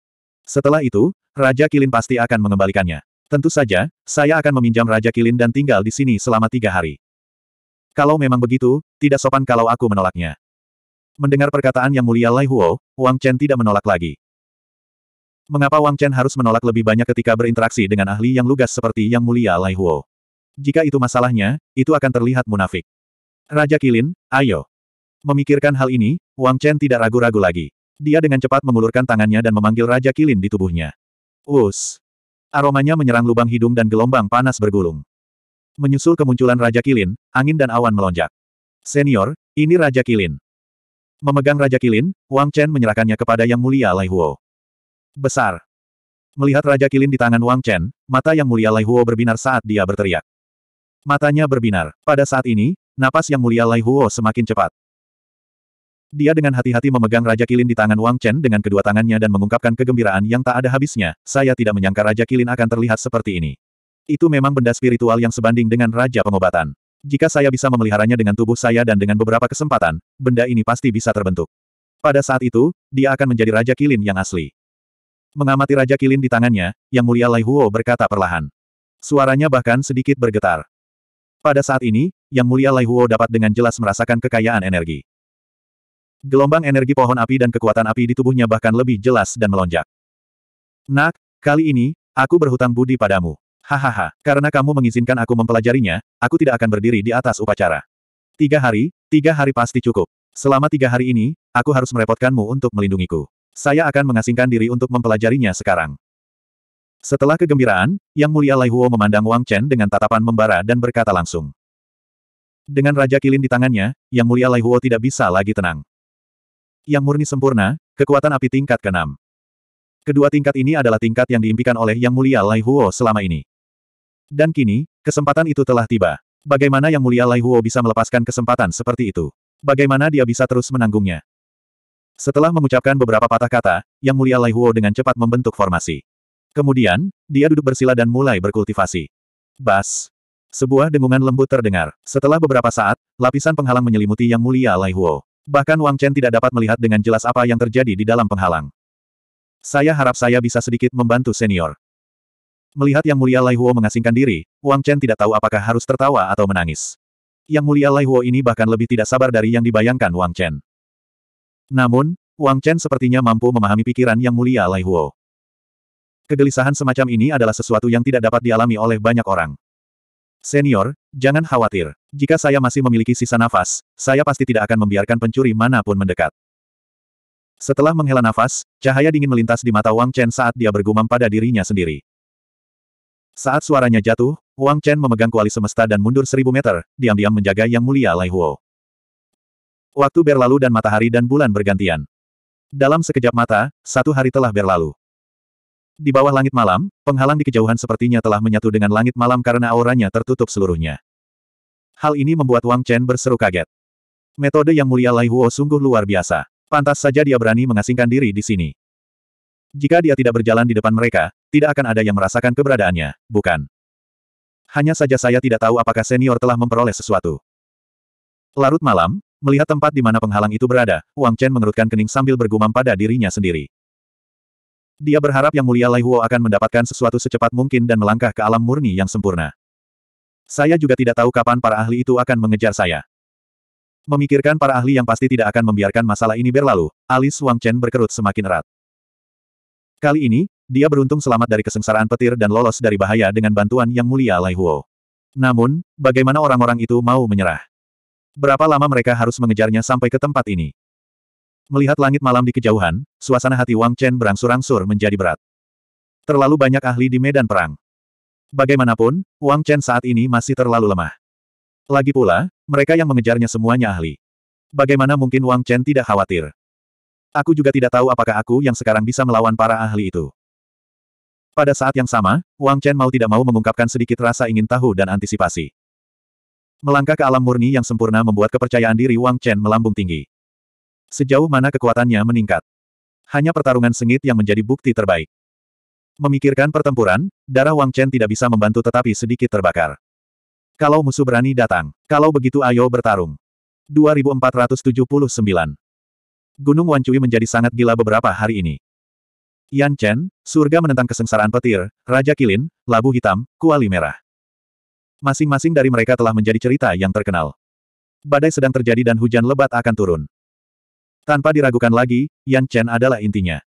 Setelah itu, Raja Kilin pasti akan mengembalikannya. Tentu saja, saya akan meminjam Raja Kilin dan tinggal di sini selama tiga hari. Kalau memang begitu, tidak sopan kalau aku menolaknya. Mendengar perkataan yang mulia Lai Huo, Wang Chen tidak menolak lagi. Mengapa Wang Chen harus menolak lebih banyak ketika berinteraksi dengan ahli yang lugas seperti yang mulia Lai Huo? Jika itu masalahnya, itu akan terlihat munafik. Raja Kilin, ayo. Memikirkan hal ini, Wang Chen tidak ragu-ragu lagi. Dia dengan cepat mengulurkan tangannya dan memanggil Raja Kilin di tubuhnya. Us. Aromanya menyerang lubang hidung dan gelombang panas bergulung. Menyusul kemunculan Raja Kilin, angin dan awan melonjak. Senior, ini Raja Kilin. Memegang Raja Kilin, Wang Chen menyerahkannya kepada Yang Mulia Lai Huo. Besar. Melihat Raja Kilin di tangan Wang Chen, mata Yang Mulia Lai Huo berbinar saat dia berteriak. Matanya berbinar. Pada saat ini, napas Yang Mulia Lai Huo semakin cepat. Dia dengan hati-hati memegang Raja Kilin di tangan Wang Chen dengan kedua tangannya dan mengungkapkan kegembiraan yang tak ada habisnya, saya tidak menyangka Raja Kilin akan terlihat seperti ini. Itu memang benda spiritual yang sebanding dengan Raja Pengobatan. Jika saya bisa memeliharanya dengan tubuh saya dan dengan beberapa kesempatan, benda ini pasti bisa terbentuk. Pada saat itu, dia akan menjadi Raja Kilin yang asli. Mengamati Raja Kilin di tangannya, Yang Mulia Lai Huo berkata perlahan. Suaranya bahkan sedikit bergetar. Pada saat ini, Yang Mulia Lai Huo dapat dengan jelas merasakan kekayaan energi. Gelombang energi pohon api dan kekuatan api di tubuhnya bahkan lebih jelas dan melonjak. Nak, kali ini, aku berhutang budi padamu. Hahaha, karena kamu mengizinkan aku mempelajarinya, aku tidak akan berdiri di atas upacara. Tiga hari, tiga hari pasti cukup. Selama tiga hari ini, aku harus merepotkanmu untuk melindungiku. Saya akan mengasingkan diri untuk mempelajarinya sekarang. Setelah kegembiraan, Yang Mulia Lai Huo memandang Wang Chen dengan tatapan membara dan berkata langsung. Dengan Raja Kilin di tangannya, Yang Mulia Lai Huo tidak bisa lagi tenang. Yang murni sempurna, kekuatan api tingkat keenam. Kedua tingkat ini adalah tingkat yang diimpikan oleh Yang Mulia Lai Huo selama ini. Dan kini, kesempatan itu telah tiba. Bagaimana Yang Mulia Lai Huo bisa melepaskan kesempatan seperti itu? Bagaimana dia bisa terus menanggungnya? Setelah mengucapkan beberapa patah kata, Yang Mulia Lai Huo dengan cepat membentuk formasi. Kemudian, dia duduk bersila dan mulai berkultivasi. Bas. Sebuah dengungan lembut terdengar. Setelah beberapa saat, lapisan penghalang menyelimuti Yang Mulia Lai Huo. Bahkan Wang Chen tidak dapat melihat dengan jelas apa yang terjadi di dalam penghalang. Saya harap saya bisa sedikit membantu senior. Melihat Yang Mulia Lai Huo mengasingkan diri, Wang Chen tidak tahu apakah harus tertawa atau menangis. Yang Mulia Lai Huo ini bahkan lebih tidak sabar dari yang dibayangkan Wang Chen. Namun, Wang Chen sepertinya mampu memahami pikiran Yang Mulia Lai Huo. Kegelisahan semacam ini adalah sesuatu yang tidak dapat dialami oleh banyak orang. Senior, jangan khawatir. Jika saya masih memiliki sisa nafas, saya pasti tidak akan membiarkan pencuri manapun mendekat. Setelah menghela nafas, cahaya dingin melintas di mata Wang Chen saat dia bergumam pada dirinya sendiri. Saat suaranya jatuh, Wang Chen memegang kuali semesta dan mundur seribu meter, diam-diam menjaga Yang Mulia Lai Huo. Waktu berlalu dan matahari dan bulan bergantian. Dalam sekejap mata, satu hari telah berlalu. Di bawah langit malam, penghalang di kejauhan sepertinya telah menyatu dengan langit malam karena auranya tertutup seluruhnya. Hal ini membuat Wang Chen berseru kaget. Metode Yang Mulia Lai Huo sungguh luar biasa. Pantas saja dia berani mengasingkan diri di sini. Jika dia tidak berjalan di depan mereka, tidak akan ada yang merasakan keberadaannya, bukan? Hanya saja saya tidak tahu apakah senior telah memperoleh sesuatu. Larut malam, melihat tempat di mana penghalang itu berada, Wang Chen mengerutkan kening sambil bergumam pada dirinya sendiri. Dia berharap Yang Mulia Lai Huo akan mendapatkan sesuatu secepat mungkin dan melangkah ke alam murni yang sempurna. Saya juga tidak tahu kapan para ahli itu akan mengejar saya. Memikirkan para ahli yang pasti tidak akan membiarkan masalah ini berlalu, alis Wang Chen berkerut semakin erat. Kali ini, dia beruntung selamat dari kesengsaraan petir dan lolos dari bahaya dengan bantuan yang mulia Lai Huo. Namun, bagaimana orang-orang itu mau menyerah? Berapa lama mereka harus mengejarnya sampai ke tempat ini? Melihat langit malam di kejauhan, suasana hati Wang Chen berangsur-angsur menjadi berat. Terlalu banyak ahli di medan perang. Bagaimanapun, Wang Chen saat ini masih terlalu lemah. Lagi pula, mereka yang mengejarnya semuanya ahli. Bagaimana mungkin Wang Chen tidak khawatir? Aku juga tidak tahu apakah aku yang sekarang bisa melawan para ahli itu. Pada saat yang sama, Wang Chen mau tidak mau mengungkapkan sedikit rasa ingin tahu dan antisipasi. Melangkah ke alam murni yang sempurna membuat kepercayaan diri Wang Chen melambung tinggi. Sejauh mana kekuatannya meningkat. Hanya pertarungan sengit yang menjadi bukti terbaik. Memikirkan pertempuran, darah Wang Chen tidak bisa membantu tetapi sedikit terbakar. Kalau musuh berani datang, kalau begitu ayo bertarung. 2479 Gunung Wancui menjadi sangat gila beberapa hari ini. Yan Chen, surga menentang kesengsaraan petir, Raja Kilin, Labu Hitam, Kuali Merah. Masing-masing dari mereka telah menjadi cerita yang terkenal. Badai sedang terjadi dan hujan lebat akan turun. Tanpa diragukan lagi, Yan Chen adalah intinya.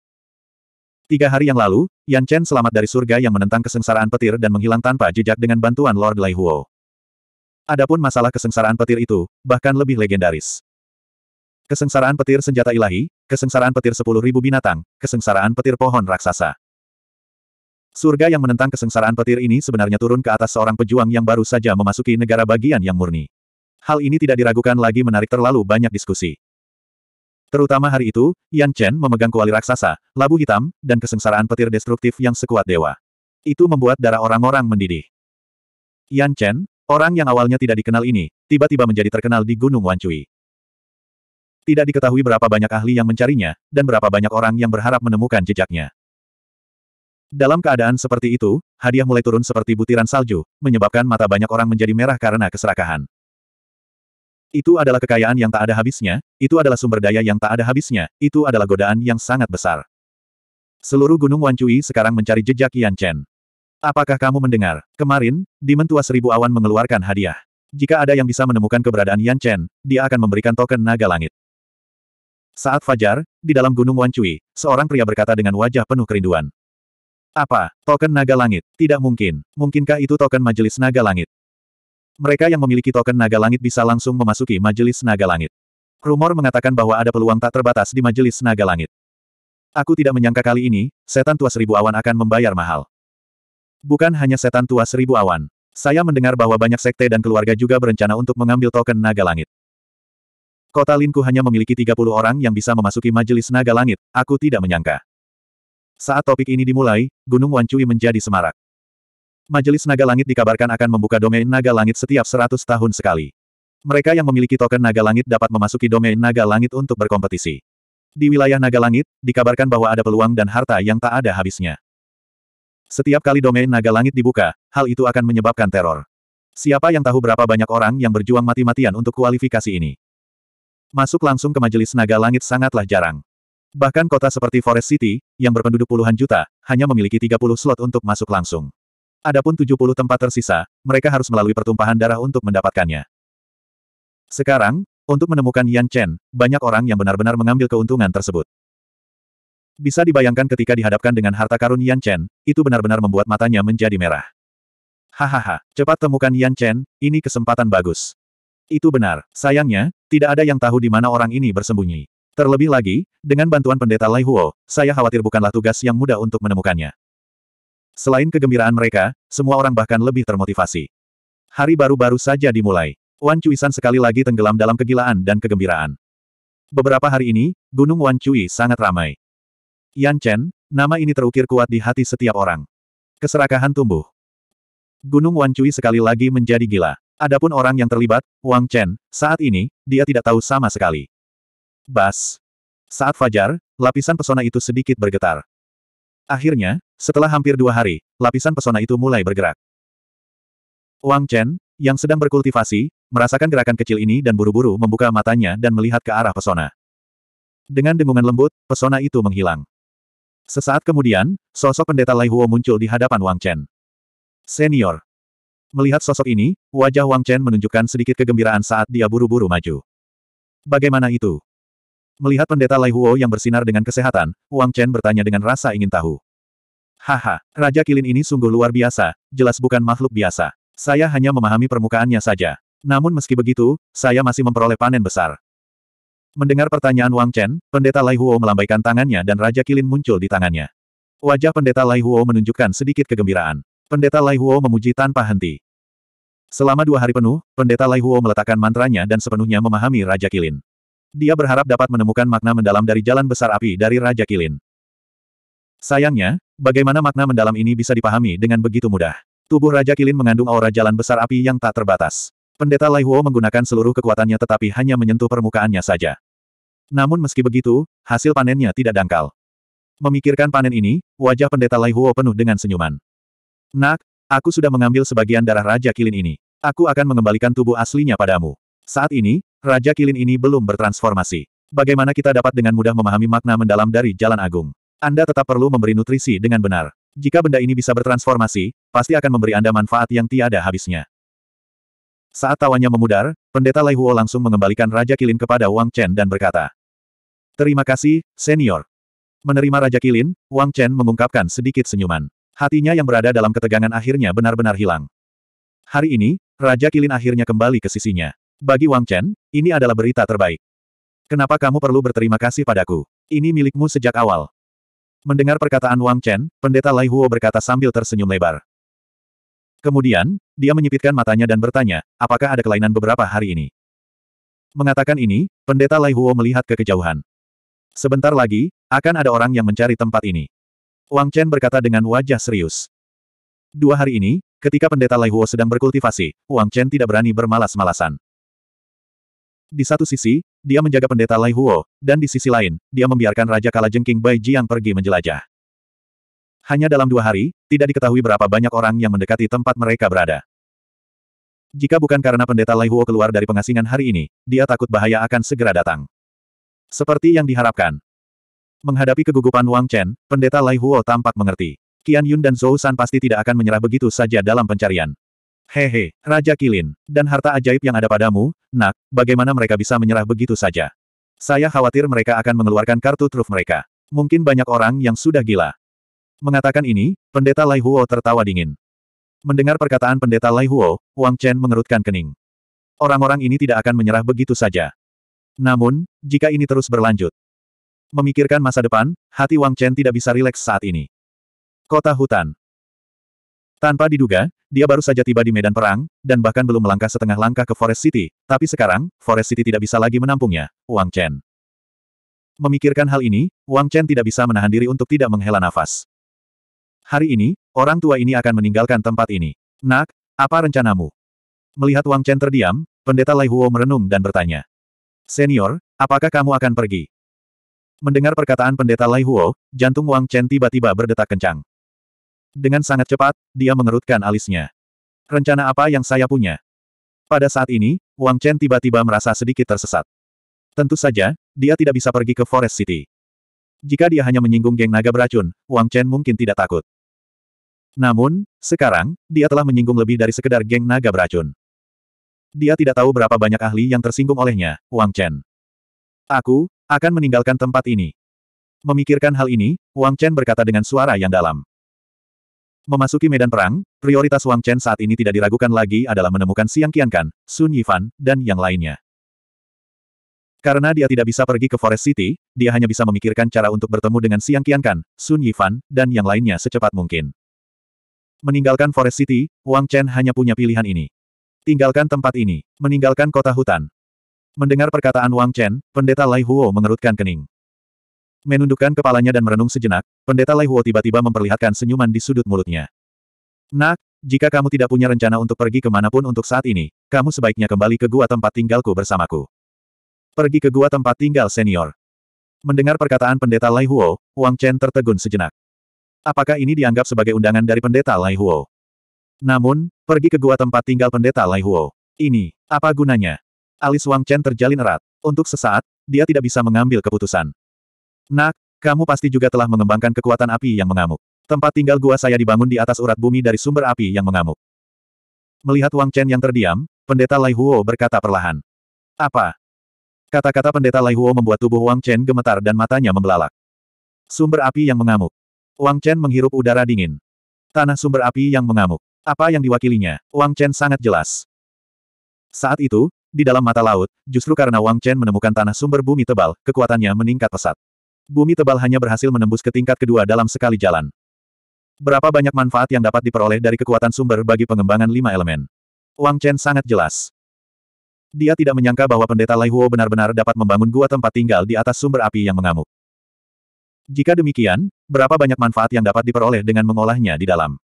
Tiga hari yang lalu, Yan Chen selamat dari surga yang menentang kesengsaraan petir dan menghilang tanpa jejak dengan bantuan Lord Lai Huo. Adapun masalah kesengsaraan petir itu, bahkan lebih legendaris. Kesengsaraan petir senjata ilahi, kesengsaraan petir sepuluh ribu binatang, kesengsaraan petir pohon raksasa. Surga yang menentang kesengsaraan petir ini sebenarnya turun ke atas seorang pejuang yang baru saja memasuki negara bagian yang murni. Hal ini tidak diragukan lagi menarik terlalu banyak diskusi. Terutama hari itu, Yan Chen memegang kuali raksasa, labu hitam, dan kesengsaraan petir destruktif yang sekuat dewa. Itu membuat darah orang-orang mendidih. Yan Chen, orang yang awalnya tidak dikenal ini, tiba-tiba menjadi terkenal di Gunung Wancui. Tidak diketahui berapa banyak ahli yang mencarinya, dan berapa banyak orang yang berharap menemukan jejaknya. Dalam keadaan seperti itu, hadiah mulai turun seperti butiran salju, menyebabkan mata banyak orang menjadi merah karena keserakahan. Itu adalah kekayaan yang tak ada habisnya, itu adalah sumber daya yang tak ada habisnya, itu adalah godaan yang sangat besar. Seluruh Gunung Wancui sekarang mencari jejak Yan Chen. Apakah kamu mendengar? Kemarin, di Mentua Seribu Awan mengeluarkan hadiah. Jika ada yang bisa menemukan keberadaan Yan Chen, dia akan memberikan token naga langit. Saat fajar, di dalam Gunung Wancui, seorang pria berkata dengan wajah penuh kerinduan. Apa? Token naga langit? Tidak mungkin. Mungkinkah itu token majelis naga langit? Mereka yang memiliki token naga langit bisa langsung memasuki majelis naga langit. Rumor mengatakan bahwa ada peluang tak terbatas di majelis naga langit. Aku tidak menyangka kali ini, setan tua seribu awan akan membayar mahal. Bukan hanya setan tua seribu awan. Saya mendengar bahwa banyak sekte dan keluarga juga berencana untuk mengambil token naga langit. Kota Linku hanya memiliki 30 orang yang bisa memasuki majelis naga langit, aku tidak menyangka. Saat topik ini dimulai, Gunung Wancui menjadi semarak. Majelis Naga Langit dikabarkan akan membuka domain Naga Langit setiap 100 tahun sekali. Mereka yang memiliki token Naga Langit dapat memasuki domain Naga Langit untuk berkompetisi. Di wilayah Naga Langit, dikabarkan bahwa ada peluang dan harta yang tak ada habisnya. Setiap kali domain Naga Langit dibuka, hal itu akan menyebabkan teror. Siapa yang tahu berapa banyak orang yang berjuang mati-matian untuk kualifikasi ini? Masuk langsung ke majelis naga langit sangatlah jarang. Bahkan kota seperti Forest City, yang berpenduduk puluhan juta, hanya memiliki 30 slot untuk masuk langsung. Adapun 70 tempat tersisa, mereka harus melalui pertumpahan darah untuk mendapatkannya. Sekarang, untuk menemukan Yan Chen, banyak orang yang benar-benar mengambil keuntungan tersebut. Bisa dibayangkan ketika dihadapkan dengan harta karun Yan Chen, itu benar-benar membuat matanya menjadi merah. Hahaha, cepat temukan Yan Chen, ini kesempatan bagus. Itu benar. Sayangnya, tidak ada yang tahu di mana orang ini bersembunyi. Terlebih lagi, dengan bantuan pendeta Lai Huo, saya khawatir bukanlah tugas yang mudah untuk menemukannya. Selain kegembiraan mereka, semua orang bahkan lebih termotivasi. Hari baru-baru saja dimulai. Wan Cuisan sekali lagi tenggelam dalam kegilaan dan kegembiraan. Beberapa hari ini, Gunung Wan Cui sangat ramai. Yan Chen, nama ini terukir kuat di hati setiap orang. Keserakahan tumbuh. Gunung Wan Cui sekali lagi menjadi gila. Adapun orang yang terlibat, Wang Chen, saat ini, dia tidak tahu sama sekali. Bas. Saat fajar, lapisan pesona itu sedikit bergetar. Akhirnya, setelah hampir dua hari, lapisan pesona itu mulai bergerak. Wang Chen, yang sedang berkultivasi, merasakan gerakan kecil ini dan buru-buru membuka matanya dan melihat ke arah pesona. Dengan dengungan lembut, pesona itu menghilang. Sesaat kemudian, sosok pendeta Lai Huo muncul di hadapan Wang Chen. Senior, Melihat sosok ini, wajah Wang Chen menunjukkan sedikit kegembiraan saat dia buru-buru maju. Bagaimana itu? Melihat pendeta Lai Huo yang bersinar dengan kesehatan, Wang Chen bertanya dengan rasa ingin tahu. Haha, Raja Kilin ini sungguh luar biasa, jelas bukan makhluk biasa. Saya hanya memahami permukaannya saja. Namun meski begitu, saya masih memperoleh panen besar. Mendengar pertanyaan Wang Chen, pendeta Lai Huo melambaikan tangannya dan Raja Kilin muncul di tangannya. Wajah pendeta Lai Huo menunjukkan sedikit kegembiraan. Pendeta Lai Huo memuji tanpa henti. Selama dua hari penuh, Pendeta Lai Huo meletakkan mantranya dan sepenuhnya memahami Raja Kilin. Dia berharap dapat menemukan makna mendalam dari jalan besar api dari Raja Kilin. Sayangnya, bagaimana makna mendalam ini bisa dipahami dengan begitu mudah? Tubuh Raja Kilin mengandung aura jalan besar api yang tak terbatas. Pendeta Lai Huo menggunakan seluruh kekuatannya tetapi hanya menyentuh permukaannya saja. Namun meski begitu, hasil panennya tidak dangkal. Memikirkan panen ini, wajah Pendeta Lai Huo penuh dengan senyuman. Nak, aku sudah mengambil sebagian darah Raja Kilin ini. Aku akan mengembalikan tubuh aslinya padamu. Saat ini, Raja Kilin ini belum bertransformasi. Bagaimana kita dapat dengan mudah memahami makna mendalam dari Jalan Agung? Anda tetap perlu memberi nutrisi dengan benar. Jika benda ini bisa bertransformasi, pasti akan memberi Anda manfaat yang tiada habisnya. Saat tawanya memudar, Pendeta Lai Huo langsung mengembalikan Raja Kilin kepada Wang Chen dan berkata, Terima kasih, senior. Menerima Raja Kilin, Wang Chen mengungkapkan sedikit senyuman. Hatinya yang berada dalam ketegangan akhirnya benar-benar hilang. Hari ini, Raja Kilin akhirnya kembali ke sisinya. Bagi Wang Chen, ini adalah berita terbaik. Kenapa kamu perlu berterima kasih padaku? Ini milikmu sejak awal. Mendengar perkataan Wang Chen, pendeta Lai Huo berkata sambil tersenyum lebar. Kemudian, dia menyipitkan matanya dan bertanya, apakah ada kelainan beberapa hari ini? Mengatakan ini, pendeta Lai Huo melihat ke kejauhan. Sebentar lagi, akan ada orang yang mencari tempat ini. Wang Chen berkata dengan wajah serius. Dua hari ini, ketika pendeta Lai Huo sedang berkultivasi, Wang Chen tidak berani bermalas-malasan. Di satu sisi, dia menjaga pendeta Lai Huo, dan di sisi lain, dia membiarkan Raja Kalajengking Bai Jiang pergi menjelajah. Hanya dalam dua hari, tidak diketahui berapa banyak orang yang mendekati tempat mereka berada. Jika bukan karena pendeta Lai Huo keluar dari pengasingan hari ini, dia takut bahaya akan segera datang. Seperti yang diharapkan, Menghadapi kegugupan Wang Chen, pendeta Lai Huo tampak mengerti. Qian Yun dan Zhou San pasti tidak akan menyerah begitu saja dalam pencarian. Hehe, Raja Kilin, dan harta ajaib yang ada padamu, nak, bagaimana mereka bisa menyerah begitu saja? Saya khawatir mereka akan mengeluarkan kartu truf mereka. Mungkin banyak orang yang sudah gila. Mengatakan ini, pendeta Lai Huo tertawa dingin. Mendengar perkataan pendeta Lai Huo, Wang Chen mengerutkan kening. Orang-orang ini tidak akan menyerah begitu saja. Namun, jika ini terus berlanjut, Memikirkan masa depan, hati Wang Chen tidak bisa rileks saat ini. Kota hutan. Tanpa diduga, dia baru saja tiba di medan perang, dan bahkan belum melangkah setengah langkah ke Forest City, tapi sekarang, Forest City tidak bisa lagi menampungnya, Wang Chen. Memikirkan hal ini, Wang Chen tidak bisa menahan diri untuk tidak menghela nafas. Hari ini, orang tua ini akan meninggalkan tempat ini. Nak, apa rencanamu? Melihat Wang Chen terdiam, pendeta Lai Huo merenung dan bertanya. Senior, apakah kamu akan pergi? Mendengar perkataan pendeta Lai Huo, jantung Wang Chen tiba-tiba berdetak kencang. Dengan sangat cepat, dia mengerutkan alisnya. Rencana apa yang saya punya? Pada saat ini, Wang Chen tiba-tiba merasa sedikit tersesat. Tentu saja, dia tidak bisa pergi ke Forest City. Jika dia hanya menyinggung geng naga beracun, Wang Chen mungkin tidak takut. Namun, sekarang, dia telah menyinggung lebih dari sekedar geng naga beracun. Dia tidak tahu berapa banyak ahli yang tersinggung olehnya, Wang Chen. Aku, akan meninggalkan tempat ini. Memikirkan hal ini, Wang Chen berkata dengan suara yang dalam. Memasuki medan perang, prioritas Wang Chen saat ini tidak diragukan lagi adalah menemukan Siang Qiankan, Sun Yifan, dan yang lainnya. Karena dia tidak bisa pergi ke Forest City, dia hanya bisa memikirkan cara untuk bertemu dengan Siang Qiankan, Sun Yifan, dan yang lainnya secepat mungkin. Meninggalkan Forest City, Wang Chen hanya punya pilihan ini. Tinggalkan tempat ini, meninggalkan kota hutan. Mendengar perkataan Wang Chen, pendeta Lai Huo mengerutkan kening. Menundukkan kepalanya dan merenung sejenak, pendeta Lai Huo tiba-tiba memperlihatkan senyuman di sudut mulutnya. Nak, jika kamu tidak punya rencana untuk pergi kemanapun untuk saat ini, kamu sebaiknya kembali ke gua tempat tinggalku bersamaku. Pergi ke gua tempat tinggal senior. Mendengar perkataan pendeta Lai Huo, Wang Chen tertegun sejenak. Apakah ini dianggap sebagai undangan dari pendeta Lai Huo? Namun, pergi ke gua tempat tinggal pendeta Lai Huo. Ini, apa gunanya? Alis Wang Chen terjalin erat. Untuk sesaat, dia tidak bisa mengambil keputusan. Nak, kamu pasti juga telah mengembangkan kekuatan api yang mengamuk. Tempat tinggal gua saya dibangun di atas urat bumi dari sumber api yang mengamuk. Melihat Wang Chen yang terdiam, pendeta Lai Huo berkata perlahan. Apa? Kata-kata pendeta Lai Huo membuat tubuh Wang Chen gemetar dan matanya membelalak. Sumber api yang mengamuk. Wang Chen menghirup udara dingin. Tanah sumber api yang mengamuk. Apa yang diwakilinya? Wang Chen sangat jelas. Saat itu, di dalam mata laut, justru karena Wang Chen menemukan tanah sumber bumi tebal, kekuatannya meningkat pesat. Bumi tebal hanya berhasil menembus ke tingkat kedua dalam sekali jalan. Berapa banyak manfaat yang dapat diperoleh dari kekuatan sumber bagi pengembangan lima elemen? Wang Chen sangat jelas. Dia tidak menyangka bahwa pendeta Lai Huo benar-benar dapat membangun gua tempat tinggal di atas sumber api yang mengamuk. Jika demikian, berapa banyak manfaat yang dapat diperoleh dengan mengolahnya di dalam?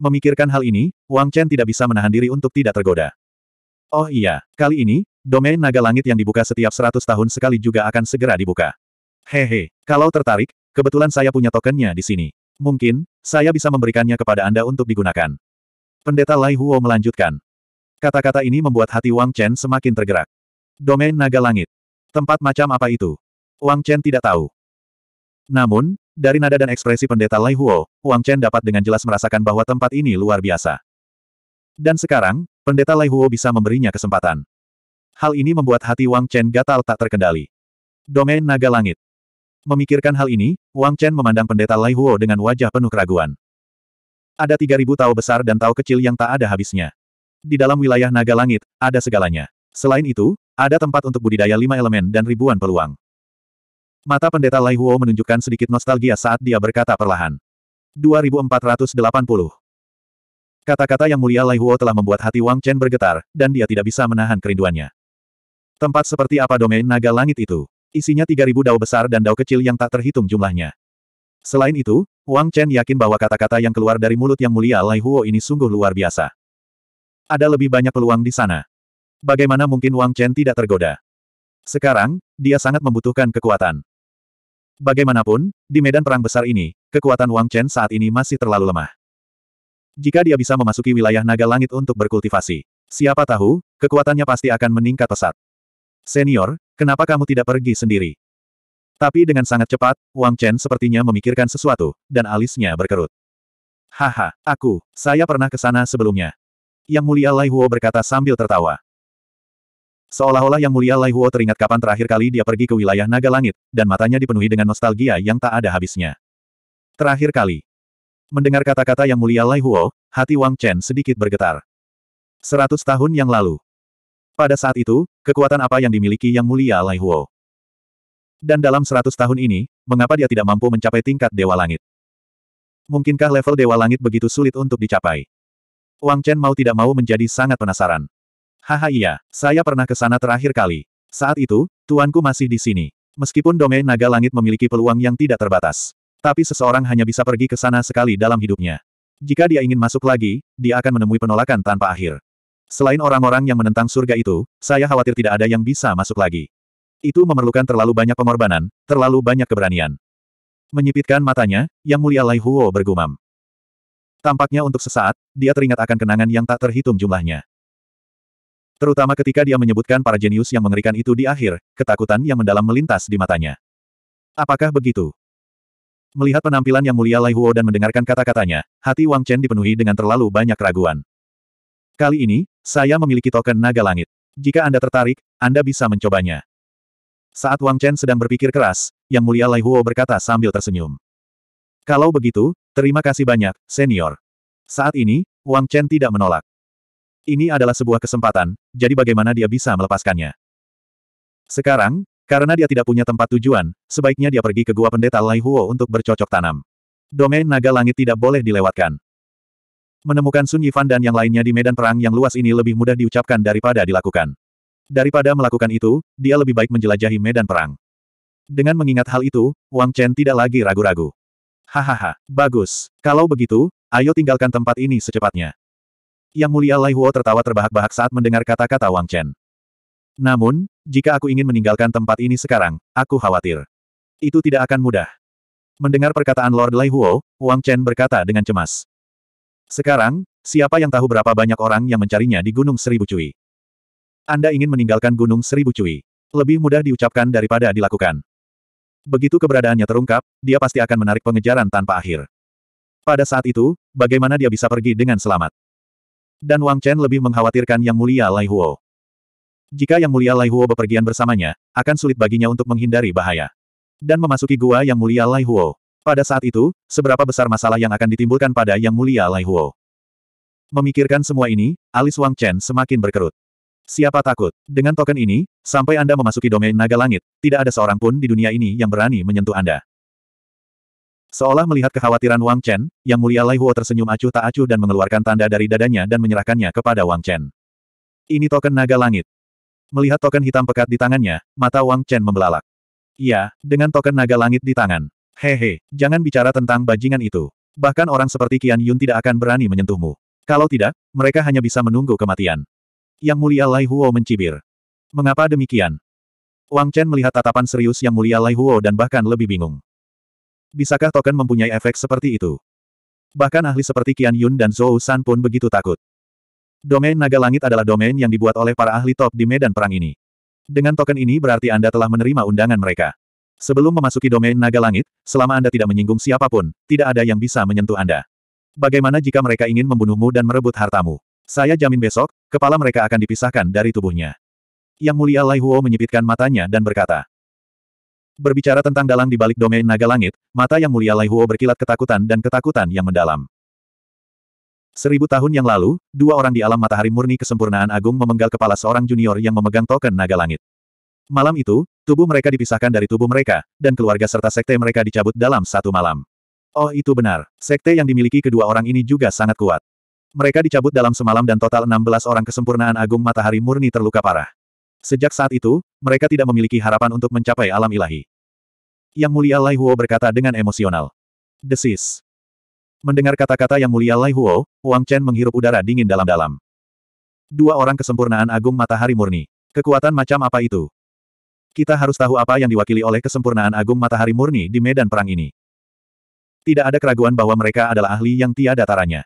Memikirkan hal ini, Wang Chen tidak bisa menahan diri untuk tidak tergoda. Oh iya, kali ini, domain naga langit yang dibuka setiap 100 tahun sekali juga akan segera dibuka. Hehe, kalau tertarik, kebetulan saya punya tokennya di sini. Mungkin, saya bisa memberikannya kepada Anda untuk digunakan. Pendeta Lai Huo melanjutkan. Kata-kata ini membuat hati Wang Chen semakin tergerak. Domain naga langit. Tempat macam apa itu? Wang Chen tidak tahu. Namun, dari nada dan ekspresi pendeta Lai Huo, Wang Chen dapat dengan jelas merasakan bahwa tempat ini luar biasa. Dan sekarang, pendeta Lai Huo bisa memberinya kesempatan. Hal ini membuat hati Wang Chen gatal tak terkendali. Domain Naga Langit Memikirkan hal ini, Wang Chen memandang pendeta Lai Huo dengan wajah penuh keraguan. Ada 3.000 tau besar dan tau kecil yang tak ada habisnya. Di dalam wilayah Naga Langit, ada segalanya. Selain itu, ada tempat untuk budidaya lima elemen dan ribuan peluang. Mata pendeta Lai Huo menunjukkan sedikit nostalgia saat dia berkata perlahan. 2480 Kata-kata yang mulia Lai Huo telah membuat hati Wang Chen bergetar, dan dia tidak bisa menahan kerinduannya. Tempat seperti apa domain naga langit itu? Isinya 3.000 dao besar dan dao kecil yang tak terhitung jumlahnya. Selain itu, Wang Chen yakin bahwa kata-kata yang keluar dari mulut yang mulia Lai Huo ini sungguh luar biasa. Ada lebih banyak peluang di sana. Bagaimana mungkin Wang Chen tidak tergoda? Sekarang, dia sangat membutuhkan kekuatan. Bagaimanapun, di medan perang besar ini, kekuatan Wang Chen saat ini masih terlalu lemah. Jika dia bisa memasuki wilayah naga langit untuk berkultivasi, siapa tahu, kekuatannya pasti akan meningkat pesat. Senior, kenapa kamu tidak pergi sendiri? Tapi dengan sangat cepat, Wang Chen sepertinya memikirkan sesuatu, dan alisnya berkerut. Haha, aku, saya pernah ke sana sebelumnya. Yang Mulia Lai Huo berkata sambil tertawa. Seolah-olah Yang Mulia Lai Huo teringat kapan terakhir kali dia pergi ke wilayah naga langit, dan matanya dipenuhi dengan nostalgia yang tak ada habisnya. Terakhir kali, Mendengar kata-kata yang mulia Lai Huo, hati Wang Chen sedikit bergetar. Seratus tahun yang lalu. Pada saat itu, kekuatan apa yang dimiliki yang mulia Lai Huo? Dan dalam seratus tahun ini, mengapa dia tidak mampu mencapai tingkat Dewa Langit? Mungkinkah level Dewa Langit begitu sulit untuk dicapai? Wang Chen mau tidak mau menjadi sangat penasaran. Haha iya, saya pernah ke sana terakhir kali. Saat itu, tuanku masih di sini. Meskipun domain naga langit memiliki peluang yang tidak terbatas. Tapi seseorang hanya bisa pergi ke sana sekali dalam hidupnya. Jika dia ingin masuk lagi, dia akan menemui penolakan tanpa akhir. Selain orang-orang yang menentang surga itu, saya khawatir tidak ada yang bisa masuk lagi. Itu memerlukan terlalu banyak pengorbanan, terlalu banyak keberanian. Menyipitkan matanya, Yang Mulia Lai Huo bergumam. Tampaknya untuk sesaat, dia teringat akan kenangan yang tak terhitung jumlahnya. Terutama ketika dia menyebutkan para jenius yang mengerikan itu di akhir, ketakutan yang mendalam melintas di matanya. Apakah begitu? Melihat penampilan yang mulia Lai Huo dan mendengarkan kata-katanya, hati Wang Chen dipenuhi dengan terlalu banyak keraguan. Kali ini, saya memiliki token naga langit. Jika Anda tertarik, Anda bisa mencobanya. Saat Wang Chen sedang berpikir keras, Yang Mulia Lai Huo berkata sambil tersenyum. Kalau begitu, terima kasih banyak, senior. Saat ini, Wang Chen tidak menolak. Ini adalah sebuah kesempatan, jadi bagaimana dia bisa melepaskannya? Sekarang, karena dia tidak punya tempat tujuan, sebaiknya dia pergi ke gua pendeta Lai Huo untuk bercocok tanam. Domain naga langit tidak boleh dilewatkan. Menemukan Sun Yifan dan yang lainnya di medan perang yang luas ini lebih mudah diucapkan daripada dilakukan. Daripada melakukan itu, dia lebih baik menjelajahi medan perang. Dengan mengingat hal itu, Wang Chen tidak lagi ragu-ragu. Hahaha, bagus. Kalau begitu, ayo tinggalkan tempat ini secepatnya. Yang mulia Lai Huo tertawa terbahak-bahak saat mendengar kata-kata Wang Chen. Namun, jika aku ingin meninggalkan tempat ini sekarang, aku khawatir. Itu tidak akan mudah. Mendengar perkataan Lord Lai Huo, Wang Chen berkata dengan cemas. Sekarang, siapa yang tahu berapa banyak orang yang mencarinya di Gunung Seribu Cui? Anda ingin meninggalkan Gunung Seribu Cui. Lebih mudah diucapkan daripada dilakukan. Begitu keberadaannya terungkap, dia pasti akan menarik pengejaran tanpa akhir. Pada saat itu, bagaimana dia bisa pergi dengan selamat? Dan Wang Chen lebih mengkhawatirkan Yang Mulia Lai Huo. Jika Yang Mulia Lai Huo bepergian bersamanya, akan sulit baginya untuk menghindari bahaya. Dan memasuki gua Yang Mulia Lai Huo. Pada saat itu, seberapa besar masalah yang akan ditimbulkan pada Yang Mulia Lai Huo. Memikirkan semua ini, alis Wang Chen semakin berkerut. Siapa takut? Dengan token ini, sampai Anda memasuki domain naga langit, tidak ada seorang pun di dunia ini yang berani menyentuh Anda. Seolah melihat kekhawatiran Wang Chen, Yang Mulia Lai Huo tersenyum acuh tak acuh dan mengeluarkan tanda dari dadanya dan menyerahkannya kepada Wang Chen. Ini token naga langit. Melihat token hitam pekat di tangannya, mata Wang Chen membelalak. Iya, dengan token naga langit di tangan. Hehe, jangan bicara tentang bajingan itu. Bahkan orang seperti Qian Yun tidak akan berani menyentuhmu. Kalau tidak, mereka hanya bisa menunggu kematian. Yang Mulia Lai Huo mencibir. Mengapa demikian? Wang Chen melihat tatapan serius Yang Mulia Lai Huo dan bahkan lebih bingung. Bisakah token mempunyai efek seperti itu? Bahkan ahli seperti Qian Yun dan Zhou San pun begitu takut. Domain Naga Langit adalah domain yang dibuat oleh para ahli top di medan perang ini. Dengan token ini berarti Anda telah menerima undangan mereka. Sebelum memasuki domain Naga Langit, selama Anda tidak menyinggung siapapun, tidak ada yang bisa menyentuh Anda. Bagaimana jika mereka ingin membunuhmu dan merebut hartamu? Saya jamin besok, kepala mereka akan dipisahkan dari tubuhnya. Yang mulia Lai Huo menyipitkan matanya dan berkata. Berbicara tentang dalang di balik domain Naga Langit, mata yang mulia Lai Huo berkilat ketakutan dan ketakutan yang mendalam. Seribu tahun yang lalu, dua orang di alam matahari murni kesempurnaan agung memenggal kepala seorang junior yang memegang token naga langit. Malam itu, tubuh mereka dipisahkan dari tubuh mereka, dan keluarga serta sekte mereka dicabut dalam satu malam. Oh itu benar, sekte yang dimiliki kedua orang ini juga sangat kuat. Mereka dicabut dalam semalam dan total 16 orang kesempurnaan agung matahari murni terluka parah. Sejak saat itu, mereka tidak memiliki harapan untuk mencapai alam ilahi. Yang mulia Lai Huo berkata dengan emosional. Desis. Mendengar kata-kata yang mulia Lai Huo, Wang Chen menghirup udara dingin dalam-dalam. Dua orang kesempurnaan agung matahari murni. Kekuatan macam apa itu? Kita harus tahu apa yang diwakili oleh kesempurnaan agung matahari murni di medan perang ini. Tidak ada keraguan bahwa mereka adalah ahli yang tiada taranya.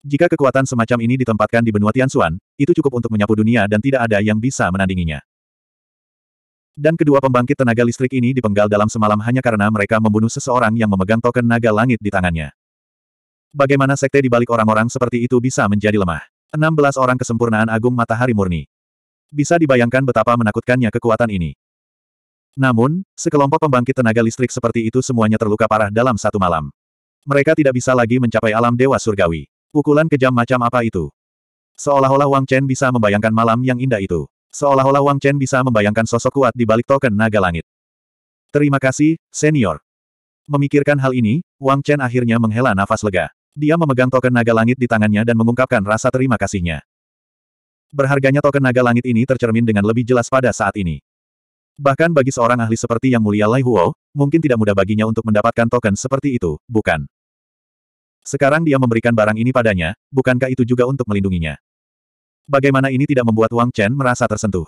Jika kekuatan semacam ini ditempatkan di benua Tianxuan, itu cukup untuk menyapu dunia dan tidak ada yang bisa menandinginya. Dan kedua pembangkit tenaga listrik ini dipenggal dalam semalam hanya karena mereka membunuh seseorang yang memegang token naga langit di tangannya. Bagaimana sekte di balik orang-orang seperti itu bisa menjadi lemah? 16 orang kesempurnaan agung matahari murni. Bisa dibayangkan betapa menakutkannya kekuatan ini. Namun, sekelompok pembangkit tenaga listrik seperti itu semuanya terluka parah dalam satu malam. Mereka tidak bisa lagi mencapai alam dewa surgawi. Pukulan kejam macam apa itu? Seolah-olah Wang Chen bisa membayangkan malam yang indah itu. Seolah-olah Wang Chen bisa membayangkan sosok kuat di balik token naga langit. Terima kasih, senior. Memikirkan hal ini, Wang Chen akhirnya menghela nafas lega. Dia memegang token naga langit di tangannya dan mengungkapkan rasa terima kasihnya. Berharganya token naga langit ini tercermin dengan lebih jelas pada saat ini. Bahkan bagi seorang ahli seperti yang mulia Lai Huo, mungkin tidak mudah baginya untuk mendapatkan token seperti itu, bukan? Sekarang dia memberikan barang ini padanya, bukankah itu juga untuk melindunginya? Bagaimana ini tidak membuat Wang Chen merasa tersentuh?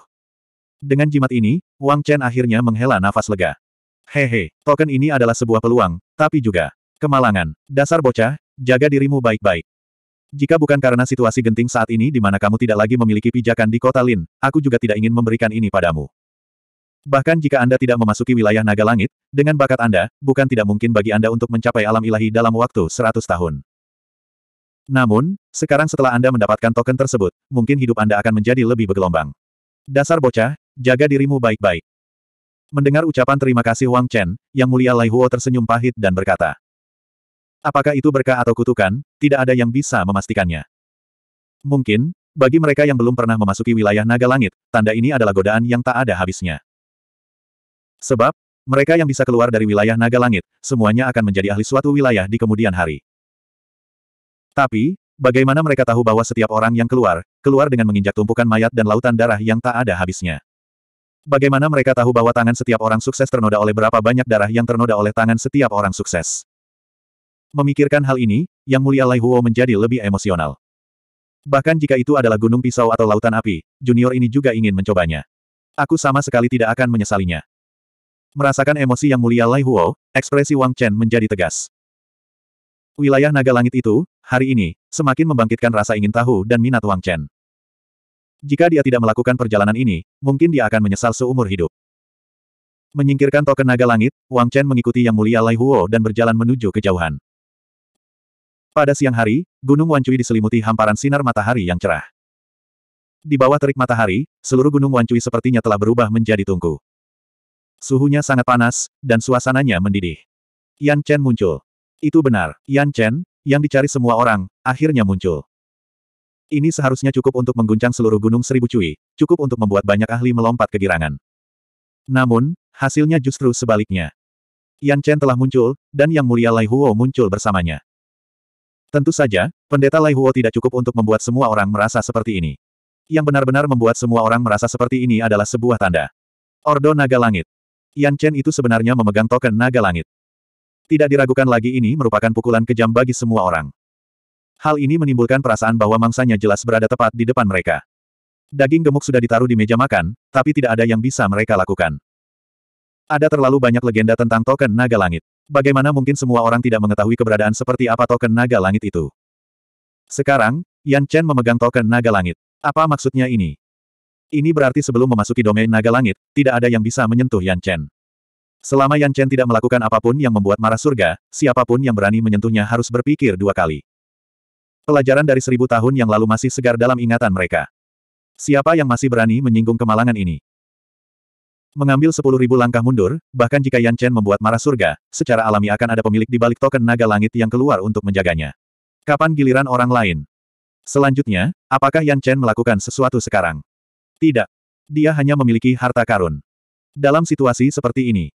Dengan jimat ini, Wang Chen akhirnya menghela nafas lega. Hehe, token ini adalah sebuah peluang, tapi juga Kemalangan. Dasar bocah, jaga dirimu baik-baik. Jika bukan karena situasi genting saat ini di mana kamu tidak lagi memiliki pijakan di kota Lin, aku juga tidak ingin memberikan ini padamu. Bahkan jika Anda tidak memasuki wilayah naga langit, dengan bakat Anda, bukan tidak mungkin bagi Anda untuk mencapai alam ilahi dalam waktu 100 tahun. Namun, sekarang setelah Anda mendapatkan token tersebut, mungkin hidup Anda akan menjadi lebih bergelombang. Dasar bocah, jaga dirimu baik-baik. Mendengar ucapan terima kasih Wang Chen, yang mulia Lai Huo tersenyum pahit dan berkata, Apakah itu berkah atau kutukan, tidak ada yang bisa memastikannya. Mungkin, bagi mereka yang belum pernah memasuki wilayah naga langit, tanda ini adalah godaan yang tak ada habisnya. Sebab, mereka yang bisa keluar dari wilayah naga langit, semuanya akan menjadi ahli suatu wilayah di kemudian hari. Tapi, bagaimana mereka tahu bahwa setiap orang yang keluar, keluar dengan menginjak tumpukan mayat dan lautan darah yang tak ada habisnya? Bagaimana mereka tahu bahwa tangan setiap orang sukses ternoda oleh berapa banyak darah yang ternoda oleh tangan setiap orang sukses? Memikirkan hal ini, Yang Mulia Lai Huo menjadi lebih emosional. Bahkan jika itu adalah gunung pisau atau lautan api, junior ini juga ingin mencobanya. Aku sama sekali tidak akan menyesalinya. Merasakan emosi Yang Mulia Lai Huo, ekspresi Wang Chen menjadi tegas. Wilayah naga langit itu, hari ini, semakin membangkitkan rasa ingin tahu dan minat Wang Chen. Jika dia tidak melakukan perjalanan ini, mungkin dia akan menyesal seumur hidup. Menyingkirkan token naga langit, Wang Chen mengikuti Yang Mulia Lai Huo dan berjalan menuju kejauhan. Pada siang hari, Gunung Wancui diselimuti hamparan sinar matahari yang cerah. Di bawah terik matahari, seluruh Gunung Wancui sepertinya telah berubah menjadi tungku. Suhunya sangat panas, dan suasananya mendidih. Yan Chen muncul. Itu benar, Yan Chen, yang dicari semua orang, akhirnya muncul. Ini seharusnya cukup untuk mengguncang seluruh Gunung Seribu Cui, cukup untuk membuat banyak ahli melompat kegirangan. Namun, hasilnya justru sebaliknya. Yan Chen telah muncul, dan Yang Mulia Lai Huo muncul bersamanya. Tentu saja, pendeta Lai Huo tidak cukup untuk membuat semua orang merasa seperti ini. Yang benar-benar membuat semua orang merasa seperti ini adalah sebuah tanda. Ordo Naga Langit. Yan Chen itu sebenarnya memegang token Naga Langit. Tidak diragukan lagi ini merupakan pukulan kejam bagi semua orang. Hal ini menimbulkan perasaan bahwa mangsanya jelas berada tepat di depan mereka. Daging gemuk sudah ditaruh di meja makan, tapi tidak ada yang bisa mereka lakukan. Ada terlalu banyak legenda tentang token Naga Langit. Bagaimana mungkin semua orang tidak mengetahui keberadaan seperti apa token naga langit itu? Sekarang, Yan Chen memegang token naga langit. Apa maksudnya ini? Ini berarti sebelum memasuki domain naga langit, tidak ada yang bisa menyentuh Yan Chen. Selama Yan Chen tidak melakukan apapun yang membuat marah surga, siapapun yang berani menyentuhnya harus berpikir dua kali. Pelajaran dari seribu tahun yang lalu masih segar dalam ingatan mereka. Siapa yang masih berani menyinggung kemalangan ini? Mengambil sepuluh ribu langkah mundur, bahkan jika Yan Chen membuat marah surga, secara alami akan ada pemilik di balik token naga langit yang keluar untuk menjaganya. Kapan giliran orang lain? Selanjutnya, apakah Yan Chen melakukan sesuatu sekarang? Tidak. Dia hanya memiliki harta karun. Dalam situasi seperti ini,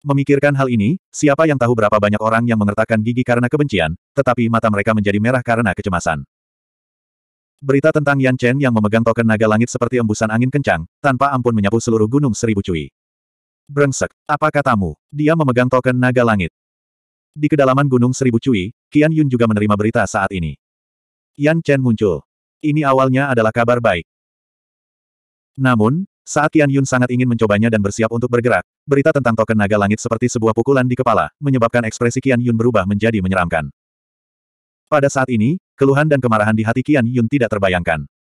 Memikirkan hal ini, siapa yang tahu berapa banyak orang yang mengertakkan gigi karena kebencian, tetapi mata mereka menjadi merah karena kecemasan. Berita tentang Yan Chen yang memegang token naga langit seperti embusan angin kencang, tanpa ampun menyapu seluruh gunung seribu cuy. Brengsek, apa katamu? Dia memegang token naga langit. Di kedalaman gunung seribu cuy, Qian Yun juga menerima berita saat ini. Yan Chen muncul. Ini awalnya adalah kabar baik. Namun, saat Qian Yun sangat ingin mencobanya dan bersiap untuk bergerak, berita tentang token naga langit seperti sebuah pukulan di kepala, menyebabkan ekspresi Qian Yun berubah menjadi menyeramkan. Pada saat ini, Keluhan dan kemarahan di hati Qian Yun tidak terbayangkan.